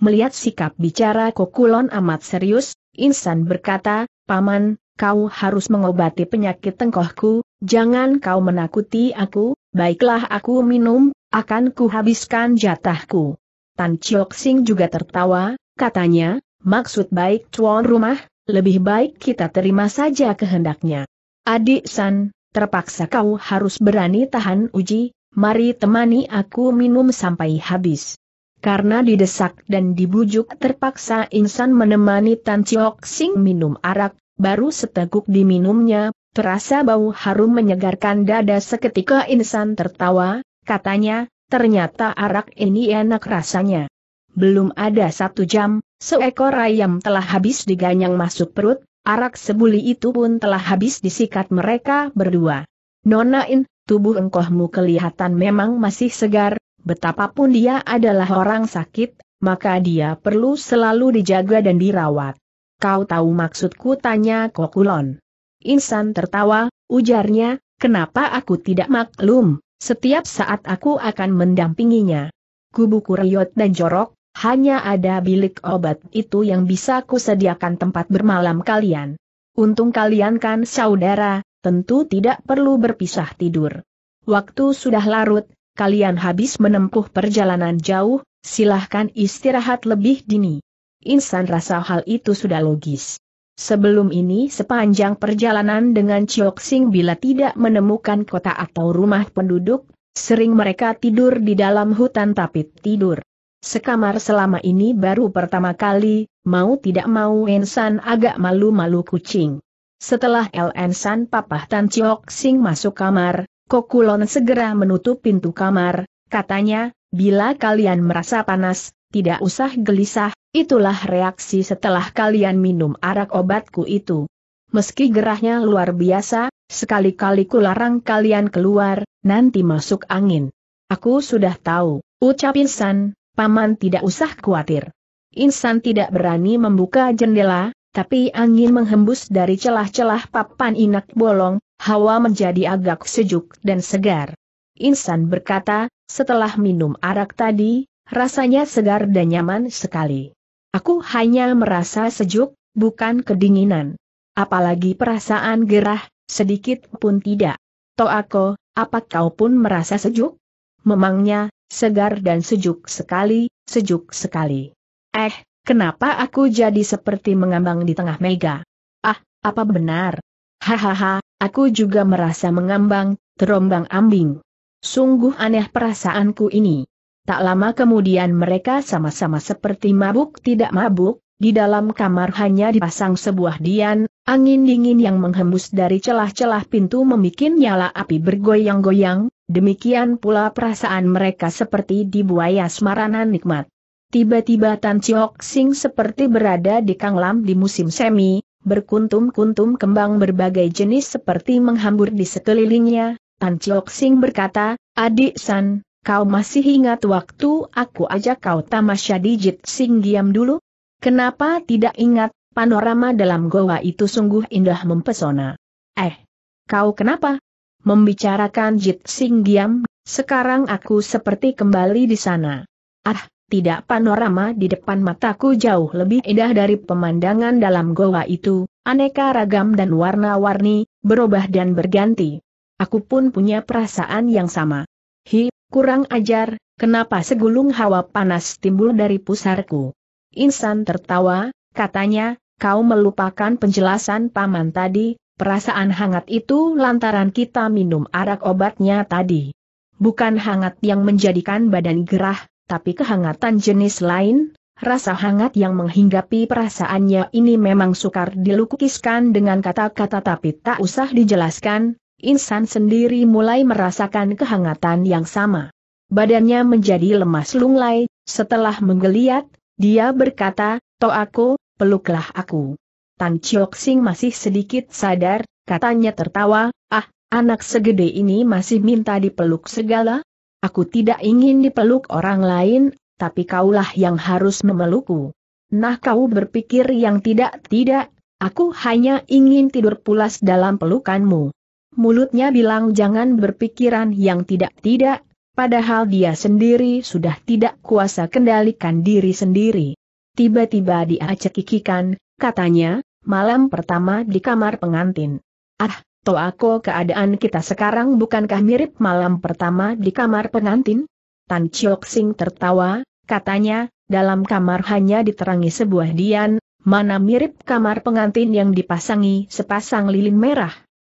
melihat sikap bicara Kokulon amat serius, Insan berkata, Paman, kau harus mengobati penyakit tengkohku, jangan kau menakuti aku, baiklah aku minum, akan kuhabiskan jatahku. Tan Chiok Sing juga tertawa, katanya, maksud baik tuan rumah, lebih baik kita terima saja kehendaknya. Adik San, terpaksa kau harus berani tahan uji, mari temani aku minum sampai habis. Karena didesak dan dibujuk terpaksa insan menemani Tan Chiok Sing minum arak, baru seteguk diminumnya, terasa bau harum menyegarkan dada seketika insan tertawa, katanya, ternyata arak ini enak rasanya. Belum ada satu jam, seekor ayam telah habis diganyang masuk perut, arak sebuli itu pun telah habis disikat mereka berdua. Nona In, tubuh engkohmu kelihatan memang masih segar, Betapapun dia adalah orang sakit, maka dia perlu selalu dijaga dan dirawat. Kau tahu maksudku tanya Kokulon. Insan tertawa, ujarnya, kenapa aku tidak maklum, setiap saat aku akan mendampinginya. Kubu kuryot dan jorok, hanya ada bilik obat itu yang bisa kusediakan tempat bermalam kalian. Untung kalian kan saudara, tentu tidak perlu berpisah tidur. Waktu sudah larut, kalian habis menempuh perjalanan jauh, silahkan istirahat lebih dini. Insan rasa hal itu sudah logis. Sebelum ini sepanjang perjalanan dengan Chiok Sing bila tidak menemukan kota atau rumah penduduk, sering mereka tidur di dalam hutan tapi tidur. Sekamar selama ini baru pertama kali, mau tidak mau Ensan agak malu-malu kucing. Setelah El Ensan Papah Tan Chiok Sing masuk kamar, Kokulon segera menutup pintu kamar, katanya, bila kalian merasa panas, tidak usah gelisah, itulah reaksi setelah kalian minum arak obatku itu. Meski gerahnya luar biasa, sekali-kali kularang kalian keluar, nanti masuk angin. Aku sudah tahu, ucap Insan, paman tidak usah khawatir. Insan tidak berani membuka jendela, tapi angin menghembus dari celah-celah papan inak bolong, hawa menjadi agak sejuk dan segar. Insan berkata, setelah minum arak tadi, rasanya segar dan nyaman sekali. Aku hanya merasa sejuk, bukan kedinginan. Apalagi perasaan gerah, sedikit pun tidak. Toako, apa kau pun merasa sejuk? Memangnya, segar dan sejuk sekali, sejuk sekali. Eh, kenapa aku jadi seperti mengambang di tengah mega? Ah, apa benar? Hahaha, Aku juga merasa mengambang, terombang ambing. Sungguh aneh perasaanku ini. Tak lama kemudian mereka sama-sama seperti mabuk tidak mabuk, di dalam kamar hanya dipasang sebuah dian, angin dingin yang menghembus dari celah-celah pintu membuat nyala api bergoyang-goyang, demikian pula perasaan mereka seperti dibuaya semaranan nikmat. Tiba-tiba Tan Chiok Sing seperti berada di Kanglam di musim semi, berkuntum-kuntum kembang berbagai jenis seperti menghambur di sekelilingnya, Tan Chiok Sing berkata, Adik San, kau masih ingat waktu aku ajak kau tamasya di Jit Sing diam dulu? Kenapa tidak ingat, panorama dalam goa itu sungguh indah mempesona. Eh, kau kenapa? Membicarakan Jit Sing diam, sekarang aku seperti kembali di sana. Ah, tidak panorama di depan mataku jauh lebih indah dari pemandangan dalam goa itu, aneka ragam dan warna-warni, berubah dan berganti. Aku pun punya perasaan yang sama. Hi, kurang ajar, kenapa segulung hawa panas timbul dari pusarku? Insan tertawa, katanya, kau melupakan penjelasan paman tadi, perasaan hangat itu lantaran kita minum arak obatnya tadi. Bukan hangat yang menjadikan badan gerah, tapi kehangatan jenis lain, rasa hangat yang menghinggapi perasaannya ini memang sukar dilukiskan dengan kata-kata tapi tak usah dijelaskan, insan sendiri mulai merasakan kehangatan yang sama. Badannya menjadi lemas lunglai, setelah menggeliat, dia berkata, To aku, peluklah aku. Tan Chiok Sing masih sedikit sadar, katanya tertawa, ah, anak segede ini masih minta dipeluk segala, Aku tidak ingin dipeluk orang lain, tapi kaulah yang harus memelukku. Nah kau berpikir yang tidak-tidak, aku hanya ingin tidur pulas dalam pelukanmu. Mulutnya bilang jangan berpikiran yang tidak-tidak, padahal dia sendiri sudah tidak kuasa kendalikan diri sendiri. Tiba-tiba dia cekikikan, katanya, malam pertama di kamar pengantin. Ah, Toako keadaan kita sekarang bukankah mirip malam pertama di kamar pengantin? Tan Chiok Sing tertawa, katanya, dalam kamar hanya diterangi sebuah dian, mana mirip kamar pengantin yang dipasangi sepasang lilin merah.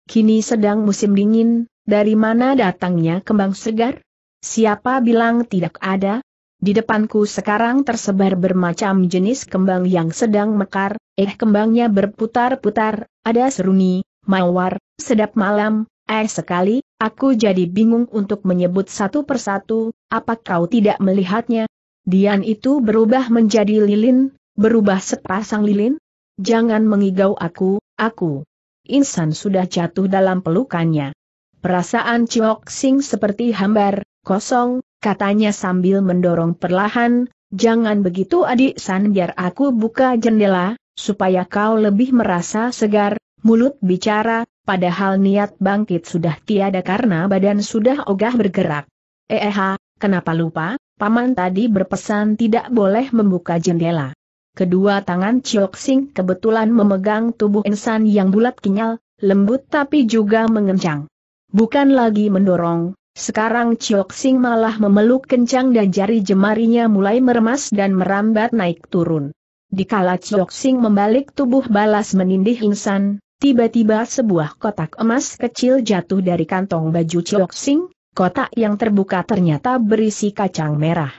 Kini sedang musim dingin, dari mana datangnya kembang segar? Siapa bilang tidak ada? Di depanku sekarang tersebar bermacam jenis kembang yang sedang mekar, eh kembangnya berputar-putar, ada seruni, mawar, sedap malam, eh sekali, aku jadi bingung untuk menyebut satu persatu, apa kau tidak melihatnya? Dian itu berubah menjadi lilin, berubah sepasang lilin? Jangan mengigau aku, aku. Insan sudah jatuh dalam pelukannya. Perasaan Chiok Sing seperti hambar, kosong, katanya sambil mendorong perlahan, jangan begitu adik San biar aku buka jendela, supaya kau lebih merasa segar, mulut bicara, padahal niat bangkit sudah tiada karena badan sudah ogah bergerak. Eh, kenapa lupa? Paman tadi berpesan tidak boleh membuka jendela. Kedua tangan Chiok Sing kebetulan memegang tubuh insan yang bulat kenyal, lembut tapi juga mengencang. Bukan lagi mendorong, sekarang Chiok Sing malah memeluk kencang dan jari jemarinya mulai meremas dan merambat naik turun. Dikala Chiok Sing membalik tubuh balas menindih insan, Tiba-tiba sebuah kotak emas kecil jatuh dari kantong baju Chiok Sing, kotak yang terbuka ternyata berisi kacang merah.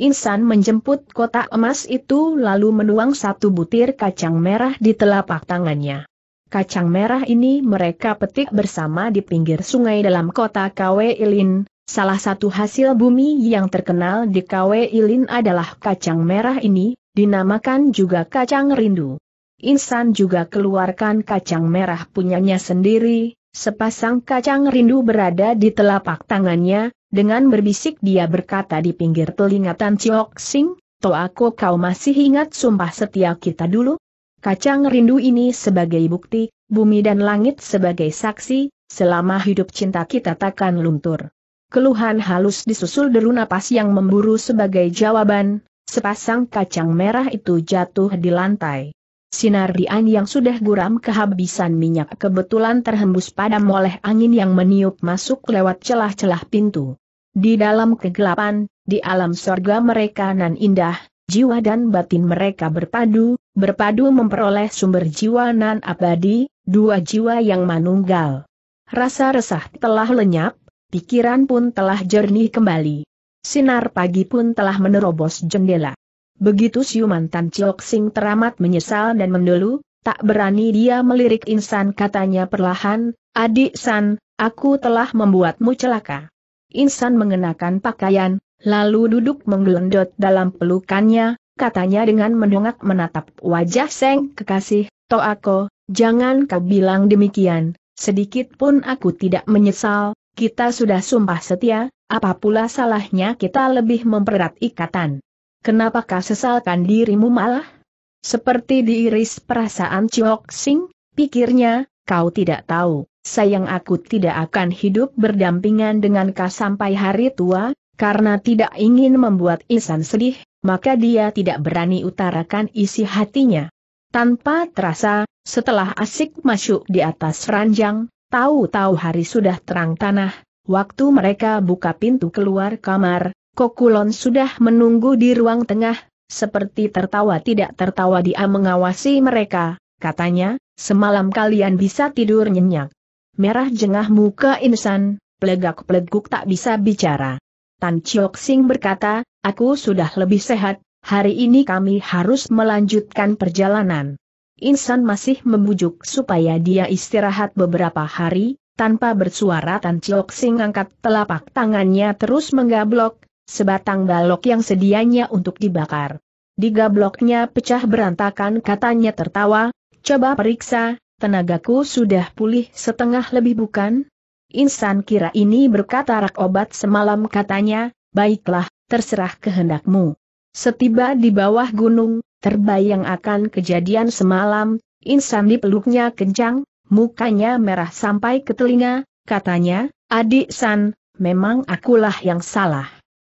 Insan menjemput kotak emas itu lalu menuang satu butir kacang merah di telapak tangannya. Kacang merah ini mereka petik bersama di pinggir sungai dalam kota Kwe Ilin. Salah satu hasil bumi yang terkenal di Kwe Ilin adalah kacang merah ini, dinamakan juga kacang rindu. Insan juga keluarkan kacang merah punyanya sendiri, sepasang kacang rindu berada di telapak tangannya, dengan berbisik dia berkata di pinggir telinga Tan Chiok Sing, aku kau masih ingat sumpah setia kita dulu? Kacang rindu ini sebagai bukti, bumi dan langit sebagai saksi, selama hidup cinta kita takkan luntur. Keluhan halus disusul deru napas yang memburu sebagai jawaban, sepasang kacang merah itu jatuh di lantai. Sinar Dian yang sudah guram kehabisan minyak kebetulan terhembus padam oleh angin yang meniup masuk lewat celah-celah pintu. Di dalam kegelapan, di alam sorga mereka nan indah, jiwa dan batin mereka berpadu, berpadu memperoleh sumber jiwa nan abadi, dua jiwa yang manunggal. Rasa resah telah lenyap, pikiran pun telah jernih kembali. Sinar pagi pun telah menerobos jendela. Begitu siuman Tan Chiok Sing teramat menyesal dan mendelu, tak berani dia melirik Insan katanya perlahan, Adik San, aku telah membuatmu celaka. Insan mengenakan pakaian, lalu duduk menggelendot dalam pelukannya, katanya dengan mendongak menatap wajah Seng kekasih, aku, jangan kau bilang demikian, sedikit pun aku tidak menyesal, kita sudah sumpah setia, apa pula salahnya kita lebih mempererat ikatan. Kenapakah sesalkan dirimu malah? Seperti diiris perasaan Chiok Sing, pikirnya, kau tidak tahu, sayang aku tidak akan hidup berdampingan dengan kau sampai hari tua, karena tidak ingin membuat Isan sedih, maka dia tidak berani utarakan isi hatinya. Tanpa terasa, setelah asik masuk di atas ranjang, tahu-tahu hari sudah terang tanah, waktu mereka buka pintu keluar kamar, Kokulon sudah menunggu di ruang tengah, seperti tertawa tidak tertawa dia mengawasi mereka, katanya, semalam kalian bisa tidur nyenyak. Merah jengah muka insan, plegak-pleguk tak bisa bicara. Tan Chiok Sing berkata, aku sudah lebih sehat, hari ini kami harus melanjutkan perjalanan. Insan masih membujuk supaya dia istirahat beberapa hari, tanpa bersuara Tan Chiok Sing angkat telapak tangannya terus menggablok, sebatang balok yang sedianya untuk dibakar. Digabloknya pecah berantakan katanya tertawa, coba periksa, tenagaku sudah pulih setengah lebih bukan? Insan kira ini berkata rak obat semalam katanya, baiklah, terserah kehendakmu. Setiba di bawah gunung, terbayang akan kejadian semalam, Insan dipeluknya kencang, mukanya merah sampai ke telinga, katanya, adik San, memang akulah yang salah.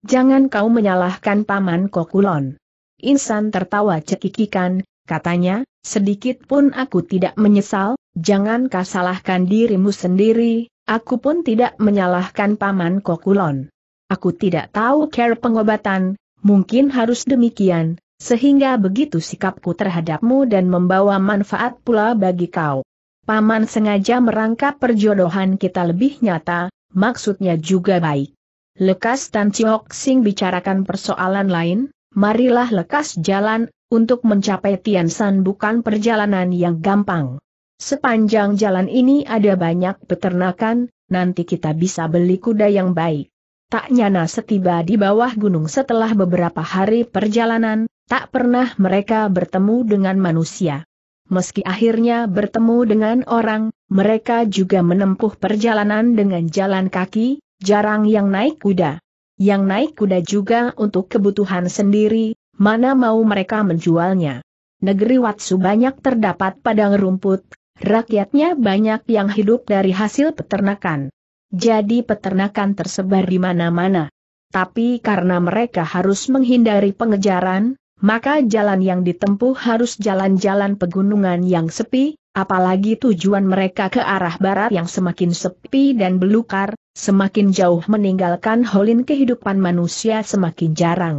Jangan kau menyalahkan Paman Kokulon. Insan tertawa cekikikan, katanya, sedikit pun aku tidak menyesal, jangan kau salahkan dirimu sendiri, aku pun tidak menyalahkan Paman Kokulon. Aku tidak tahu care pengobatan, mungkin harus demikian, sehingga begitu sikapku terhadapmu dan membawa manfaat pula bagi kau. Paman sengaja merangkap perjodohan kita lebih nyata, maksudnya juga baik. Lekas Tan Chiok Sing bicarakan persoalan lain, marilah lekas jalan, untuk mencapai Tian San bukan perjalanan yang gampang. Sepanjang jalan ini ada banyak peternakan, nanti kita bisa beli kuda yang baik. Tak nyana setiba di bawah gunung setelah beberapa hari perjalanan, tak pernah mereka bertemu dengan manusia. Meski akhirnya bertemu dengan orang, mereka juga menempuh perjalanan dengan jalan kaki, Jarang yang naik kuda. Yang naik kuda juga untuk kebutuhan sendiri, mana mau mereka menjualnya. Negeri Watsu banyak terdapat padang rumput, rakyatnya banyak yang hidup dari hasil peternakan. Jadi peternakan tersebar di mana-mana. Tapi karena mereka harus menghindari pengejaran, maka jalan yang ditempuh harus jalan-jalan pegunungan yang sepi, apalagi tujuan mereka ke arah barat yang semakin sepi dan belukar, Semakin jauh meninggalkan Holin kehidupan manusia semakin jarang.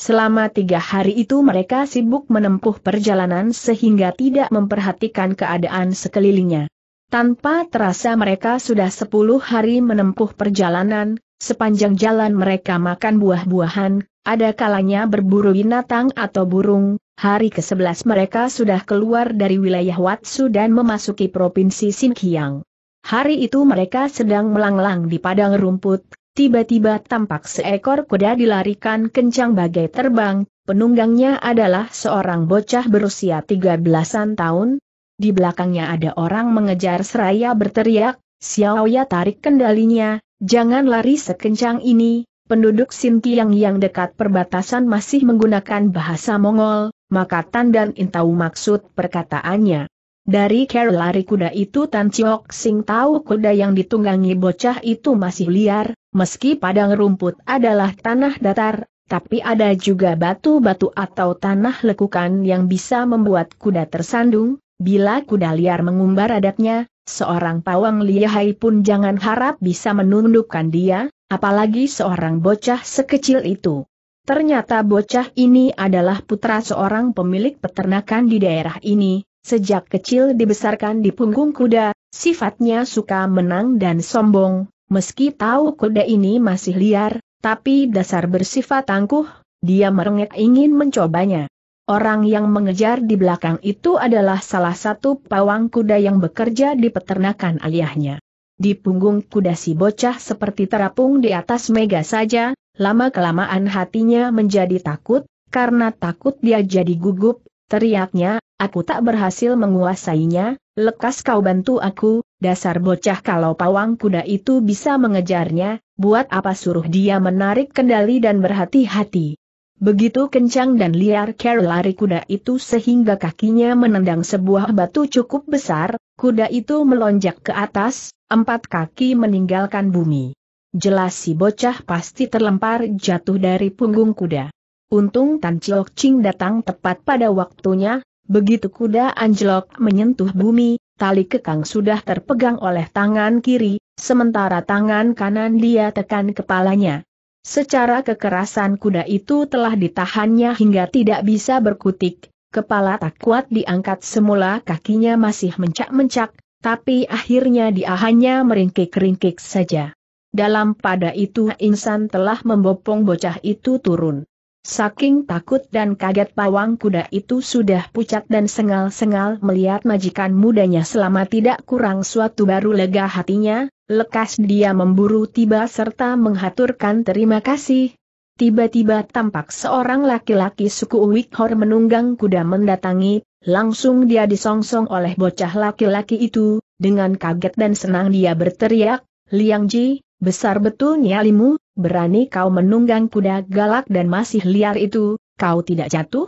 Selama tiga hari itu mereka sibuk menempuh perjalanan sehingga tidak memperhatikan keadaan sekelilingnya. Tanpa terasa mereka sudah sepuluh hari menempuh perjalanan, sepanjang jalan mereka makan buah-buahan, ada kalanya berburu binatang atau burung, hari ke-11 mereka sudah keluar dari wilayah Watsu dan memasuki provinsi Xinjiang. Hari itu mereka sedang melanglang di padang rumput, tiba-tiba tampak seekor kuda dilarikan kencang bagai terbang, penunggangnya adalah seorang bocah berusia 13-an tahun, di belakangnya ada orang mengejar seraya berteriak, Xiaoya tarik kendalinya, jangan lari sekencang ini, penduduk Sintiang yang dekat perbatasan masih menggunakan bahasa Mongol, maka Tan dan Intau maksud perkataannya. Dari care lari kuda itu Tan Chiok Sing tahu kuda yang ditunggangi bocah itu masih liar, meski padang rumput adalah tanah datar, tapi ada juga batu-batu atau tanah lekukan yang bisa membuat kuda tersandung, bila kuda liar mengumbar adatnya, seorang pawang lihai pun jangan harap bisa menundukkan dia, apalagi seorang bocah sekecil itu. Ternyata bocah ini adalah putra seorang pemilik peternakan di daerah ini, Sejak kecil dibesarkan di punggung kuda, sifatnya suka menang dan sombong, meski tahu kuda ini masih liar, tapi dasar bersifat tangguh, dia merengek ingin mencobanya. Orang yang mengejar di belakang itu adalah salah satu pawang kuda yang bekerja di peternakan ayahnya. Di punggung kuda si bocah seperti terapung di atas mega saja, lama-kelamaan hatinya menjadi takut, karena takut dia jadi gugup, teriaknya, Aku tak berhasil menguasainya, lekas kau bantu aku, dasar bocah kalau pawang kuda itu bisa mengejarnya, buat apa suruh dia menarik kendali dan berhati-hati. Begitu kencang dan liar Carol lari kuda itu sehingga kakinya menendang sebuah batu cukup besar, kuda itu melonjak ke atas, empat kaki meninggalkan bumi. Jelas si bocah pasti terlempar jatuh dari punggung kuda. Untung Tan Chiok Ching datang tepat pada waktunya, Begitu kuda anjlok menyentuh bumi, tali kekang sudah terpegang oleh tangan kiri, sementara tangan kanan dia tekan kepalanya. Secara kekerasan kuda itu telah ditahannya hingga tidak bisa berkutik, kepala tak kuat diangkat semula kakinya masih mencak-mencak, tapi akhirnya dia hanya meringkik-ringkik saja. Dalam pada itu insan telah membopong bocah itu turun. Saking takut dan kaget pawang kuda itu sudah pucat dan sengal-sengal melihat majikan mudanya selama tidak kurang suatu baru lega hatinya, lekas dia memburu tiba serta menghaturkan terima kasih. Tiba-tiba tampak seorang laki-laki suku Wikhor menunggang kuda mendatangi, langsung dia disongsong oleh bocah laki-laki itu, dengan kaget dan senang dia berteriak, Liang Ji, besar betul nyalimu, berani kau menunggang kuda galak dan masih liar itu, kau tidak jatuh?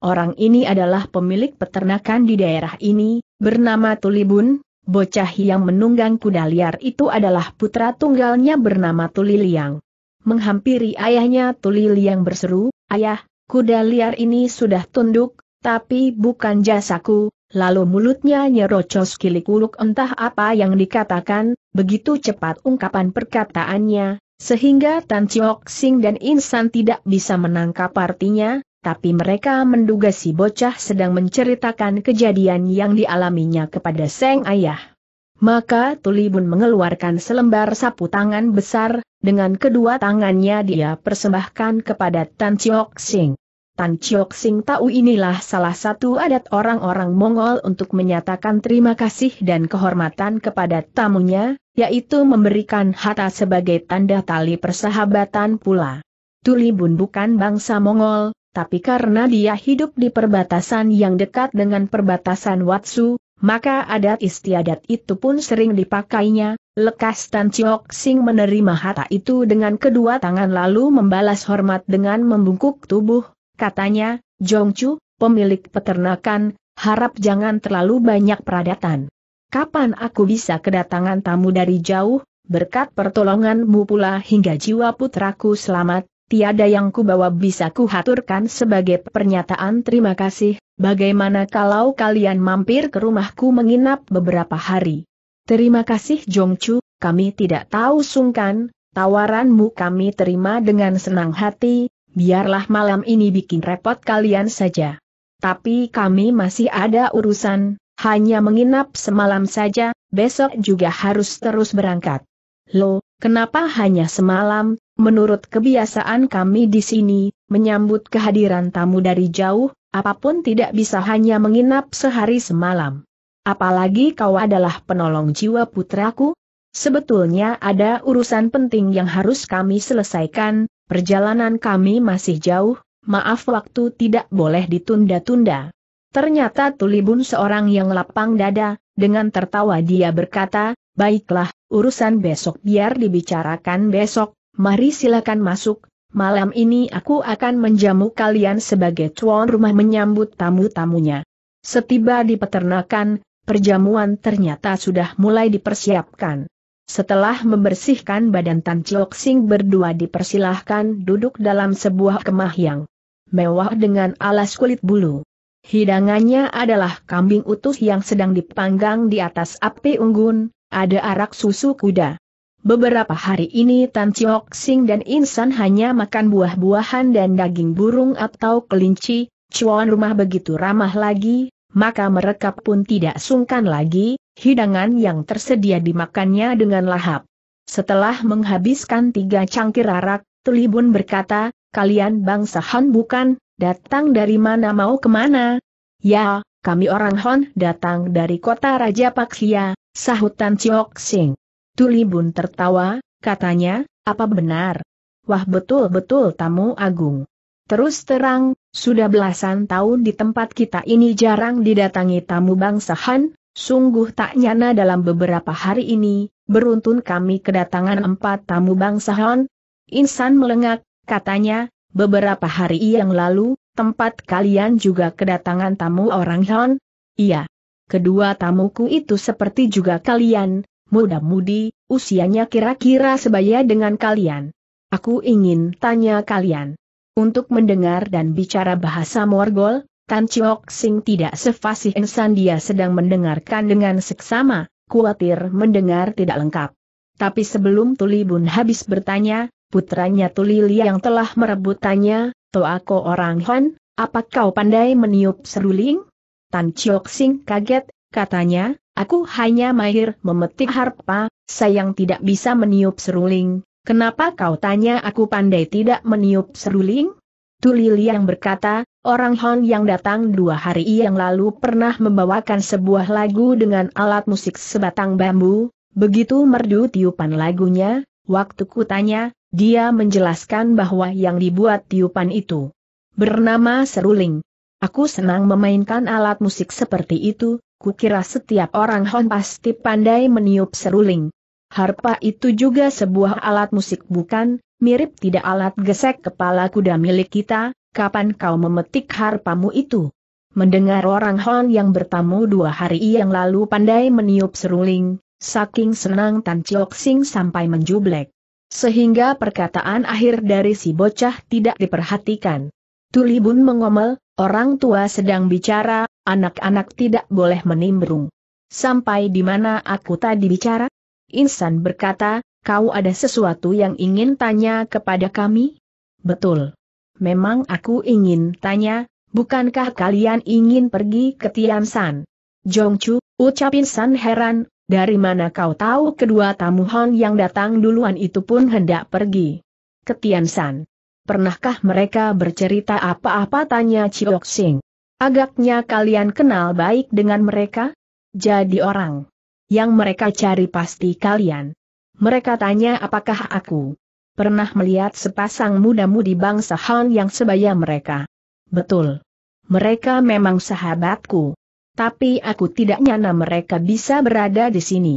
Orang ini adalah pemilik peternakan di daerah ini, bernama Tulibun, bocah yang menunggang kuda liar itu adalah putra tunggalnya bernama Tuliliang. Menghampiri ayahnya Tuliliang berseru, Ayah, kuda liar ini sudah tunduk, tapi bukan jasaku, lalu mulutnya nyerocos kilikuluk entah apa yang dikatakan, begitu cepat ungkapan perkataannya, sehingga Tan Chiok Sing dan Insan tidak bisa menangkap artinya, tapi mereka menduga si bocah sedang menceritakan kejadian yang dialaminya kepada Seng Ayah. Maka Tulibun mengeluarkan selembar sapu tangan besar, dengan kedua tangannya dia persembahkan kepada Tan Chiok Sing. Tan Chiok Sing Tau inilah salah satu adat orang-orang Mongol untuk menyatakan terima kasih dan kehormatan kepada tamunya, yaitu memberikan harta sebagai tanda tali persahabatan pula. Tuli Tulibun bukan bangsa Mongol, tapi karena dia hidup di perbatasan yang dekat dengan perbatasan Watsu, maka adat istiadat itu pun sering dipakainya, lekas Tan Chiok Sing menerima harta itu dengan kedua tangan lalu membalas hormat dengan membungkuk tubuh, katanya, Jongchu, pemilik peternakan, harap jangan terlalu banyak peradatan. Kapan aku bisa kedatangan tamu dari jauh, berkat pertolonganmu pula hingga jiwa putraku selamat, tiada yang kubawa bisa kuhaturkan sebagai pernyataan terima kasih, bagaimana kalau kalian mampir ke rumahku menginap beberapa hari. Terima kasih Jongchu. kami tidak tahu sungkan, tawaranmu kami terima dengan senang hati, biarlah malam ini bikin repot kalian saja. Tapi kami masih ada urusan, hanya menginap semalam saja, besok juga harus terus berangkat. Loh, kenapa hanya semalam? Menurut kebiasaan kami di sini, menyambut kehadiran tamu dari jauh, apapun tidak bisa hanya menginap sehari semalam. Apalagi kau adalah penolong jiwa putraku, Sebetulnya ada urusan penting yang harus kami selesaikan, perjalanan kami masih jauh, maaf waktu tidak boleh ditunda-tunda. Ternyata Tulibun seorang yang lapang dada, dengan tertawa dia berkata, baiklah, urusan besok biar dibicarakan besok, mari silakan masuk, malam ini aku akan menjamu kalian sebagai tuan rumah menyambut tamu-tamunya. Setiba di peternakan, perjamuan ternyata sudah mulai dipersiapkan. Setelah membersihkan badan Tan Chok Sing berdua dipersilahkan duduk dalam sebuah kemah yang mewah dengan alas kulit bulu. Hidangannya adalah kambing utuh yang sedang dipanggang di atas api unggun, ada arak susu kuda. Beberapa hari ini Tan Chok Sing dan Insan hanya makan buah-buahan dan daging burung atau kelinci, cuan rumah begitu ramah lagi, maka mereka pun tidak sungkan lagi, hidangan yang tersedia dimakannya dengan lahap. Setelah menghabiskan tiga cangkir arak, Tulibun berkata, kalian bangsa Han bukan, datang dari mana mau kemana? Ya, kami orang Han datang dari kota Raja Paksia, sahutan Tan Chiok Sing. Tulibun tertawa, katanya, apa benar? Wah betul-betul tamu agung. Terus terang, sudah belasan tahun di tempat kita ini jarang didatangi tamu bangsa Han, sungguh tak nyana dalam beberapa hari ini, beruntun kami kedatangan empat tamu bangsa Han. Insan melengak, katanya, beberapa hari yang lalu, tempat kalian juga kedatangan tamu orang Han? Iya. Kedua tamuku itu seperti juga kalian, muda-mudi, usianya kira-kira sebaya dengan kalian. Aku ingin tanya kalian, untuk mendengar dan bicara bahasa Morgol, Tan Chiok Sing tidak sefasih insan dia sedang mendengarkan dengan seksama, khawatir mendengar tidak lengkap. Tapi sebelum Tuli Bun habis bertanya, putranya Tuli Li yang telah merebut tanya, Toako orang Han, apa kau pandai meniup seruling? Tan Chiok Sing kaget, katanya, aku hanya mahir memetik harpa, sayang tidak bisa meniup seruling, Kenapa kau tanya aku pandai tidak meniup seruling? Tulili yang berkata, orang Hon yang datang dua hari yang lalu pernah membawakan sebuah lagu dengan alat musik sebatang bambu, begitu merdu tiupan lagunya, waktu kutanya, dia menjelaskan bahwa yang dibuat tiupan itu bernama seruling. Aku senang memainkan alat musik seperti itu, kukira setiap orang Hon pasti pandai meniup seruling. Harpa itu juga sebuah alat musik bukan, mirip tidak alat gesek kepala kuda milik kita, kapan kau memetik harpamu itu? Mendengar orang Hon yang bertamu dua hari yang lalu pandai meniup seruling, saking senang Tan Chiok Sing sampai menjublek. Sehingga perkataan akhir dari si bocah tidak diperhatikan. Tulibun mengomel, orang tua sedang bicara, anak-anak tidak boleh menimbrung. Sampai di mana aku tadi bicara? Insan berkata, kau ada sesuatu yang ingin tanya kepada kami? Betul. Memang aku ingin tanya, bukankah kalian ingin pergi ke Tian San? Jongchu, ucap Insan heran, dari mana kau tahu kedua tamu Hong yang datang duluan itu pun hendak pergi? Ke Tian San. Pernahkah mereka bercerita apa-apa tanya Chiok Sing? Agaknya kalian kenal baik dengan mereka? Jadi orang. Yang mereka cari pasti kalian. Mereka tanya apakah aku pernah melihat sepasang muda-mudi bangsa Han yang sebaya mereka. Betul. Mereka memang sahabatku. Tapi aku tidak nyana mereka bisa berada di sini.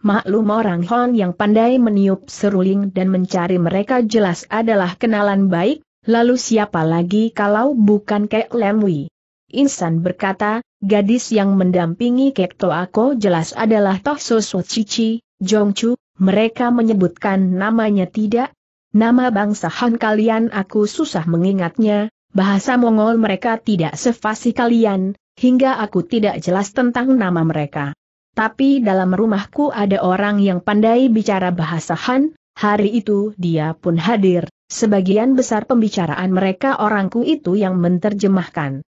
Maklum orang Han yang pandai meniup seruling dan mencari mereka jelas adalah kenalan baik, lalu siapa lagi kalau bukan Kek Lemwi. Insan berkata, Gadis yang mendampingi Kepto Ako jelas adalah Toh Tohso Cici, Jongchu, mereka menyebutkan namanya tidak? Nama bangsa Han kalian aku susah mengingatnya, bahasa Mongol mereka tidak sefasih kalian, hingga aku tidak jelas tentang nama mereka. Tapi dalam rumahku ada orang yang pandai bicara bahasa Han, hari itu dia pun hadir, sebagian besar pembicaraan mereka orangku itu yang menerjemahkan.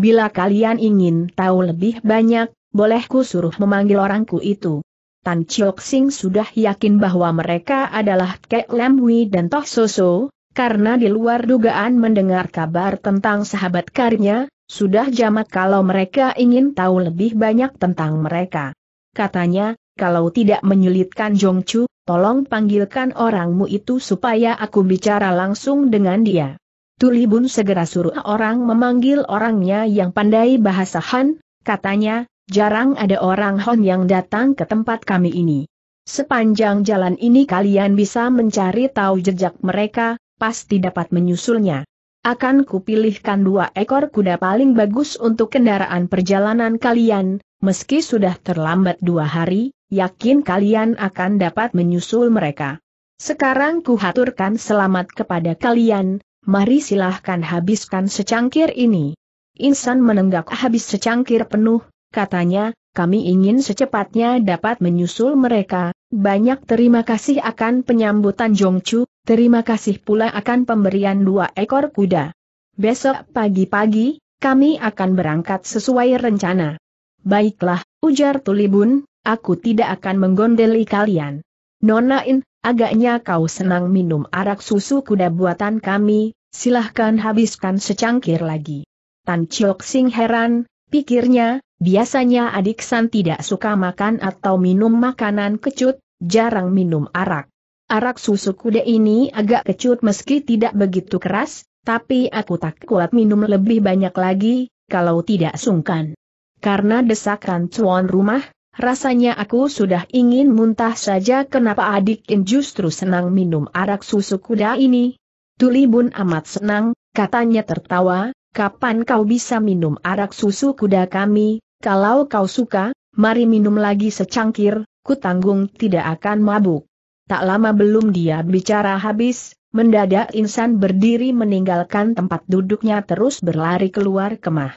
Bila kalian ingin tahu lebih banyak, boleh ku suruh memanggil orangku itu. Tan Chiok Sing sudah yakin bahwa mereka adalah Kek Lam dan Toh Soso, karena di luar dugaan mendengar kabar tentang sahabat karibnya, sudah jamat kalau mereka ingin tahu lebih banyak tentang mereka. Katanya, kalau tidak menyulitkan Jong Chu, tolong panggilkan orangmu itu supaya aku bicara langsung dengan dia. Tuli bun segera suruh orang memanggil orangnya yang pandai bahasa Han, katanya, jarang ada orang Hon yang datang ke tempat kami ini. Sepanjang jalan ini kalian bisa mencari tahu jejak mereka, pasti dapat menyusulnya. Akan kupilihkan dua ekor kuda paling bagus untuk kendaraan perjalanan kalian, meski sudah terlambat dua hari, yakin kalian akan dapat menyusul mereka. Sekarang kuhaturkan selamat kepada kalian, mari silahkan habiskan secangkir ini. Insan menenggak habis secangkir penuh, katanya, kami ingin secepatnya dapat menyusul mereka, banyak terima kasih akan penyambutan Jongchu. terima kasih pula akan pemberian dua ekor kuda. Besok pagi-pagi, kami akan berangkat sesuai rencana. Baiklah, ujar Tulibun, aku tidak akan menggondeli kalian. Nonain, Agaknya kau senang minum arak susu kuda buatan kami, silahkan habiskan secangkir lagi. Tan Chiok Sing heran, pikirnya, biasanya adik San tidak suka makan atau minum makanan kecut, jarang minum arak. Arak susu kuda ini agak kecut meski tidak begitu keras, tapi aku tak kuat minum lebih banyak lagi, kalau tidak sungkan. Karena desakan tuan rumah, Rasanya aku sudah ingin muntah saja kenapa adik In justru senang minum arak susu kuda ini. Tuli Bun amat senang, katanya tertawa, kapan kau bisa minum arak susu kuda kami, kalau kau suka, mari minum lagi secangkir, ku tanggung tidak akan mabuk. Tak lama belum dia bicara habis, mendadak insan berdiri meninggalkan tempat duduknya terus berlari keluar kemah.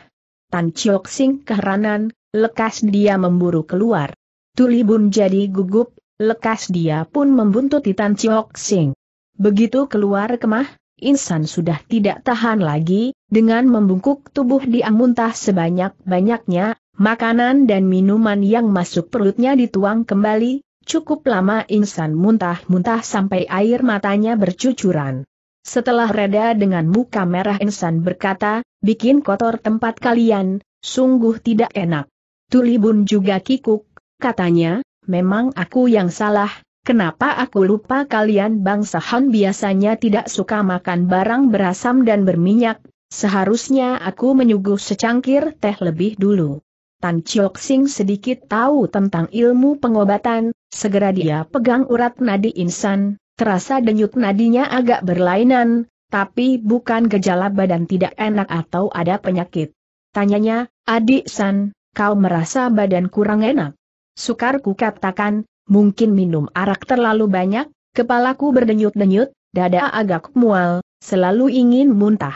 Tan Chiok Sing keheranan, lekas dia memburu keluar. Tuli Bun jadi gugup, lekas dia pun membuntuti Tan Chiok Sing. Begitu keluar kemah, Insan sudah tidak tahan lagi, dengan membungkuk tubuh dia muntah sebanyak-banyaknya, makanan dan minuman yang masuk perutnya dituang kembali, cukup lama Insan muntah-muntah sampai air matanya bercucuran. Setelah reda dengan muka merah Insan berkata, bikin kotor tempat kalian, sungguh tidak enak. Tulibun juga kikuk, katanya, memang aku yang salah, kenapa aku lupa kalian bangsa Han biasanya tidak suka makan barang berasam dan berminyak, seharusnya aku menyuguh secangkir teh lebih dulu. Tan Chiok Sing sedikit tahu tentang ilmu pengobatan, segera dia pegang urat nadi insan, terasa denyut nadinya agak berlainan, tapi bukan gejala badan tidak enak atau ada penyakit. Tanyanya, adik San, kau merasa badan kurang enak. Sukar ku katakan, mungkin minum arak terlalu banyak, kepalaku berdenyut-denyut, dada agak mual, selalu ingin muntah.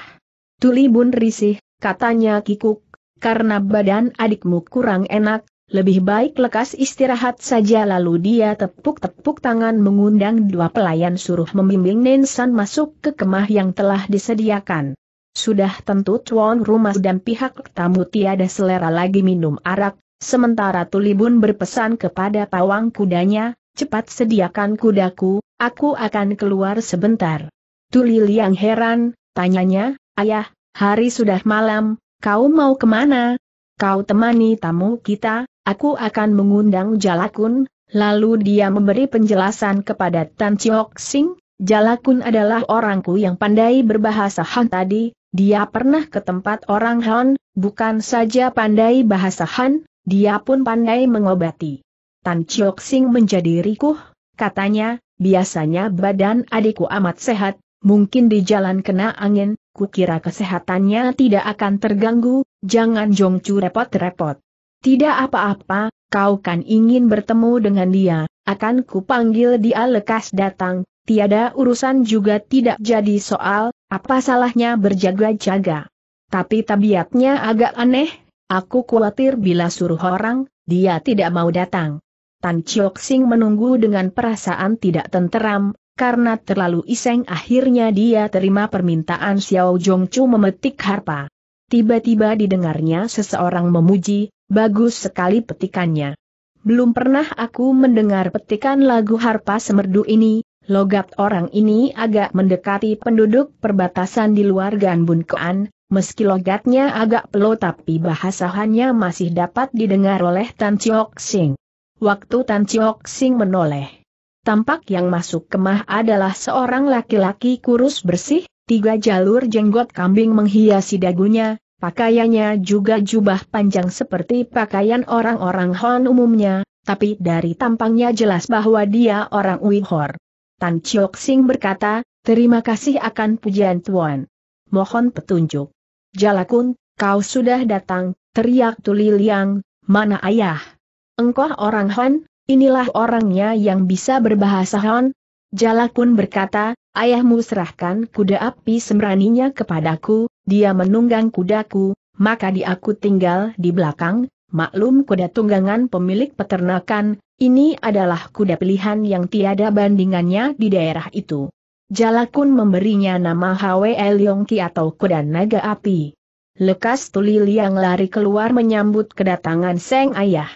Tuli bun risih, katanya kikuk, karena badan adikmu kurang enak, lebih baik lekas istirahat saja lalu dia tepuk-tepuk tangan mengundang dua pelayan suruh membimbing Nensan masuk ke kemah yang telah disediakan. Sudah tentu tuan rumah dan pihak tamu tiada selera lagi minum arak, sementara Tulibun berpesan kepada pawang kudanya, cepat sediakan kudaku, aku akan keluar sebentar. Tulil yang heran, tanyanya, ayah, hari sudah malam, kau mau kemana? Kau temani tamu kita, aku akan mengundang Jalakun, lalu dia memberi penjelasan kepada Tan Chiok Sing, Jalakun adalah orangku yang pandai berbahasa Han tadi, dia pernah ke tempat orang Han, bukan saja pandai bahasa Han, dia pun pandai mengobati. Tan Chiok Sing menjadi rikuh, katanya, biasanya badan adikku amat sehat, mungkin di jalan kena angin, kukira kesehatannya tidak akan terganggu, jangan Jongcu repot-repot. Tidak apa-apa, kau kan ingin bertemu dengan dia, akan kupanggil dia lekas datang, tiada urusan juga tidak jadi soal, apa salahnya berjaga-jaga. Tapi tabiatnya agak aneh, aku khawatir bila suruh orang, dia tidak mau datang. Tan Chiok Sing menunggu dengan perasaan tidak tenteram, karena terlalu iseng akhirnya dia terima permintaan Xiao Jong Chu memetik harpa. Tiba-tiba didengarnya seseorang memuji, bagus sekali petikannya. Belum pernah aku mendengar petikan lagu harpa semerdu ini, Logat orang ini agak mendekati penduduk perbatasan di luar Ganbun Kean, meski logatnya agak pelo tapi bahasahannya masih dapat didengar oleh Tan Chiok Sing. Waktu Tan Chiok Sing menoleh, tampak yang masuk kemah adalah seorang laki-laki kurus bersih, tiga jalur jenggot kambing menghiasi dagunya, pakaiannya juga jubah panjang seperti pakaian orang-orang Hon umumnya, tapi dari tampangnya jelas bahwa dia orang Uighur. Tan Chiok Sing berkata, terima kasih akan pujian Tuan. Mohon petunjuk. Jalakun, kau sudah datang, teriak Tuli Liang, mana ayah? Engkau orang Han, inilah orangnya yang bisa berbahasa Han. Jalakun berkata, ayahmu serahkan kuda api semraninya kepadaku, dia menunggang kudaku, maka di aku tinggal di belakang, Maklum kuda tunggangan pemilik peternakan, ini adalah kuda pilihan yang tiada bandingannya di daerah itu. Jalakun memberinya nama Hwe Yongki atau kuda naga api. Lekas Tuli Liang lari keluar menyambut kedatangan Seng Ayah.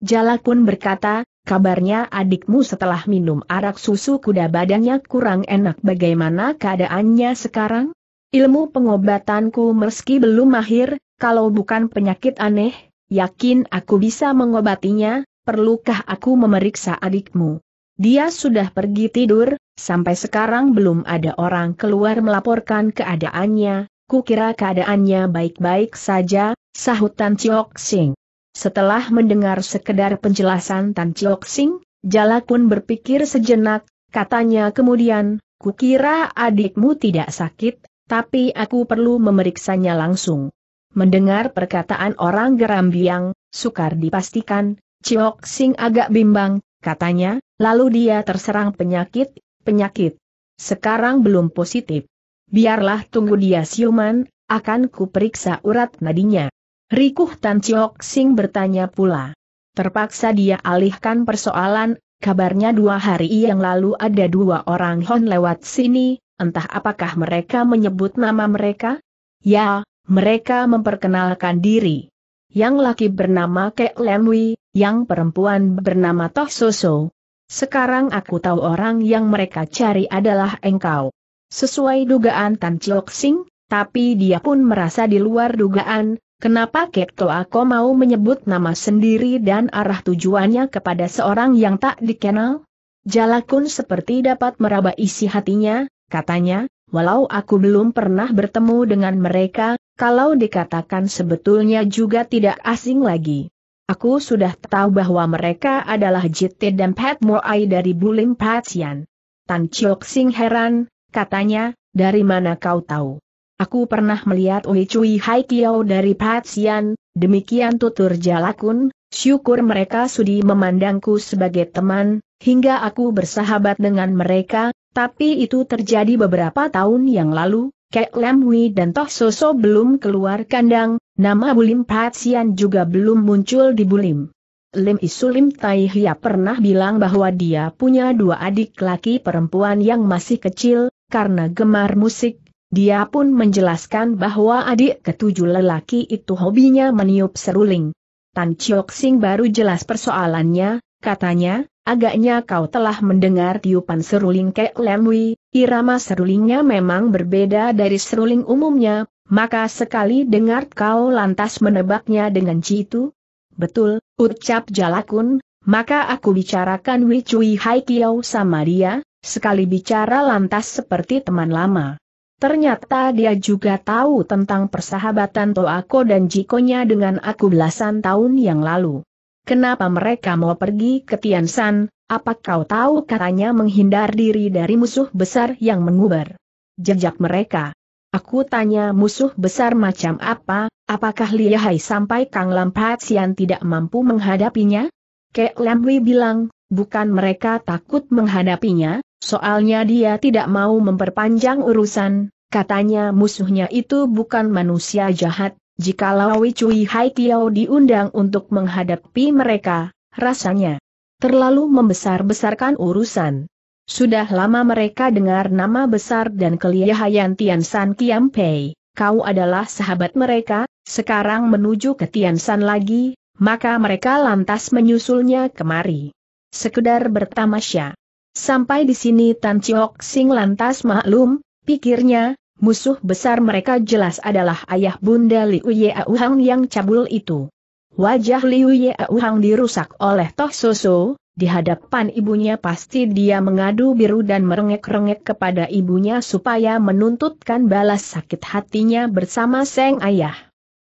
Jalakun berkata, kabarnya adikmu setelah minum arak susu kuda badannya kurang enak bagaimana keadaannya sekarang? Ilmu pengobatanku meski belum mahir, kalau bukan penyakit aneh, yakin aku bisa mengobatinya, perlukah aku memeriksa adikmu? Dia sudah pergi tidur, sampai sekarang belum ada orang keluar melaporkan keadaannya, kukira keadaannya baik-baik saja, sahut Tan Chiok Sing. Setelah mendengar sekedar penjelasan Tan Chiok Sing, Jala pun berpikir sejenak, katanya kemudian, kukira adikmu tidak sakit, tapi aku perlu memeriksanya langsung. Mendengar perkataan orang geram biang, sukar dipastikan, Ciok Sing agak bimbang, katanya, lalu dia terserang penyakit, penyakit. Sekarang belum positif. Biarlah tunggu dia siuman, akan kuperiksa urat nadinya. Rikuh Tan Ciok Sing bertanya pula. Terpaksa dia alihkan persoalan, kabarnya dua hari yang lalu ada dua orang Hon lewat sini, entah apakah mereka menyebut nama mereka? Ya, mereka memperkenalkan diri. Yang laki bernama Kek Lemwi, yang perempuan bernama Toh Soso. Sekarang aku tahu orang yang mereka cari adalah engkau. Sesuai dugaan Tan Chok Sing, tapi dia pun merasa di luar dugaan, Kenapa Kepto aku mau menyebut nama sendiri dan arah tujuannya kepada seorang yang tak dikenal? Jalakun seperti dapat meraba isi hatinya, katanya, Walau aku belum pernah bertemu dengan mereka, kalau dikatakan sebetulnya juga tidak asing lagi. Aku sudah tahu bahwa mereka adalah JT dan Pat Moai dari Bulim Patsian. Tan Chiok Sing heran, katanya, dari mana kau tahu? Aku pernah melihat Ui Cui Hai Kiao dari Patsian, demikian tutur Jalakun, syukur mereka sudi memandangku sebagai teman, hingga aku bersahabat dengan mereka, tapi itu terjadi beberapa tahun yang lalu, Kek Lam dan Toh Soso belum keluar kandang, nama Bulim Patsian juga belum muncul di Bulim. Lim Isulim Tai Hia pernah bilang bahwa dia punya dua adik laki perempuan yang masih kecil, karena gemar musik, dia pun menjelaskan bahwa adik ketujuh lelaki itu hobinya meniup seruling. Tan Chiok Sing baru jelas persoalannya, katanya, Agaknya kau telah mendengar tiupan seruling Kek Lemwi, irama serulingnya memang berbeda dari seruling umumnya, maka sekali dengar kau lantas menebaknya dengan jitu? Betul, ucap Jalakun, maka aku bicarakan Hai Haikiau sama dia, sekali bicara lantas seperti teman lama. Ternyata dia juga tahu tentang persahabatan Toako dan Jikonya dengan aku belasan tahun yang lalu. Kenapa mereka mau pergi ke Tiansan, apa kau tahu katanya menghindar diri dari musuh besar yang menguber? Jejak mereka. Aku tanya musuh besar macam apa, apakah lihai sampai Kang Lam Sian tidak mampu menghadapinya? Kek Lamwi bilang, bukan mereka takut menghadapinya, soalnya dia tidak mau memperpanjang urusan, katanya musuhnya itu bukan manusia jahat, Jikalau Cui Hai Tiao diundang untuk menghadapi mereka, rasanya terlalu membesar-besarkan urusan. Sudah lama mereka dengar nama besar dan kelihayan Tian San Kiam Pei, kau adalah sahabat mereka, sekarang menuju ke Tian San lagi, maka mereka lantas menyusulnya kemari. Sekedar bertamasya. Sampai di sini Tan Chiok Sing lantas maklum, pikirnya, Musuh besar mereka jelas adalah ayah bunda Liu Yeauhang yang cabul itu. Wajah Liu Yeauhang dirusak oleh Toh Soso, di hadapan ibunya pasti dia mengadu biru dan merengek-rengek kepada ibunya supaya menuntutkan balas sakit hatinya bersama Seng Ayah.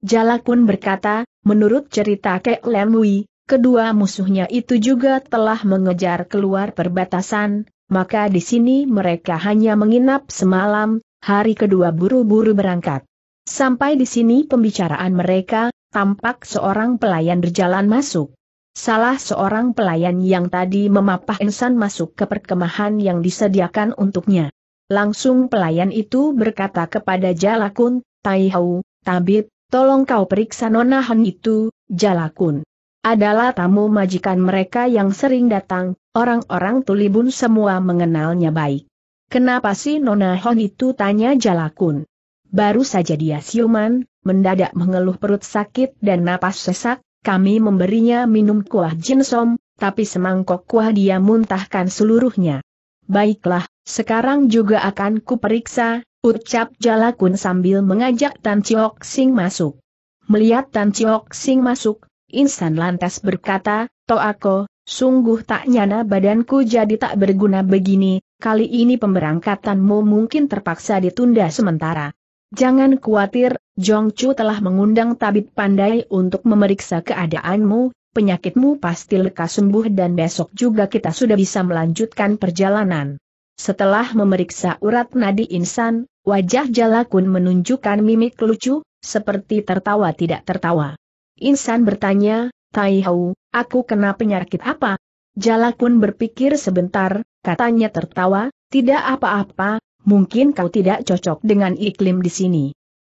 Jalak pun berkata, menurut cerita Kek Lemui, kedua musuhnya itu juga telah mengejar keluar perbatasan, maka di sini mereka hanya menginap semalam, hari kedua buru-buru berangkat. Sampai di sini pembicaraan mereka, tampak seorang pelayan berjalan masuk. Salah seorang pelayan yang tadi memapah insan masuk ke perkemahan yang disediakan untuknya. Langsung pelayan itu berkata kepada Jalakun, Taihau, Tabib, tolong kau periksa nonahan itu, Jalakun. Adalah tamu majikan mereka yang sering datang, orang-orang tulibun semua mengenalnya baik. Kenapa sih Nona Hon itu tanya Jalakun? Baru saja dia siuman, mendadak mengeluh perut sakit dan napas sesak, kami memberinya minum kuah jinsom, tapi semangkok kuah dia muntahkan seluruhnya. Baiklah, sekarang juga akan kuperiksa, ucap Jalakun sambil mengajak Tan Chiok Sing masuk. Melihat Tan Chiok Sing masuk, Insan lantas berkata, Toako, sungguh tak nyana badanku jadi tak berguna begini, kali ini pemberangkatanmu mungkin terpaksa ditunda sementara. Jangan khawatir, Jong Chu telah mengundang tabib pandai untuk memeriksa keadaanmu, penyakitmu pasti lekas sembuh dan besok juga kita sudah bisa melanjutkan perjalanan. Setelah memeriksa urat nadi insan, wajah Jalakun menunjukkan mimik lucu, seperti tertawa tidak tertawa. Insan bertanya, Tai Hau, aku kena penyakit apa? Jalakun berpikir sebentar, katanya tertawa, tidak apa-apa, mungkin kau tidak cocok dengan iklim di sini.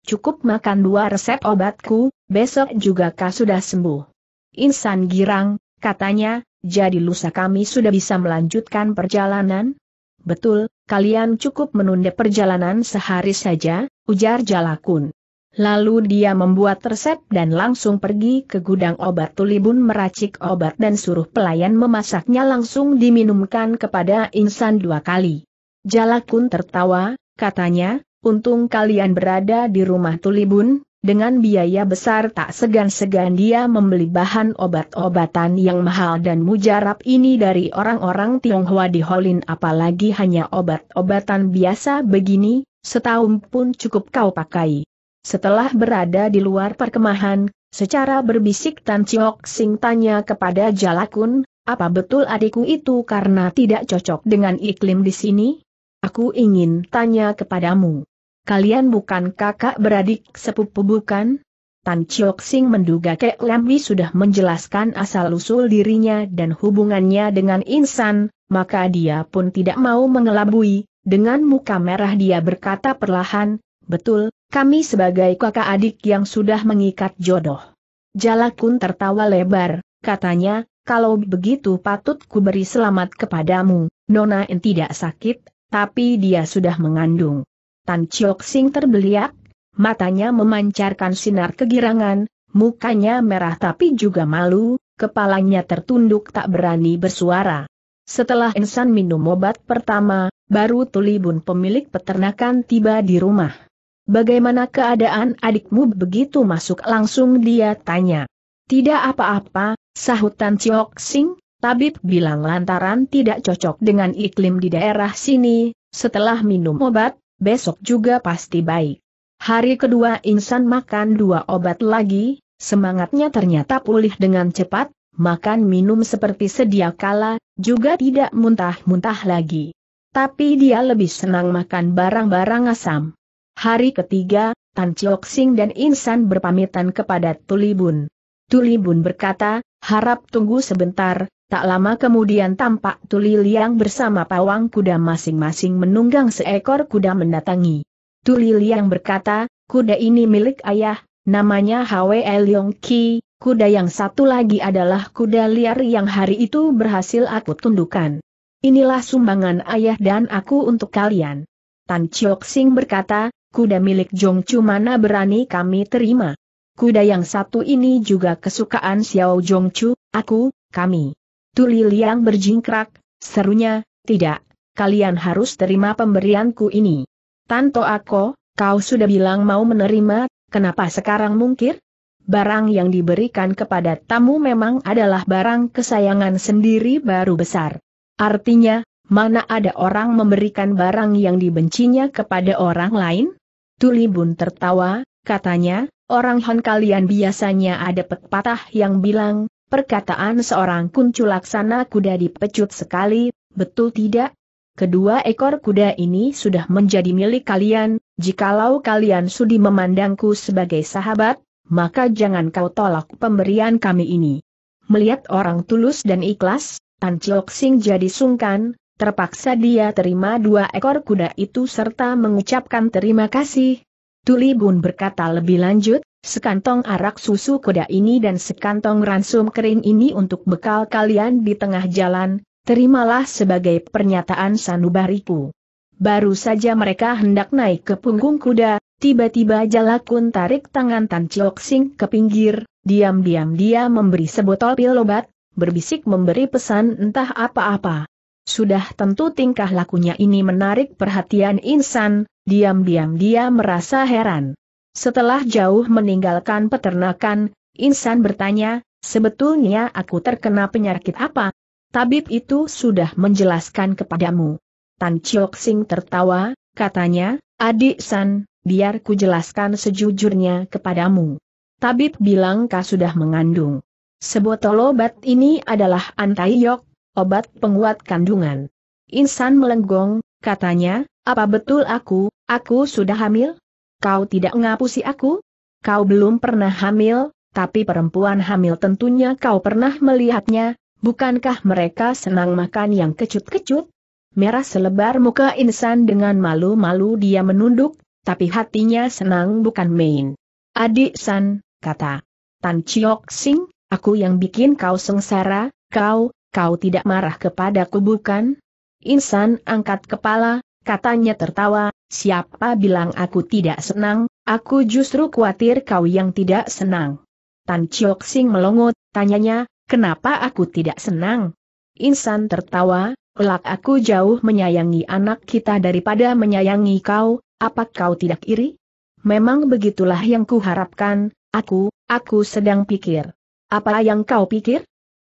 Cukup makan dua resep obatku, besok juga kau sudah sembuh. Insan girang, katanya, jadi lusa kami sudah bisa melanjutkan perjalanan? Betul, kalian cukup menunda perjalanan sehari saja, ujar Jalakun. Lalu dia membuat resep dan langsung pergi ke gudang obat Tulibun meracik obat dan suruh pelayan memasaknya langsung diminumkan kepada insan dua kali. Jalakun tertawa, katanya, untung kalian berada di rumah Tulibun, dengan biaya besar tak segan-segan dia membeli bahan obat-obatan yang mahal dan mujarab ini dari orang-orang Tionghoa di Holin apalagi hanya obat-obatan biasa begini, setahun pun cukup kau pakai. Setelah berada di luar perkemahan, secara berbisik Tan Chiok Sing tanya kepada Jalakun, apa betul adikku itu karena tidak cocok dengan iklim di sini? Aku ingin tanya kepadamu. Kalian bukan kakak beradik sepupu bukan? Tan Chiok Sing menduga Kek Lambi sudah menjelaskan asal-usul dirinya dan hubungannya dengan Insan, maka dia pun tidak mau mengelabui, dengan muka merah dia berkata perlahan, Betul, kami sebagai kakak adik yang sudah mengikat jodoh. Jalakun tertawa lebar, katanya, kalau begitu patut ku beri selamat kepadamu, Nona En tidak sakit, tapi dia sudah mengandung. Tan Chok Sing terbeliak, matanya memancarkan sinar kegirangan, mukanya merah tapi juga malu, kepalanya tertunduk tak berani bersuara. Setelah Ensan minum obat pertama, baru Tulibun pemilik peternakan tiba di rumah. Bagaimana keadaan adikmu begitu masuk langsung dia tanya. Tidak apa-apa, sahutan Chiok Sing, tabib bilang lantaran tidak cocok dengan iklim di daerah sini, setelah minum obat, besok juga pasti baik. Hari kedua insan makan dua obat lagi, semangatnya ternyata pulih dengan cepat, makan minum seperti sedia kala, juga tidak muntah-muntah lagi. Tapi dia lebih senang makan barang-barang asam. Hari ketiga, Tan Chiok Sing dan Insan berpamitan kepada Tulibun. Tulibun berkata, harap tunggu sebentar, tak lama kemudian tampak Tuli Liang bersama pawang kuda masing-masing menunggang seekor kuda mendatangi. Tuli Liang berkata, kuda ini milik ayah, namanya Hwe Leong Ki, kuda yang satu lagi adalah kuda liar yang hari itu berhasil aku tundukkan. Inilah sumbangan ayah dan aku untuk kalian. Tan Chiok Sing berkata, kuda milik Chu mana berani kami terima. Kuda yang satu ini juga kesukaan Xiao Jong Chu, aku, kami. Tuli Liang berjingkrak, serunya, tidak, kalian harus terima pemberianku ini. Tanto Ako, kau sudah bilang mau menerima, kenapa sekarang mungkir? Barang yang diberikan kepada tamu memang adalah barang kesayangan sendiri baru besar. Artinya, mana ada orang memberikan barang yang dibencinya kepada orang lain? Tulibun tertawa, katanya, orang Han kalian biasanya ada pepatah yang bilang, perkataan seorang kuncu laksana kuda dipecut sekali, betul tidak? Kedua ekor kuda ini sudah menjadi milik kalian, jikalau kalian sudi memandangku sebagai sahabat, maka jangan kau tolak pemberian kami ini. Melihat orang tulus dan ikhlas, Tan Chiok Sing jadi sungkan, Terpaksa dia terima dua ekor kuda itu serta mengucapkan terima kasih. Tuli Bun berkata lebih lanjut, sekantong arak susu kuda ini dan sekantong ransum kering ini untuk bekal kalian di tengah jalan, terimalah sebagai pernyataan sanubariku. Baru saja mereka hendak naik ke punggung kuda, tiba-tiba Jalakun tarik tangan Tan Chiok Sing ke pinggir, diam-diam dia memberi sebotol pil obat, berbisik memberi pesan entah apa-apa. Sudah tentu tingkah lakunya ini menarik perhatian insan, diam-diam dia merasa heran. Setelah jauh meninggalkan peternakan, insan bertanya, sebetulnya aku terkena penyakit apa? Tabib itu sudah menjelaskan kepadamu. Tan Chiok Sing tertawa, katanya, adik San, biar ku jelaskan sejujurnya kepadamu. Tabib bilang kau sudah mengandung. Sebotol obat ini adalah antayok, obat penguat kandungan. Insan melenggong, katanya, apa betul aku, aku sudah hamil? Kau tidak ngapusi aku? Kau belum pernah hamil, tapi perempuan hamil tentunya kau pernah melihatnya, bukankah mereka senang makan yang kecut-kecut? Merah selebar muka insan dengan malu-malu dia menunduk, tapi hatinya senang bukan main. Adik San, kata Tan Chiok Sing, aku yang bikin kau sengsara, kau, kau tidak marah kepadaku bukan? Insan angkat kepala, katanya tertawa, siapa bilang aku tidak senang, aku justru khawatir kau yang tidak senang. Tan Chiok Sing melongot, tanyanya, kenapa aku tidak senang? Insan tertawa, kelak aku jauh menyayangi anak kita daripada menyayangi kau, apa kau tidak iri? Memang begitulah yang kuharapkan, aku, aku sedang pikir. Apa yang kau pikir?